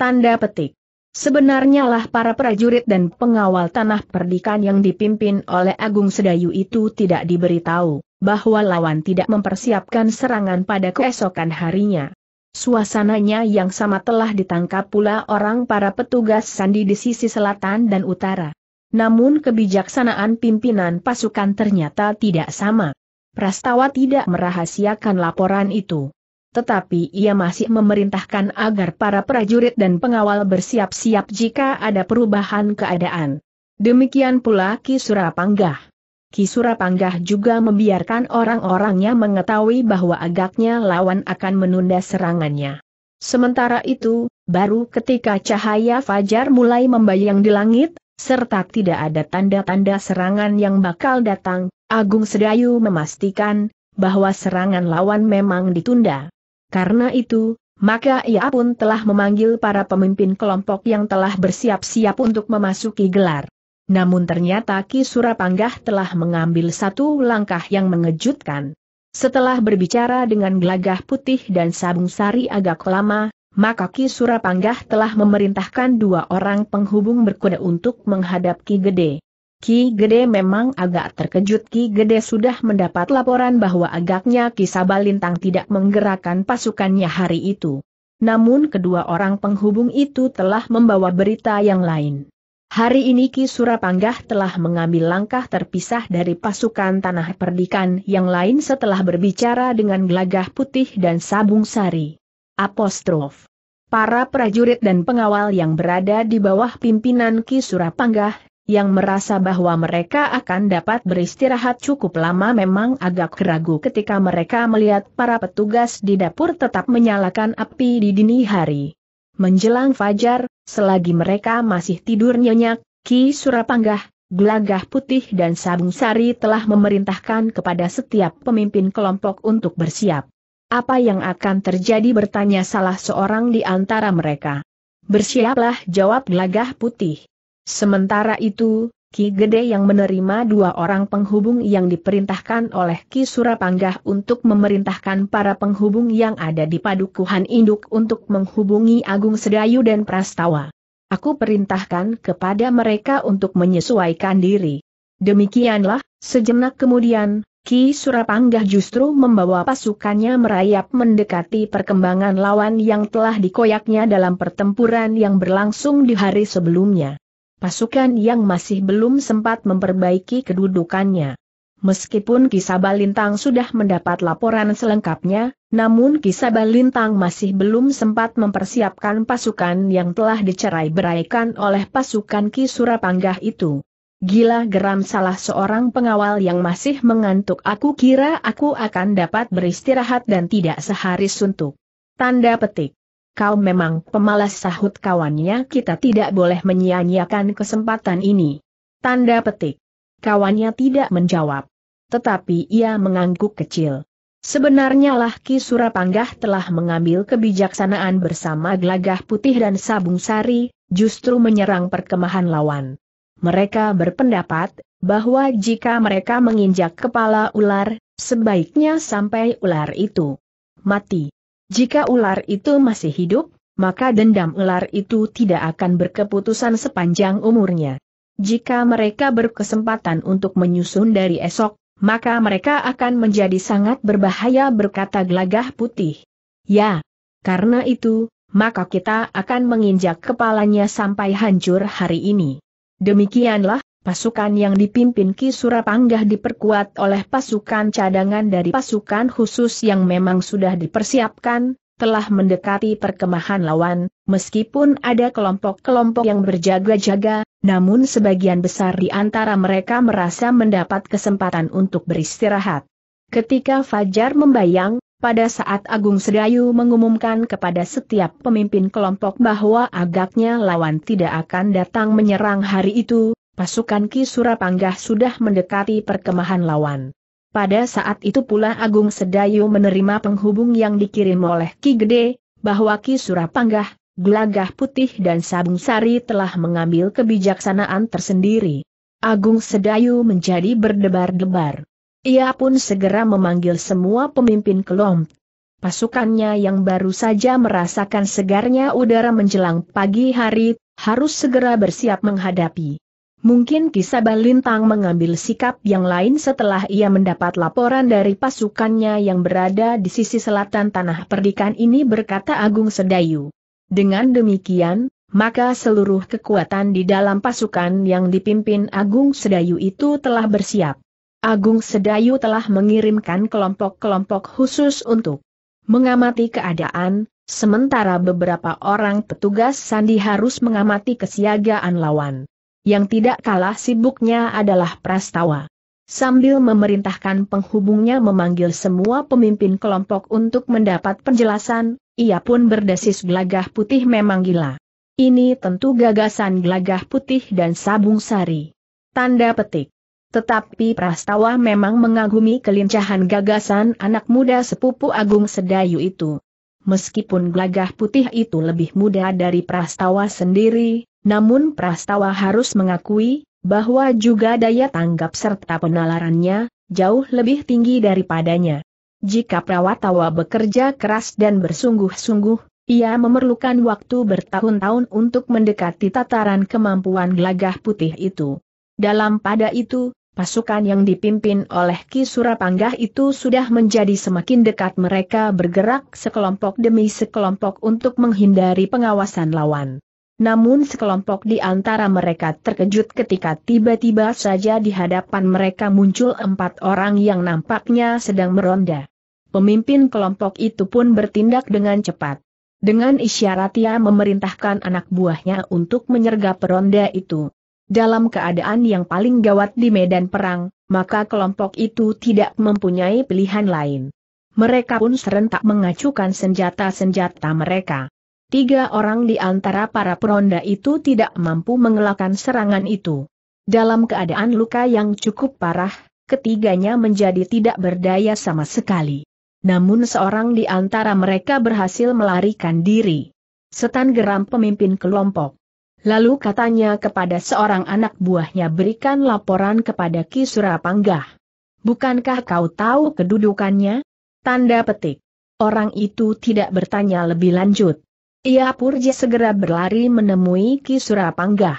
Tanda petik. Sebenarnya lah para prajurit dan pengawal tanah perdikan yang dipimpin oleh Agung Sedayu itu tidak diberitahu bahwa lawan tidak mempersiapkan serangan pada keesokan harinya. Suasananya yang sama telah ditangkap pula orang para petugas sandi di sisi selatan dan utara. Namun kebijaksanaan pimpinan pasukan ternyata tidak sama. Prastawa tidak merahasiakan laporan itu. Tetapi ia masih memerintahkan agar para prajurit dan pengawal bersiap-siap jika ada perubahan keadaan. Demikian pula Ki Surapanggah. Kisura Panggah juga membiarkan orang-orangnya mengetahui bahwa agaknya lawan akan menunda serangannya. Sementara itu, baru ketika cahaya fajar mulai membayang di langit, serta tidak ada tanda-tanda serangan yang bakal datang, Agung Sedayu memastikan bahwa serangan lawan memang ditunda. Karena itu, maka ia pun telah memanggil para pemimpin kelompok yang telah bersiap-siap untuk memasuki gelar. Namun ternyata Ki Surapanggah telah mengambil satu langkah yang mengejutkan. Setelah berbicara dengan gelagah putih dan sabung sari agak lama, maka Ki Surapanggah telah memerintahkan dua orang penghubung berkuda untuk menghadap Ki Gede. Ki Gede memang agak terkejut Ki Gede sudah mendapat laporan bahwa agaknya Ki Sabalintang tidak menggerakkan pasukannya hari itu. Namun kedua orang penghubung itu telah membawa berita yang lain. Hari ini Ki Surapanggah telah mengambil langkah terpisah dari pasukan tanah perdikan yang lain setelah berbicara dengan gelagah putih dan sabung sari. Apostrof. Para prajurit dan pengawal yang berada di bawah pimpinan Ki Surapanggah, yang merasa bahwa mereka akan dapat beristirahat cukup lama memang agak ragu ketika mereka melihat para petugas di dapur tetap menyalakan api di dini hari. Menjelang fajar, selagi mereka masih tidur nyenyak, Ki Surapanggah, Gelagah Putih dan Sabung Sari telah memerintahkan kepada setiap pemimpin kelompok untuk bersiap. Apa yang akan terjadi bertanya salah seorang di antara mereka. Bersiaplah jawab Gelagah Putih. Sementara itu, Ki Gede yang menerima dua orang penghubung yang diperintahkan oleh Ki Surapanggah untuk memerintahkan para penghubung yang ada di Padukuhan Induk untuk menghubungi Agung Sedayu dan Prastawa. Aku perintahkan kepada mereka untuk menyesuaikan diri. Demikianlah, sejenak kemudian, Ki Surapanggah justru membawa pasukannya merayap mendekati perkembangan lawan yang telah dikoyaknya dalam pertempuran yang berlangsung di hari sebelumnya pasukan yang masih belum sempat memperbaiki kedudukannya. Meskipun Kisaba Lintang sudah mendapat laporan selengkapnya, namun Kisaba Lintang masih belum sempat mempersiapkan pasukan yang telah dicerai beraikan oleh pasukan Ki Surapanggah itu. Gila geram salah seorang pengawal yang masih mengantuk aku kira aku akan dapat beristirahat dan tidak sehari suntuk. Tanda petik kau memang pemalas sahut kawannya kita tidak boleh menyia-nyiakan kesempatan ini. Tanda petik. Kawannya tidak menjawab. Tetapi ia mengangguk kecil. Sebenarnya lah Ki Surapanggah telah mengambil kebijaksanaan bersama gelagah putih dan sabung sari, justru menyerang perkemahan lawan. Mereka berpendapat, bahwa jika mereka menginjak kepala ular, sebaiknya sampai ular itu mati. Jika ular itu masih hidup, maka dendam ular itu tidak akan berkeputusan sepanjang umurnya. Jika mereka berkesempatan untuk menyusun dari esok, maka mereka akan menjadi sangat berbahaya berkata gelagah putih. Ya, karena itu, maka kita akan menginjak kepalanya sampai hancur hari ini. Demikianlah, Pasukan yang dipimpin Ki Surapanggah diperkuat oleh pasukan cadangan dari pasukan khusus yang memang sudah dipersiapkan, telah mendekati perkemahan lawan, meskipun ada kelompok-kelompok yang berjaga-jaga, namun sebagian besar di antara mereka merasa mendapat kesempatan untuk beristirahat. Ketika Fajar membayang, pada saat Agung Sedayu mengumumkan kepada setiap pemimpin kelompok bahwa agaknya lawan tidak akan datang menyerang hari itu, Pasukan Ki Surapanggah sudah mendekati perkemahan lawan. Pada saat itu pula Agung Sedayu menerima penghubung yang dikirim oleh Ki Gede, bahwa Ki Surapanggah, Gelagah Putih dan Sabung Sari telah mengambil kebijaksanaan tersendiri. Agung Sedayu menjadi berdebar-debar. Ia pun segera memanggil semua pemimpin kelompok. Pasukannya yang baru saja merasakan segarnya udara menjelang pagi hari, harus segera bersiap menghadapi Mungkin kisah Balintang mengambil sikap yang lain setelah ia mendapat laporan dari pasukannya yang berada di sisi selatan tanah perdikan ini berkata Agung Sedayu. Dengan demikian, maka seluruh kekuatan di dalam pasukan yang dipimpin Agung Sedayu itu telah bersiap. Agung Sedayu telah mengirimkan kelompok-kelompok khusus untuk mengamati keadaan, sementara beberapa orang petugas sandi harus mengamati kesiagaan lawan. Yang tidak kalah sibuknya adalah Prastawa. Sambil memerintahkan penghubungnya memanggil semua pemimpin kelompok untuk mendapat penjelasan, ia pun berdesis gelagah putih memang gila. Ini tentu gagasan gelagah putih dan sabung sari. Tanda petik. Tetapi Prastawa memang mengagumi kelincahan gagasan anak muda sepupu Agung Sedayu itu. Meskipun gelagah putih itu lebih muda dari Prastawa sendiri, namun Prastawa harus mengakui, bahwa juga daya tanggap serta penalarannya, jauh lebih tinggi daripadanya. Jika Prawatawa bekerja keras dan bersungguh-sungguh, ia memerlukan waktu bertahun-tahun untuk mendekati tataran kemampuan gelagah putih itu. Dalam pada itu, pasukan yang dipimpin oleh Ki Surapanggah itu sudah menjadi semakin dekat mereka bergerak sekelompok demi sekelompok untuk menghindari pengawasan lawan. Namun sekelompok di antara mereka terkejut ketika tiba-tiba saja di hadapan mereka muncul empat orang yang nampaknya sedang meronda. Pemimpin kelompok itu pun bertindak dengan cepat. Dengan isyarat ia memerintahkan anak buahnya untuk menyergap peronda itu. Dalam keadaan yang paling gawat di medan perang, maka kelompok itu tidak mempunyai pilihan lain. Mereka pun serentak mengacukan senjata-senjata mereka tiga orang di antara para peronda itu tidak mampu mengelakkan serangan itu. Dalam keadaan luka yang cukup parah, ketiganya menjadi tidak berdaya sama sekali. Namun seorang di antara mereka berhasil melarikan diri. Setan geram pemimpin kelompok. Lalu katanya kepada seorang anak buahnya berikan laporan kepada Ki Surapanggah. Bukankah kau tahu kedudukannya? Tanda petik. Orang itu tidak bertanya lebih lanjut. Ia Purja segera berlari menemui Ki Surapanggah.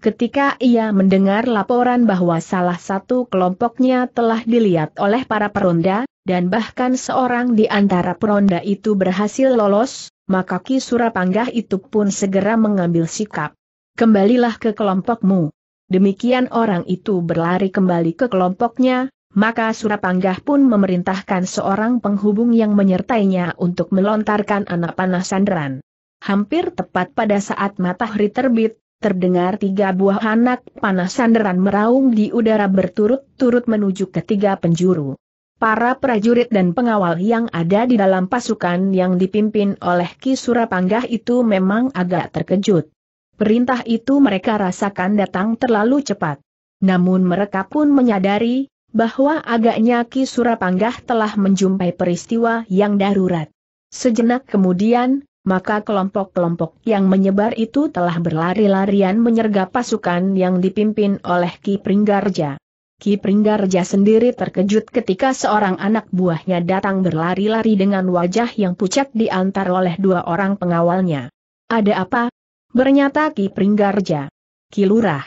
Ketika ia mendengar laporan bahwa salah satu kelompoknya telah dilihat oleh para peronda, dan bahkan seorang di antara peronda itu berhasil lolos, maka Ki Surapanggah itu pun segera mengambil sikap. Kembalilah ke kelompokmu. Demikian orang itu berlari kembali ke kelompoknya, maka Surapanggah pun memerintahkan seorang penghubung yang menyertainya untuk melontarkan anak panah sandaran. Hampir tepat pada saat matahari terbit, terdengar tiga buah anak panah sandaran meraung di udara berturut-turut menuju ke tiga penjuru. Para prajurit dan pengawal yang ada di dalam pasukan yang dipimpin oleh Ki Surapanggah itu memang agak terkejut. Perintah itu mereka rasakan datang terlalu cepat. Namun mereka pun menyadari, bahwa agaknya Ki Surapanggah telah menjumpai peristiwa yang darurat. Sejenak kemudian, maka kelompok-kelompok yang menyebar itu telah berlari-larian menyergap pasukan yang dipimpin oleh Ki Pringgarja. Ki Pringgarja sendiri terkejut ketika seorang anak buahnya datang berlari-lari dengan wajah yang pucat diantar oleh dua orang pengawalnya. Ada apa? Bernyata Ki Pringgarja. Ki Lurah.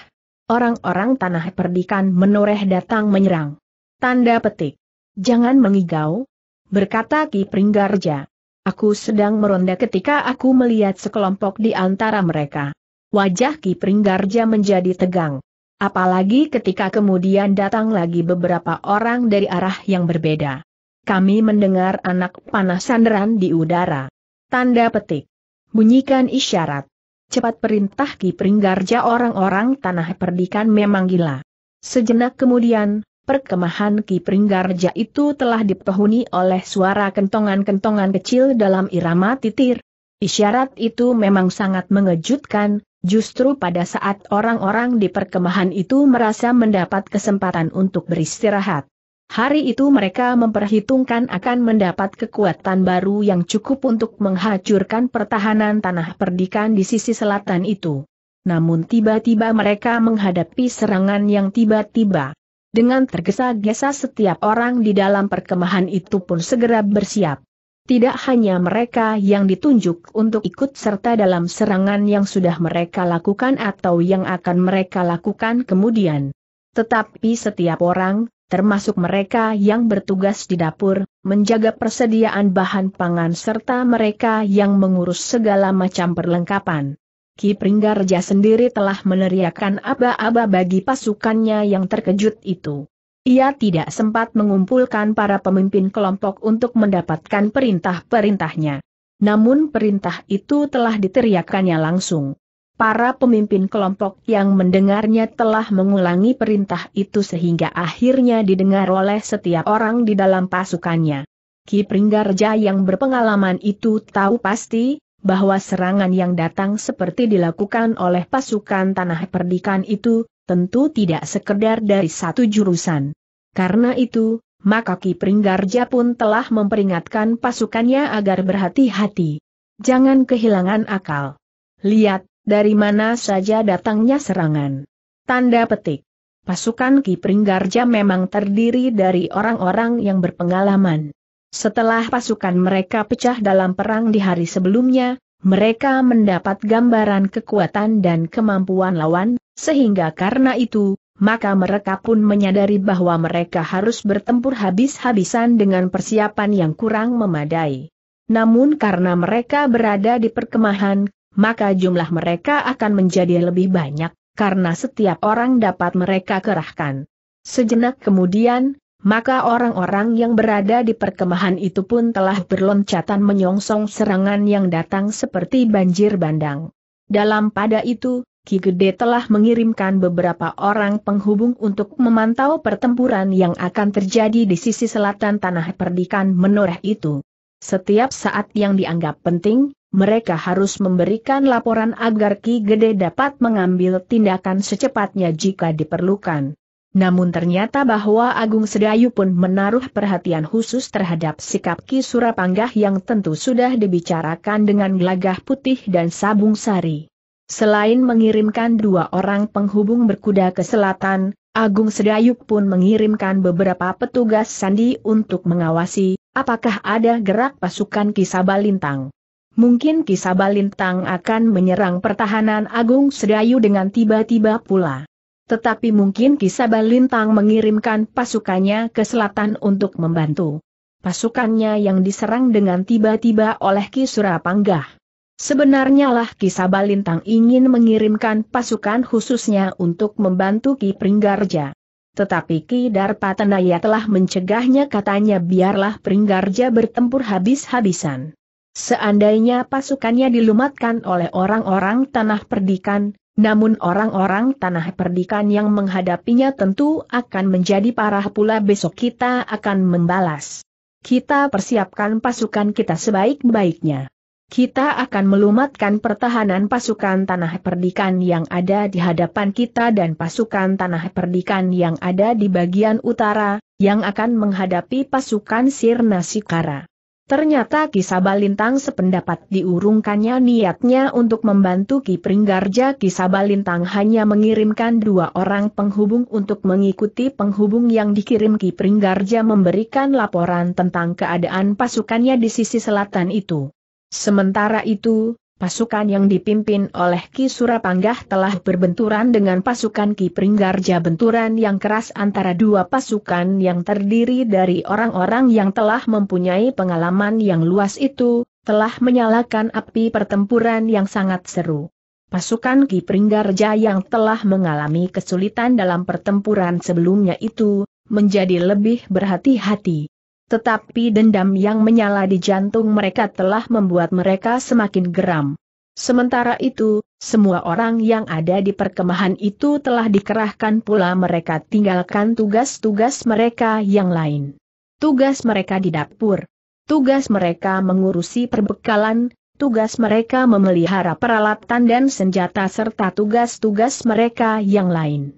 Orang-orang tanah perdikan menoreh datang menyerang. Tanda petik. Jangan mengigau. Berkata Ki Pringgarja. Aku sedang meronda ketika aku melihat sekelompok di antara mereka. Wajah Ki Pringgarja menjadi tegang. Apalagi ketika kemudian datang lagi beberapa orang dari arah yang berbeda. Kami mendengar anak panah sandaran di udara. Tanda petik. Bunyikan isyarat. Cepat perintah Ki Pringgarja orang-orang tanah perdikan memang gila. Sejenak kemudian, Perkemahan Ki Pringgarja itu telah dipenuhi oleh suara kentongan-kentongan kecil dalam irama titir. Isyarat itu memang sangat mengejutkan, justru pada saat orang-orang di perkemahan itu merasa mendapat kesempatan untuk beristirahat. Hari itu mereka memperhitungkan akan mendapat kekuatan baru yang cukup untuk menghancurkan pertahanan tanah perdikan di sisi selatan itu. Namun tiba-tiba mereka menghadapi serangan yang tiba-tiba. Dengan tergesa-gesa setiap orang di dalam perkemahan itu pun segera bersiap. Tidak hanya mereka yang ditunjuk untuk ikut serta dalam serangan yang sudah mereka lakukan atau yang akan mereka lakukan kemudian. Tetapi setiap orang, termasuk mereka yang bertugas di dapur, menjaga persediaan bahan pangan serta mereka yang mengurus segala macam perlengkapan. Ki Pringgarja sendiri telah meneriakan aba-aba bagi pasukannya yang terkejut itu. Ia tidak sempat mengumpulkan para pemimpin kelompok untuk mendapatkan perintah-perintahnya. Namun perintah itu telah diteriakannya langsung. Para pemimpin kelompok yang mendengarnya telah mengulangi perintah itu sehingga akhirnya didengar oleh setiap orang di dalam pasukannya. Ki Pringgarja yang berpengalaman itu tahu pasti, bahwa serangan yang datang seperti dilakukan oleh pasukan tanah perdikan itu, tentu tidak sekedar dari satu jurusan. Karena itu, maka Ki Pringgarja pun telah memperingatkan pasukannya agar berhati-hati. Jangan kehilangan akal. Lihat, dari mana saja datangnya serangan. Tanda petik. Pasukan Ki Pringgarja memang terdiri dari orang-orang yang berpengalaman. Setelah pasukan mereka pecah dalam perang di hari sebelumnya, mereka mendapat gambaran kekuatan dan kemampuan lawan, sehingga karena itu, maka mereka pun menyadari bahwa mereka harus bertempur habis-habisan dengan persiapan yang kurang memadai. Namun karena mereka berada di perkemahan, maka jumlah mereka akan menjadi lebih banyak, karena setiap orang dapat mereka kerahkan. Sejenak kemudian, maka orang-orang yang berada di perkemahan itu pun telah berloncatan menyongsong serangan yang datang seperti banjir bandang. Dalam pada itu, Ki Gede telah mengirimkan beberapa orang penghubung untuk memantau pertempuran yang akan terjadi di sisi selatan tanah perdikan menoreh itu. Setiap saat yang dianggap penting, mereka harus memberikan laporan agar Ki Gede dapat mengambil tindakan secepatnya jika diperlukan. Namun ternyata bahwa Agung Sedayu pun menaruh perhatian khusus terhadap sikap Ki Surapanggah yang tentu sudah dibicarakan dengan gelagah putih dan sabung sari. Selain mengirimkan dua orang penghubung berkuda ke selatan, Agung Sedayu pun mengirimkan beberapa petugas sandi untuk mengawasi, apakah ada gerak pasukan Kisabalintang. Mungkin Kisabalintang akan menyerang pertahanan Agung Sedayu dengan tiba-tiba pula. Tetapi mungkin kisah Lintang mengirimkan pasukannya ke selatan untuk membantu. Pasukannya yang diserang dengan tiba-tiba oleh Ki Surapangga. Sebenarnya lah Kisaba Lintang ingin mengirimkan pasukan khususnya untuk membantu Ki Pringgarja. Tetapi Ki Darpatenaya telah mencegahnya katanya biarlah Pringgarja bertempur habis-habisan. Seandainya pasukannya dilumatkan oleh orang-orang tanah perdikan, namun orang-orang tanah perdikan yang menghadapinya tentu akan menjadi parah pula besok kita akan membalas. Kita persiapkan pasukan kita sebaik-baiknya. Kita akan melumatkan pertahanan pasukan tanah perdikan yang ada di hadapan kita dan pasukan tanah perdikan yang ada di bagian utara, yang akan menghadapi pasukan Sirna Sikara. Ternyata Kisabalintang sependapat diurungkannya niatnya untuk membantu Ki Pringgarja Kisabalintang hanya mengirimkan dua orang penghubung untuk mengikuti penghubung yang dikirim Ki Pringgarja memberikan laporan tentang keadaan pasukannya di sisi selatan itu. Sementara itu, Pasukan yang dipimpin oleh Ki Surapanggah telah berbenturan dengan pasukan Ki Pringgarja benturan yang keras antara dua pasukan yang terdiri dari orang-orang yang telah mempunyai pengalaman yang luas itu, telah menyalakan api pertempuran yang sangat seru. Pasukan Ki Pringgarja yang telah mengalami kesulitan dalam pertempuran sebelumnya itu, menjadi lebih berhati-hati. Tetapi dendam yang menyala di jantung mereka telah membuat mereka semakin geram. Sementara itu, semua orang yang ada di perkemahan itu telah dikerahkan pula mereka tinggalkan tugas-tugas mereka yang lain. Tugas mereka di dapur, tugas mereka mengurusi perbekalan, tugas mereka memelihara peralatan dan senjata serta tugas-tugas mereka yang lain.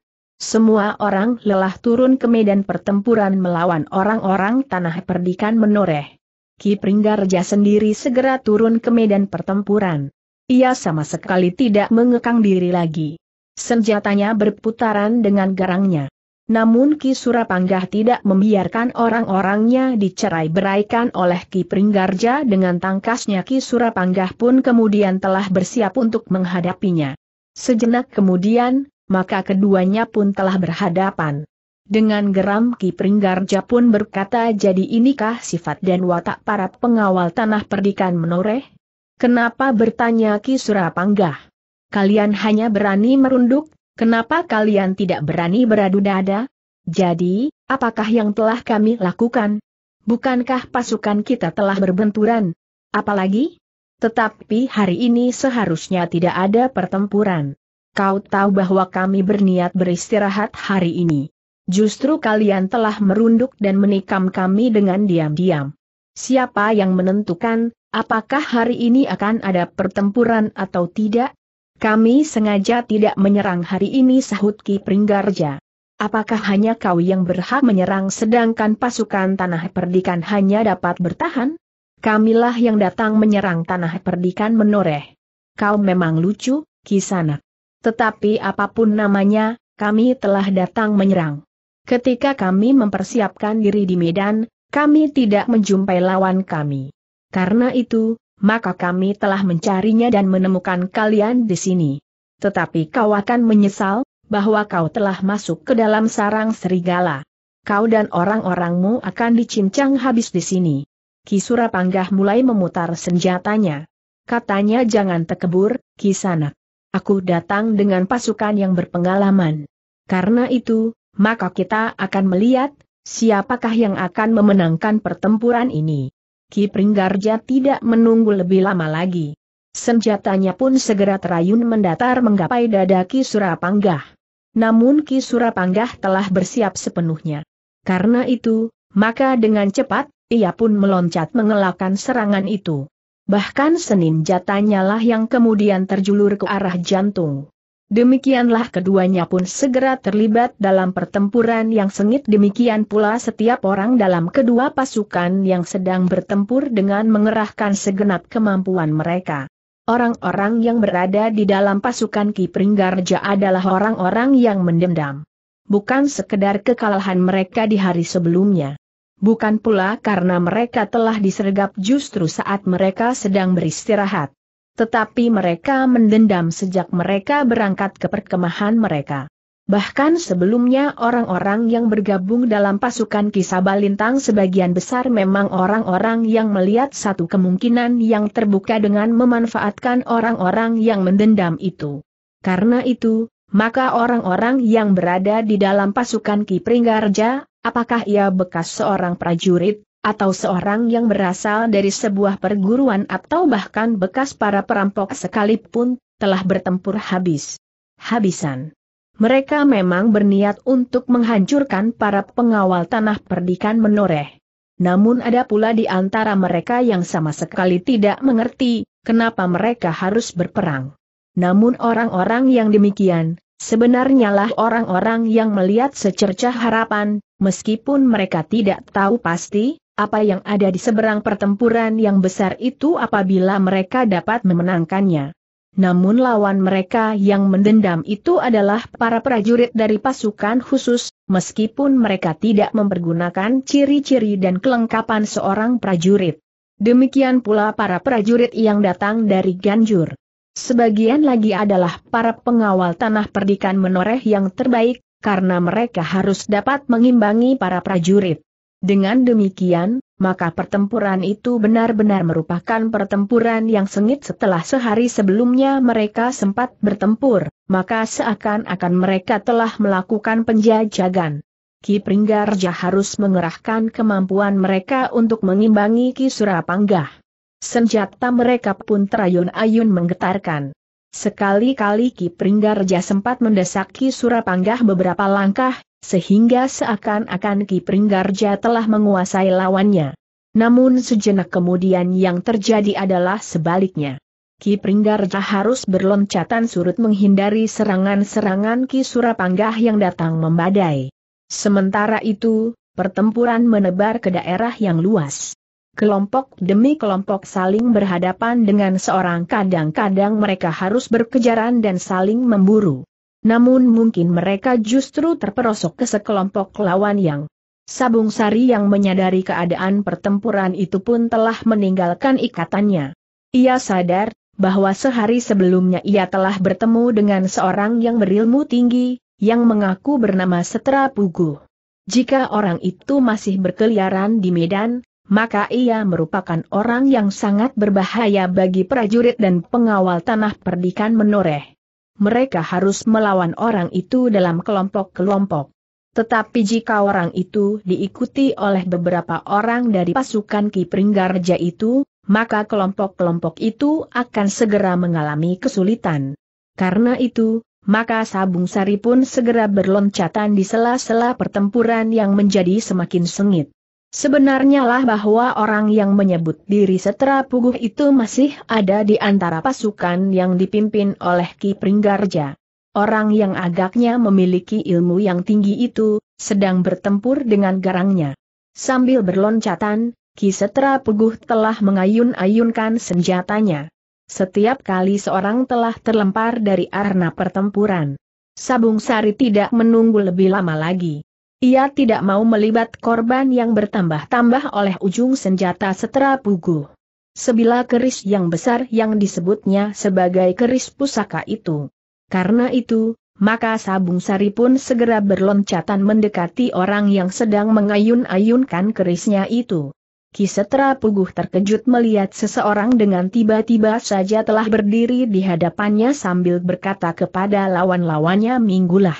Semua orang lelah turun ke medan pertempuran melawan orang-orang tanah perdikan menoreh. Ki Pringgarja sendiri segera turun ke medan pertempuran. Ia sama sekali tidak mengekang diri lagi. Senjatanya berputaran dengan garangnya. Namun Ki Surapanggah tidak membiarkan orang-orangnya dicerai beraikan oleh Ki Pringgarja dengan tangkasnya Ki Surapanggah pun kemudian telah bersiap untuk menghadapinya. Sejenak kemudian, maka keduanya pun telah berhadapan. Dengan geram Ki Pringgarja pun berkata jadi inikah sifat dan watak para pengawal tanah perdikan menoreh? Kenapa bertanya Ki Surapanggah? Kalian hanya berani merunduk, kenapa kalian tidak berani beradu dada? Jadi, apakah yang telah kami lakukan? Bukankah pasukan kita telah berbenturan? Apalagi? Tetapi hari ini seharusnya tidak ada pertempuran. Kau tahu bahwa kami berniat beristirahat hari ini. Justru kalian telah merunduk dan menikam kami dengan diam-diam. Siapa yang menentukan, apakah hari ini akan ada pertempuran atau tidak? Kami sengaja tidak menyerang hari ini sahut Ki Pringgarja. Apakah hanya kau yang berhak menyerang sedangkan pasukan tanah perdikan hanya dapat bertahan? Kamilah yang datang menyerang tanah perdikan menoreh. Kau memang lucu, Kisanak. Tetapi apapun namanya, kami telah datang menyerang. Ketika kami mempersiapkan diri di medan, kami tidak menjumpai lawan kami. Karena itu, maka kami telah mencarinya dan menemukan kalian di sini. Tetapi kau akan menyesal, bahwa kau telah masuk ke dalam sarang serigala. Kau dan orang-orangmu akan dicincang habis di sini. Kisura Panggah mulai memutar senjatanya. Katanya jangan tekebur, Kisanak. Aku datang dengan pasukan yang berpengalaman. Karena itu, maka kita akan melihat, siapakah yang akan memenangkan pertempuran ini. Ki Pringgarja tidak menunggu lebih lama lagi. Senjatanya pun segera terayun mendatar menggapai dada Ki Surapanggah. Namun Ki Surapanggah telah bersiap sepenuhnya. Karena itu, maka dengan cepat, ia pun meloncat mengelakkan serangan itu. Bahkan senin jatanyalah yang kemudian terjulur ke arah jantung. Demikianlah keduanya pun segera terlibat dalam pertempuran yang sengit demikian pula setiap orang dalam kedua pasukan yang sedang bertempur dengan mengerahkan segenap kemampuan mereka. Orang-orang yang berada di dalam pasukan Ki Pringgarja adalah orang-orang yang mendendam. Bukan sekedar kekalahan mereka di hari sebelumnya bukan pula karena mereka telah disergap justru saat mereka sedang beristirahat. Tetapi mereka mendendam sejak mereka berangkat ke perkemahan mereka. Bahkan sebelumnya orang-orang yang bergabung dalam pasukan Kisabalintang sebagian besar memang orang-orang yang melihat satu kemungkinan yang terbuka dengan memanfaatkan orang-orang yang mendendam itu. Karena itu, maka orang-orang yang berada di dalam pasukan Kipringarja. Apakah ia bekas seorang prajurit, atau seorang yang berasal dari sebuah perguruan atau bahkan bekas para perampok sekalipun, telah bertempur habis. Habisan. Mereka memang berniat untuk menghancurkan para pengawal tanah perdikan menoreh. Namun ada pula di antara mereka yang sama sekali tidak mengerti, kenapa mereka harus berperang. Namun orang-orang yang demikian, sebenarnya lah orang-orang yang melihat secercah harapan, meskipun mereka tidak tahu pasti, apa yang ada di seberang pertempuran yang besar itu apabila mereka dapat memenangkannya. Namun lawan mereka yang mendendam itu adalah para prajurit dari pasukan khusus, meskipun mereka tidak mempergunakan ciri-ciri dan kelengkapan seorang prajurit. Demikian pula para prajurit yang datang dari Ganjur. Sebagian lagi adalah para pengawal tanah perdikan menoreh yang terbaik, karena mereka harus dapat mengimbangi para prajurit. Dengan demikian, maka pertempuran itu benar-benar merupakan pertempuran yang sengit setelah sehari sebelumnya mereka sempat bertempur, maka seakan-akan mereka telah melakukan penjajagan. Ki Pringgarja harus mengerahkan kemampuan mereka untuk mengimbangi Ki Surapanggah. Senjata mereka pun terayun-ayun menggetarkan. Sekali-kali Ki Pringgarja sempat mendesak Ki Surapanggah beberapa langkah, sehingga seakan-akan Ki Pringgarja telah menguasai lawannya. Namun sejenak kemudian yang terjadi adalah sebaliknya. Ki Pringgarja harus berloncatan surut menghindari serangan-serangan Ki Surapanggah yang datang membadai. Sementara itu, pertempuran menebar ke daerah yang luas. Kelompok demi kelompok saling berhadapan dengan seorang kadang-kadang mereka harus berkejaran dan saling memburu. Namun mungkin mereka justru terperosok ke sekelompok lawan yang Sabung Sari yang menyadari keadaan pertempuran itu pun telah meninggalkan ikatannya. Ia sadar bahwa sehari sebelumnya ia telah bertemu dengan seorang yang berilmu tinggi, yang mengaku bernama Setra Pugu. Jika orang itu masih berkeliaran di Medan, maka ia merupakan orang yang sangat berbahaya bagi prajurit dan pengawal tanah perdikan menoreh. Mereka harus melawan orang itu dalam kelompok-kelompok. Tetapi jika orang itu diikuti oleh beberapa orang dari pasukan Ki Pringgarja itu, maka kelompok-kelompok itu akan segera mengalami kesulitan. Karena itu, maka Sabung Sari pun segera berloncatan di sela-sela pertempuran yang menjadi semakin sengit. Sebenarnya lah bahwa orang yang menyebut diri setera puguh itu masih ada di antara pasukan yang dipimpin oleh Ki Pringgarja. Orang yang agaknya memiliki ilmu yang tinggi itu, sedang bertempur dengan garangnya. Sambil berloncatan, Ki Setra Puguh telah mengayun-ayunkan senjatanya. Setiap kali seorang telah terlempar dari arena pertempuran. Sabung Sari tidak menunggu lebih lama lagi. Ia tidak mau melibat korban yang bertambah-tambah oleh ujung senjata setera pugu. Sebilah keris yang besar yang disebutnya sebagai keris pusaka itu. Karena itu, maka Sabung Sari pun segera berloncatan mendekati orang yang sedang mengayun-ayunkan kerisnya itu. Kisetra Puguh terkejut melihat seseorang dengan tiba-tiba saja telah berdiri di hadapannya sambil berkata kepada lawan-lawannya Minggulah.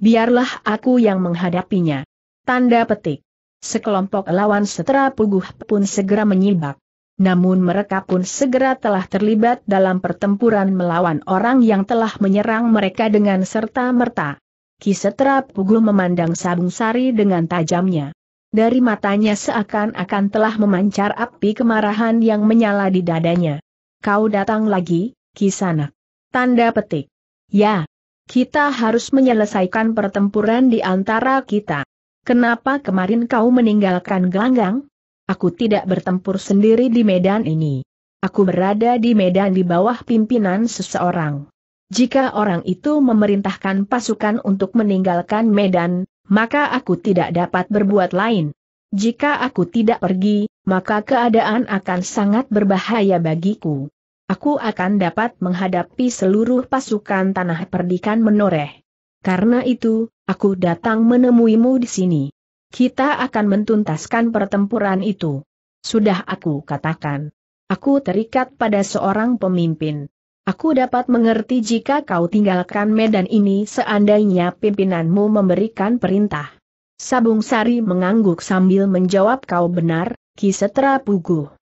Biarlah aku yang menghadapinya. Tanda petik. Sekelompok lawan setera puguh pun segera menyibak. Namun mereka pun segera telah terlibat dalam pertempuran melawan orang yang telah menyerang mereka dengan serta-merta. Kisetra puguh memandang Sabung Sari dengan tajamnya. Dari matanya seakan-akan telah memancar api kemarahan yang menyala di dadanya. Kau datang lagi, Kisanak. Tanda petik. Ya, kita harus menyelesaikan pertempuran di antara kita. Kenapa kemarin kau meninggalkan gelanggang? Aku tidak bertempur sendiri di medan ini. Aku berada di medan di bawah pimpinan seseorang. Jika orang itu memerintahkan pasukan untuk meninggalkan medan, maka aku tidak dapat berbuat lain. Jika aku tidak pergi, maka keadaan akan sangat berbahaya bagiku aku akan dapat menghadapi seluruh pasukan tanah perdikan menoreh. Karena itu, aku datang menemuimu di sini. Kita akan mentuntaskan pertempuran itu. Sudah aku katakan. Aku terikat pada seorang pemimpin. Aku dapat mengerti jika kau tinggalkan medan ini seandainya pimpinanmu memberikan perintah. Sabung Sari mengangguk sambil menjawab kau benar, Kisetra Puguh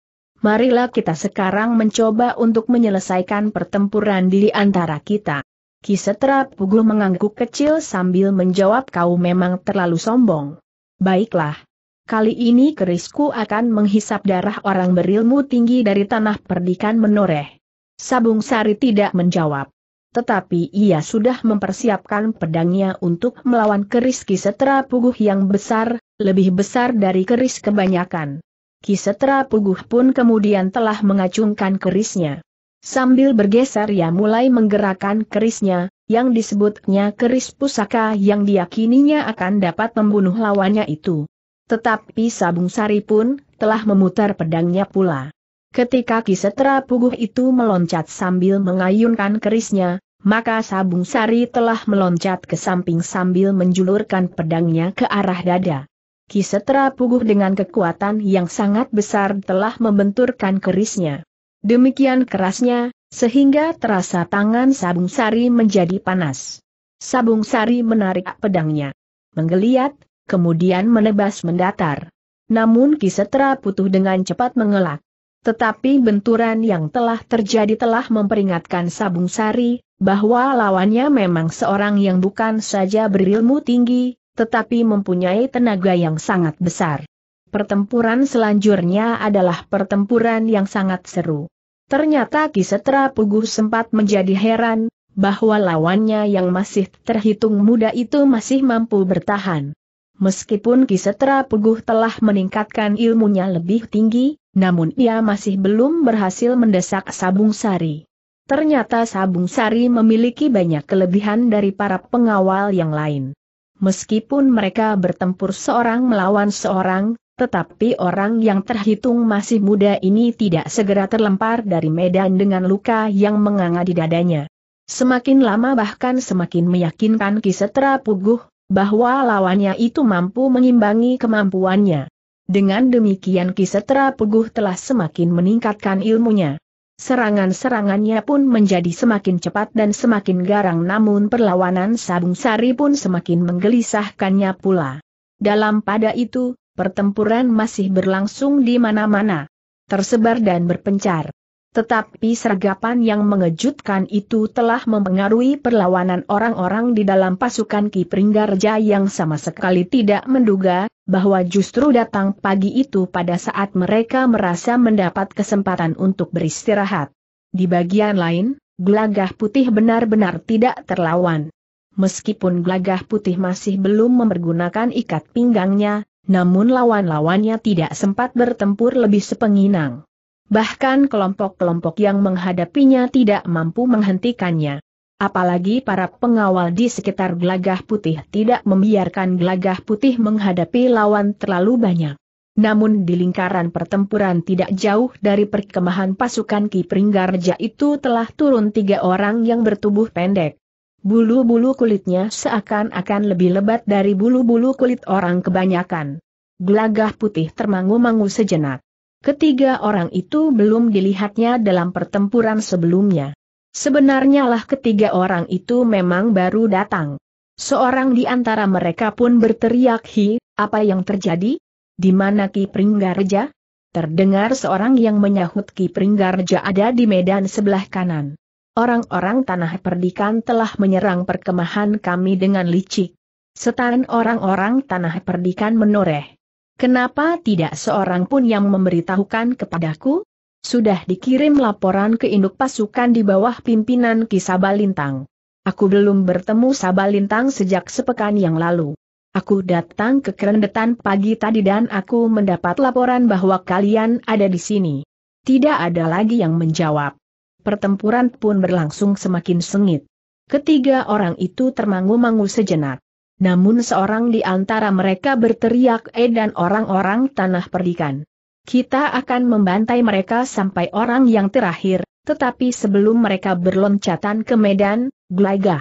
marilah kita sekarang mencoba untuk menyelesaikan pertempuran di antara kita. Kisetra Puguh mengangguk kecil sambil menjawab kau memang terlalu sombong. Baiklah. Kali ini kerisku akan menghisap darah orang berilmu tinggi dari tanah perdikan menoreh. Sabung Sari tidak menjawab tetapi ia sudah mempersiapkan pedangnya untuk melawan keris Kisetra Puguh yang besar, lebih besar dari keris kebanyakan. Kisetra Puguh pun kemudian telah mengacungkan kerisnya. Sambil bergeser ia mulai menggerakkan kerisnya, yang disebutnya keris pusaka yang diyakininya akan dapat membunuh lawannya itu. Tetapi Sabung Sari pun telah memutar pedangnya pula. Ketika Kisetra Puguh itu meloncat sambil mengayunkan kerisnya, maka Sabung Sari telah meloncat ke samping sambil menjulurkan pedangnya ke arah dada. Kisetra Puguh dengan kekuatan yang sangat besar telah membenturkan kerisnya. Demikian kerasnya, sehingga terasa tangan Sabung Sari menjadi panas. Sabung Sari menarik pedangnya. Menggeliat, kemudian menebas mendatar. Namun Kisetra Putuh dengan cepat mengelak. Tetapi benturan yang telah terjadi telah memperingatkan Sabung Sari, bahwa lawannya memang seorang yang bukan saja berilmu tinggi, tetapi mempunyai tenaga yang sangat besar. Pertempuran selanjutnya adalah pertempuran yang sangat seru. Ternyata Kisetra Pugu sempat menjadi heran, bahwa lawannya yang masih terhitung muda itu masih mampu bertahan. Meskipun Kisetra Puguh telah meningkatkan ilmunya lebih tinggi, namun ia masih belum berhasil mendesak Sabung Sari. Ternyata Sabung Sari memiliki banyak kelebihan dari para pengawal yang lain. Meskipun mereka bertempur seorang melawan seorang, tetapi orang yang terhitung masih muda ini tidak segera terlempar dari medan dengan luka yang menganga di dadanya. Semakin lama bahkan semakin meyakinkan Kisetra Puguh, bahwa lawannya itu mampu mengimbangi kemampuannya. Dengan demikian Kisetra Puguh telah semakin meningkatkan ilmunya. Serangan-serangannya pun menjadi semakin cepat dan semakin garang namun perlawanan Sabung Sari pun semakin menggelisahkannya pula. Dalam pada itu, pertempuran masih berlangsung di mana-mana. Tersebar dan berpencar. Tetapi sergapan yang mengejutkan itu telah mempengaruhi perlawanan orang-orang di dalam pasukan Ki Pringgarja yang sama sekali tidak menduga, bahwa justru datang pagi itu pada saat mereka merasa mendapat kesempatan untuk beristirahat. Di bagian lain, gelagah putih benar-benar tidak terlawan. Meskipun gelagah putih masih belum mempergunakan ikat pinggangnya, namun lawan-lawannya tidak sempat bertempur lebih sepenginang bahkan kelompok-kelompok yang menghadapinya tidak mampu menghentikannya. Apalagi para pengawal di sekitar gelagah putih tidak membiarkan gelagah putih menghadapi lawan terlalu banyak. Namun di lingkaran pertempuran tidak jauh dari perkemahan pasukan Ki Pringgarja itu telah turun tiga orang yang bertubuh pendek. Bulu-bulu kulitnya seakan-akan lebih lebat dari bulu-bulu kulit orang kebanyakan. Gelagah putih termangu-mangu sejenak. Ketiga orang itu belum dilihatnya dalam pertempuran sebelumnya. Sebenarnya lah ketiga orang itu memang baru datang. Seorang di antara mereka pun berteriak hi, apa yang terjadi? Di mana Ki Pringgarja? Terdengar seorang yang menyahut Ki Pringgarja ada di medan sebelah kanan. Orang-orang tanah perdikan telah menyerang perkemahan kami dengan licik. Setan orang-orang tanah perdikan menoreh. Kenapa tidak seorang pun yang memberitahukan kepadaku? Sudah dikirim laporan ke induk pasukan di bawah pimpinan Kisabalintang. Aku belum bertemu Sabalintang sejak sepekan yang lalu. Aku datang ke kerendetan pagi tadi dan aku mendapat laporan bahwa kalian ada di sini. Tidak ada lagi yang menjawab. Pertempuran pun berlangsung semakin sengit. Ketiga orang itu termangu-mangu sejenak. Namun seorang di antara mereka berteriak E dan orang-orang tanah perdikan. Kita akan membantai mereka sampai orang yang terakhir, tetapi sebelum mereka berloncatan ke medan, gelagah.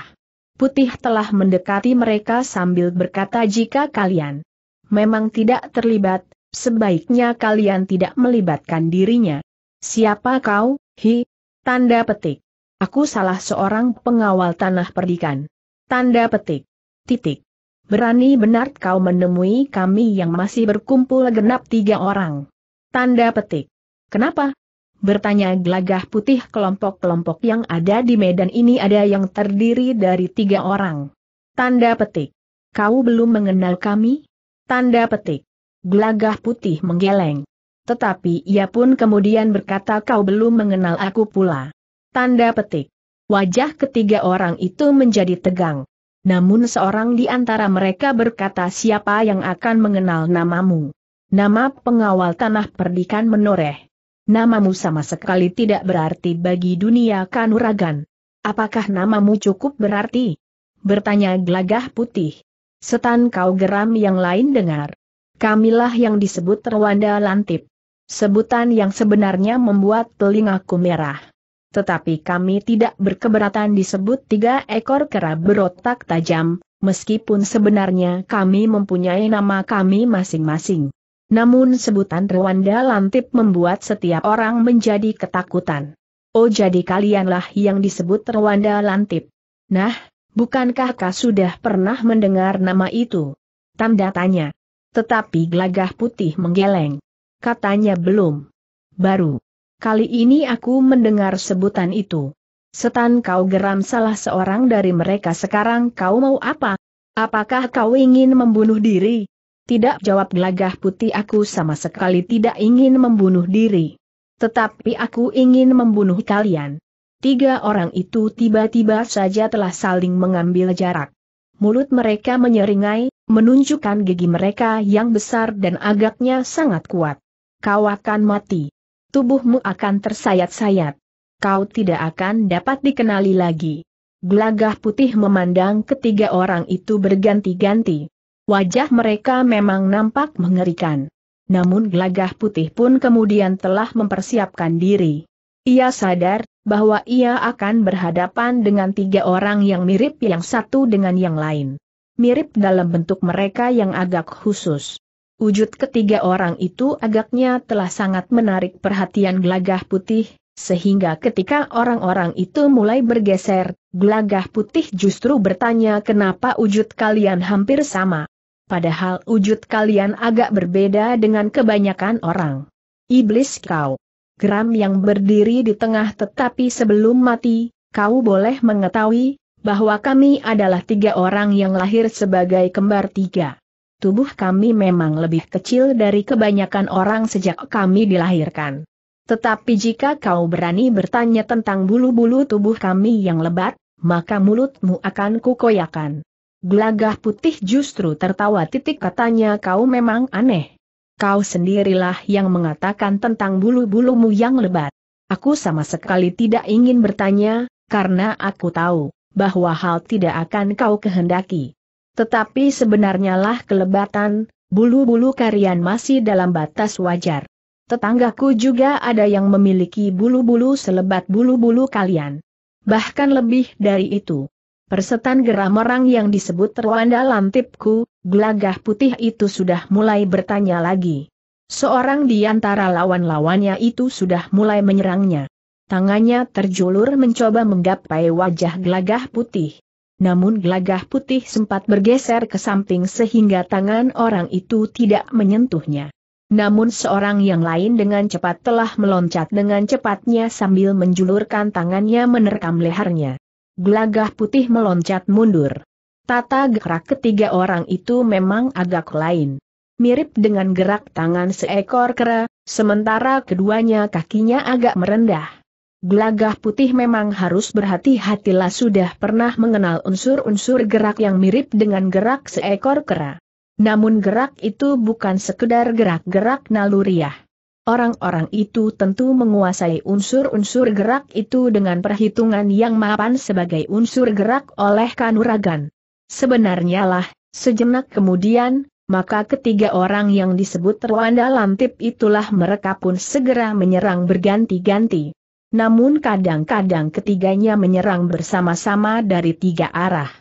Putih telah mendekati mereka sambil berkata jika kalian memang tidak terlibat, sebaiknya kalian tidak melibatkan dirinya. Siapa kau, hi? Tanda petik. Aku salah seorang pengawal tanah perdikan. Tanda petik. Titik. Berani benar kau menemui kami yang masih berkumpul genap tiga orang. Tanda petik. Kenapa? Bertanya gelagah putih kelompok-kelompok yang ada di medan ini ada yang terdiri dari tiga orang. Tanda petik. Kau belum mengenal kami? Tanda petik. Gelagah putih menggeleng. Tetapi ia pun kemudian berkata kau belum mengenal aku pula. Tanda petik. Wajah ketiga orang itu menjadi tegang namun seorang di antara mereka berkata siapa yang akan mengenal namamu. Nama pengawal tanah perdikan menoreh. Namamu sama sekali tidak berarti bagi dunia kanuragan. Apakah namamu cukup berarti? Bertanya gelagah putih. Setan kau geram yang lain dengar. Kamilah yang disebut Rwanda Lantip. Sebutan yang sebenarnya membuat telingaku merah tetapi kami tidak berkeberatan disebut tiga ekor kera berotak tajam, meskipun sebenarnya kami mempunyai nama kami masing-masing. Namun sebutan Rwanda Lantip membuat setiap orang menjadi ketakutan. Oh jadi kalianlah yang disebut Rwanda Lantip. Nah, bukankah kau sudah pernah mendengar nama itu? Tanda tanya. Tetapi gelagah putih menggeleng. Katanya belum. Baru. Kali ini aku mendengar sebutan itu. Setan kau geram salah seorang dari mereka sekarang kau mau apa? Apakah kau ingin membunuh diri? Tidak jawab gelagah putih aku sama sekali tidak ingin membunuh diri. Tetapi aku ingin membunuh kalian. Tiga orang itu tiba-tiba saja telah saling mengambil jarak. Mulut mereka menyeringai, menunjukkan gigi mereka yang besar dan agaknya sangat kuat. Kau akan mati tubuhmu akan tersayat-sayat. Kau tidak akan dapat dikenali lagi. Gelagah putih memandang ketiga orang itu berganti-ganti. Wajah mereka memang nampak mengerikan. Namun gelagah putih pun kemudian telah mempersiapkan diri. Ia sadar bahwa ia akan berhadapan dengan tiga orang yang mirip yang satu dengan yang lain mirip dalam bentuk mereka yang agak khusus. Wujud ketiga orang itu agaknya telah sangat menarik perhatian gelagah putih, sehingga ketika orang-orang itu mulai bergeser, gelagah putih justru bertanya kenapa wujud kalian hampir sama. Padahal wujud kalian agak berbeda dengan kebanyakan orang. Iblis kau. Geram yang berdiri di tengah tetapi sebelum mati, kau boleh mengetahui, bahwa kami adalah tiga orang yang lahir sebagai kembar tiga tubuh kami memang lebih kecil dari kebanyakan orang sejak kami dilahirkan. Tetapi jika kau berani bertanya tentang bulu-bulu tubuh kami yang lebat, maka mulutmu akan kukoyakan. Gelagah putih justru tertawa titik katanya kau memang aneh. Kau sendirilah yang mengatakan tentang bulu-bulumu yang lebat. Aku sama sekali tidak ingin bertanya, karena aku tahu bahwa hal tidak akan kau kehendaki. Tetapi sebenarnya lah kelebatan, bulu-bulu karian masih dalam batas wajar. Tetanggaku juga ada yang memiliki bulu-bulu selebat bulu-bulu kalian. Bahkan lebih dari itu. Persetan geram orang yang disebut Rwanda Lantipku, gelagah putih itu sudah mulai bertanya lagi. Seorang di antara lawan-lawannya itu sudah mulai menyerangnya. Tangannya terjulur mencoba menggapai wajah gelagah putih namun gelagah putih sempat bergeser ke samping sehingga tangan orang itu tidak menyentuhnya. Namun seorang yang lain dengan cepat telah meloncat dengan cepatnya sambil menjulurkan tangannya menerkam lehernya. Gelagah putih meloncat mundur. Tata gerak ketiga orang itu memang agak lain. Mirip dengan gerak tangan seekor kera, sementara keduanya kakinya agak merendah. Gelagah putih memang harus berhati-hatilah sudah pernah mengenal unsur-unsur gerak yang mirip dengan gerak seekor kera. Namun gerak itu bukan sekedar gerak-gerak naluriah. Orang-orang itu tentu menguasai unsur-unsur gerak itu dengan perhitungan yang mapan sebagai unsur gerak oleh kanuragan. Sebenarnya lah, sejenak kemudian, maka ketiga orang yang disebut Rwanda Lantip itulah mereka pun segera menyerang berganti-ganti. Namun kadang-kadang ketiganya menyerang bersama-sama dari tiga arah.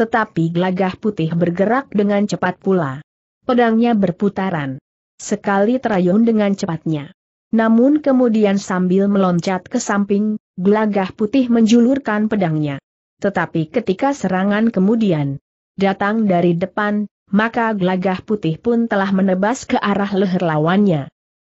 Tetapi gelagah putih bergerak dengan cepat pula. Pedangnya berputaran. Sekali terayun dengan cepatnya. Namun kemudian sambil meloncat ke samping, gelagah putih menjulurkan pedangnya. Tetapi ketika serangan kemudian datang dari depan, maka gelagah putih pun telah menebas ke arah leher lawannya.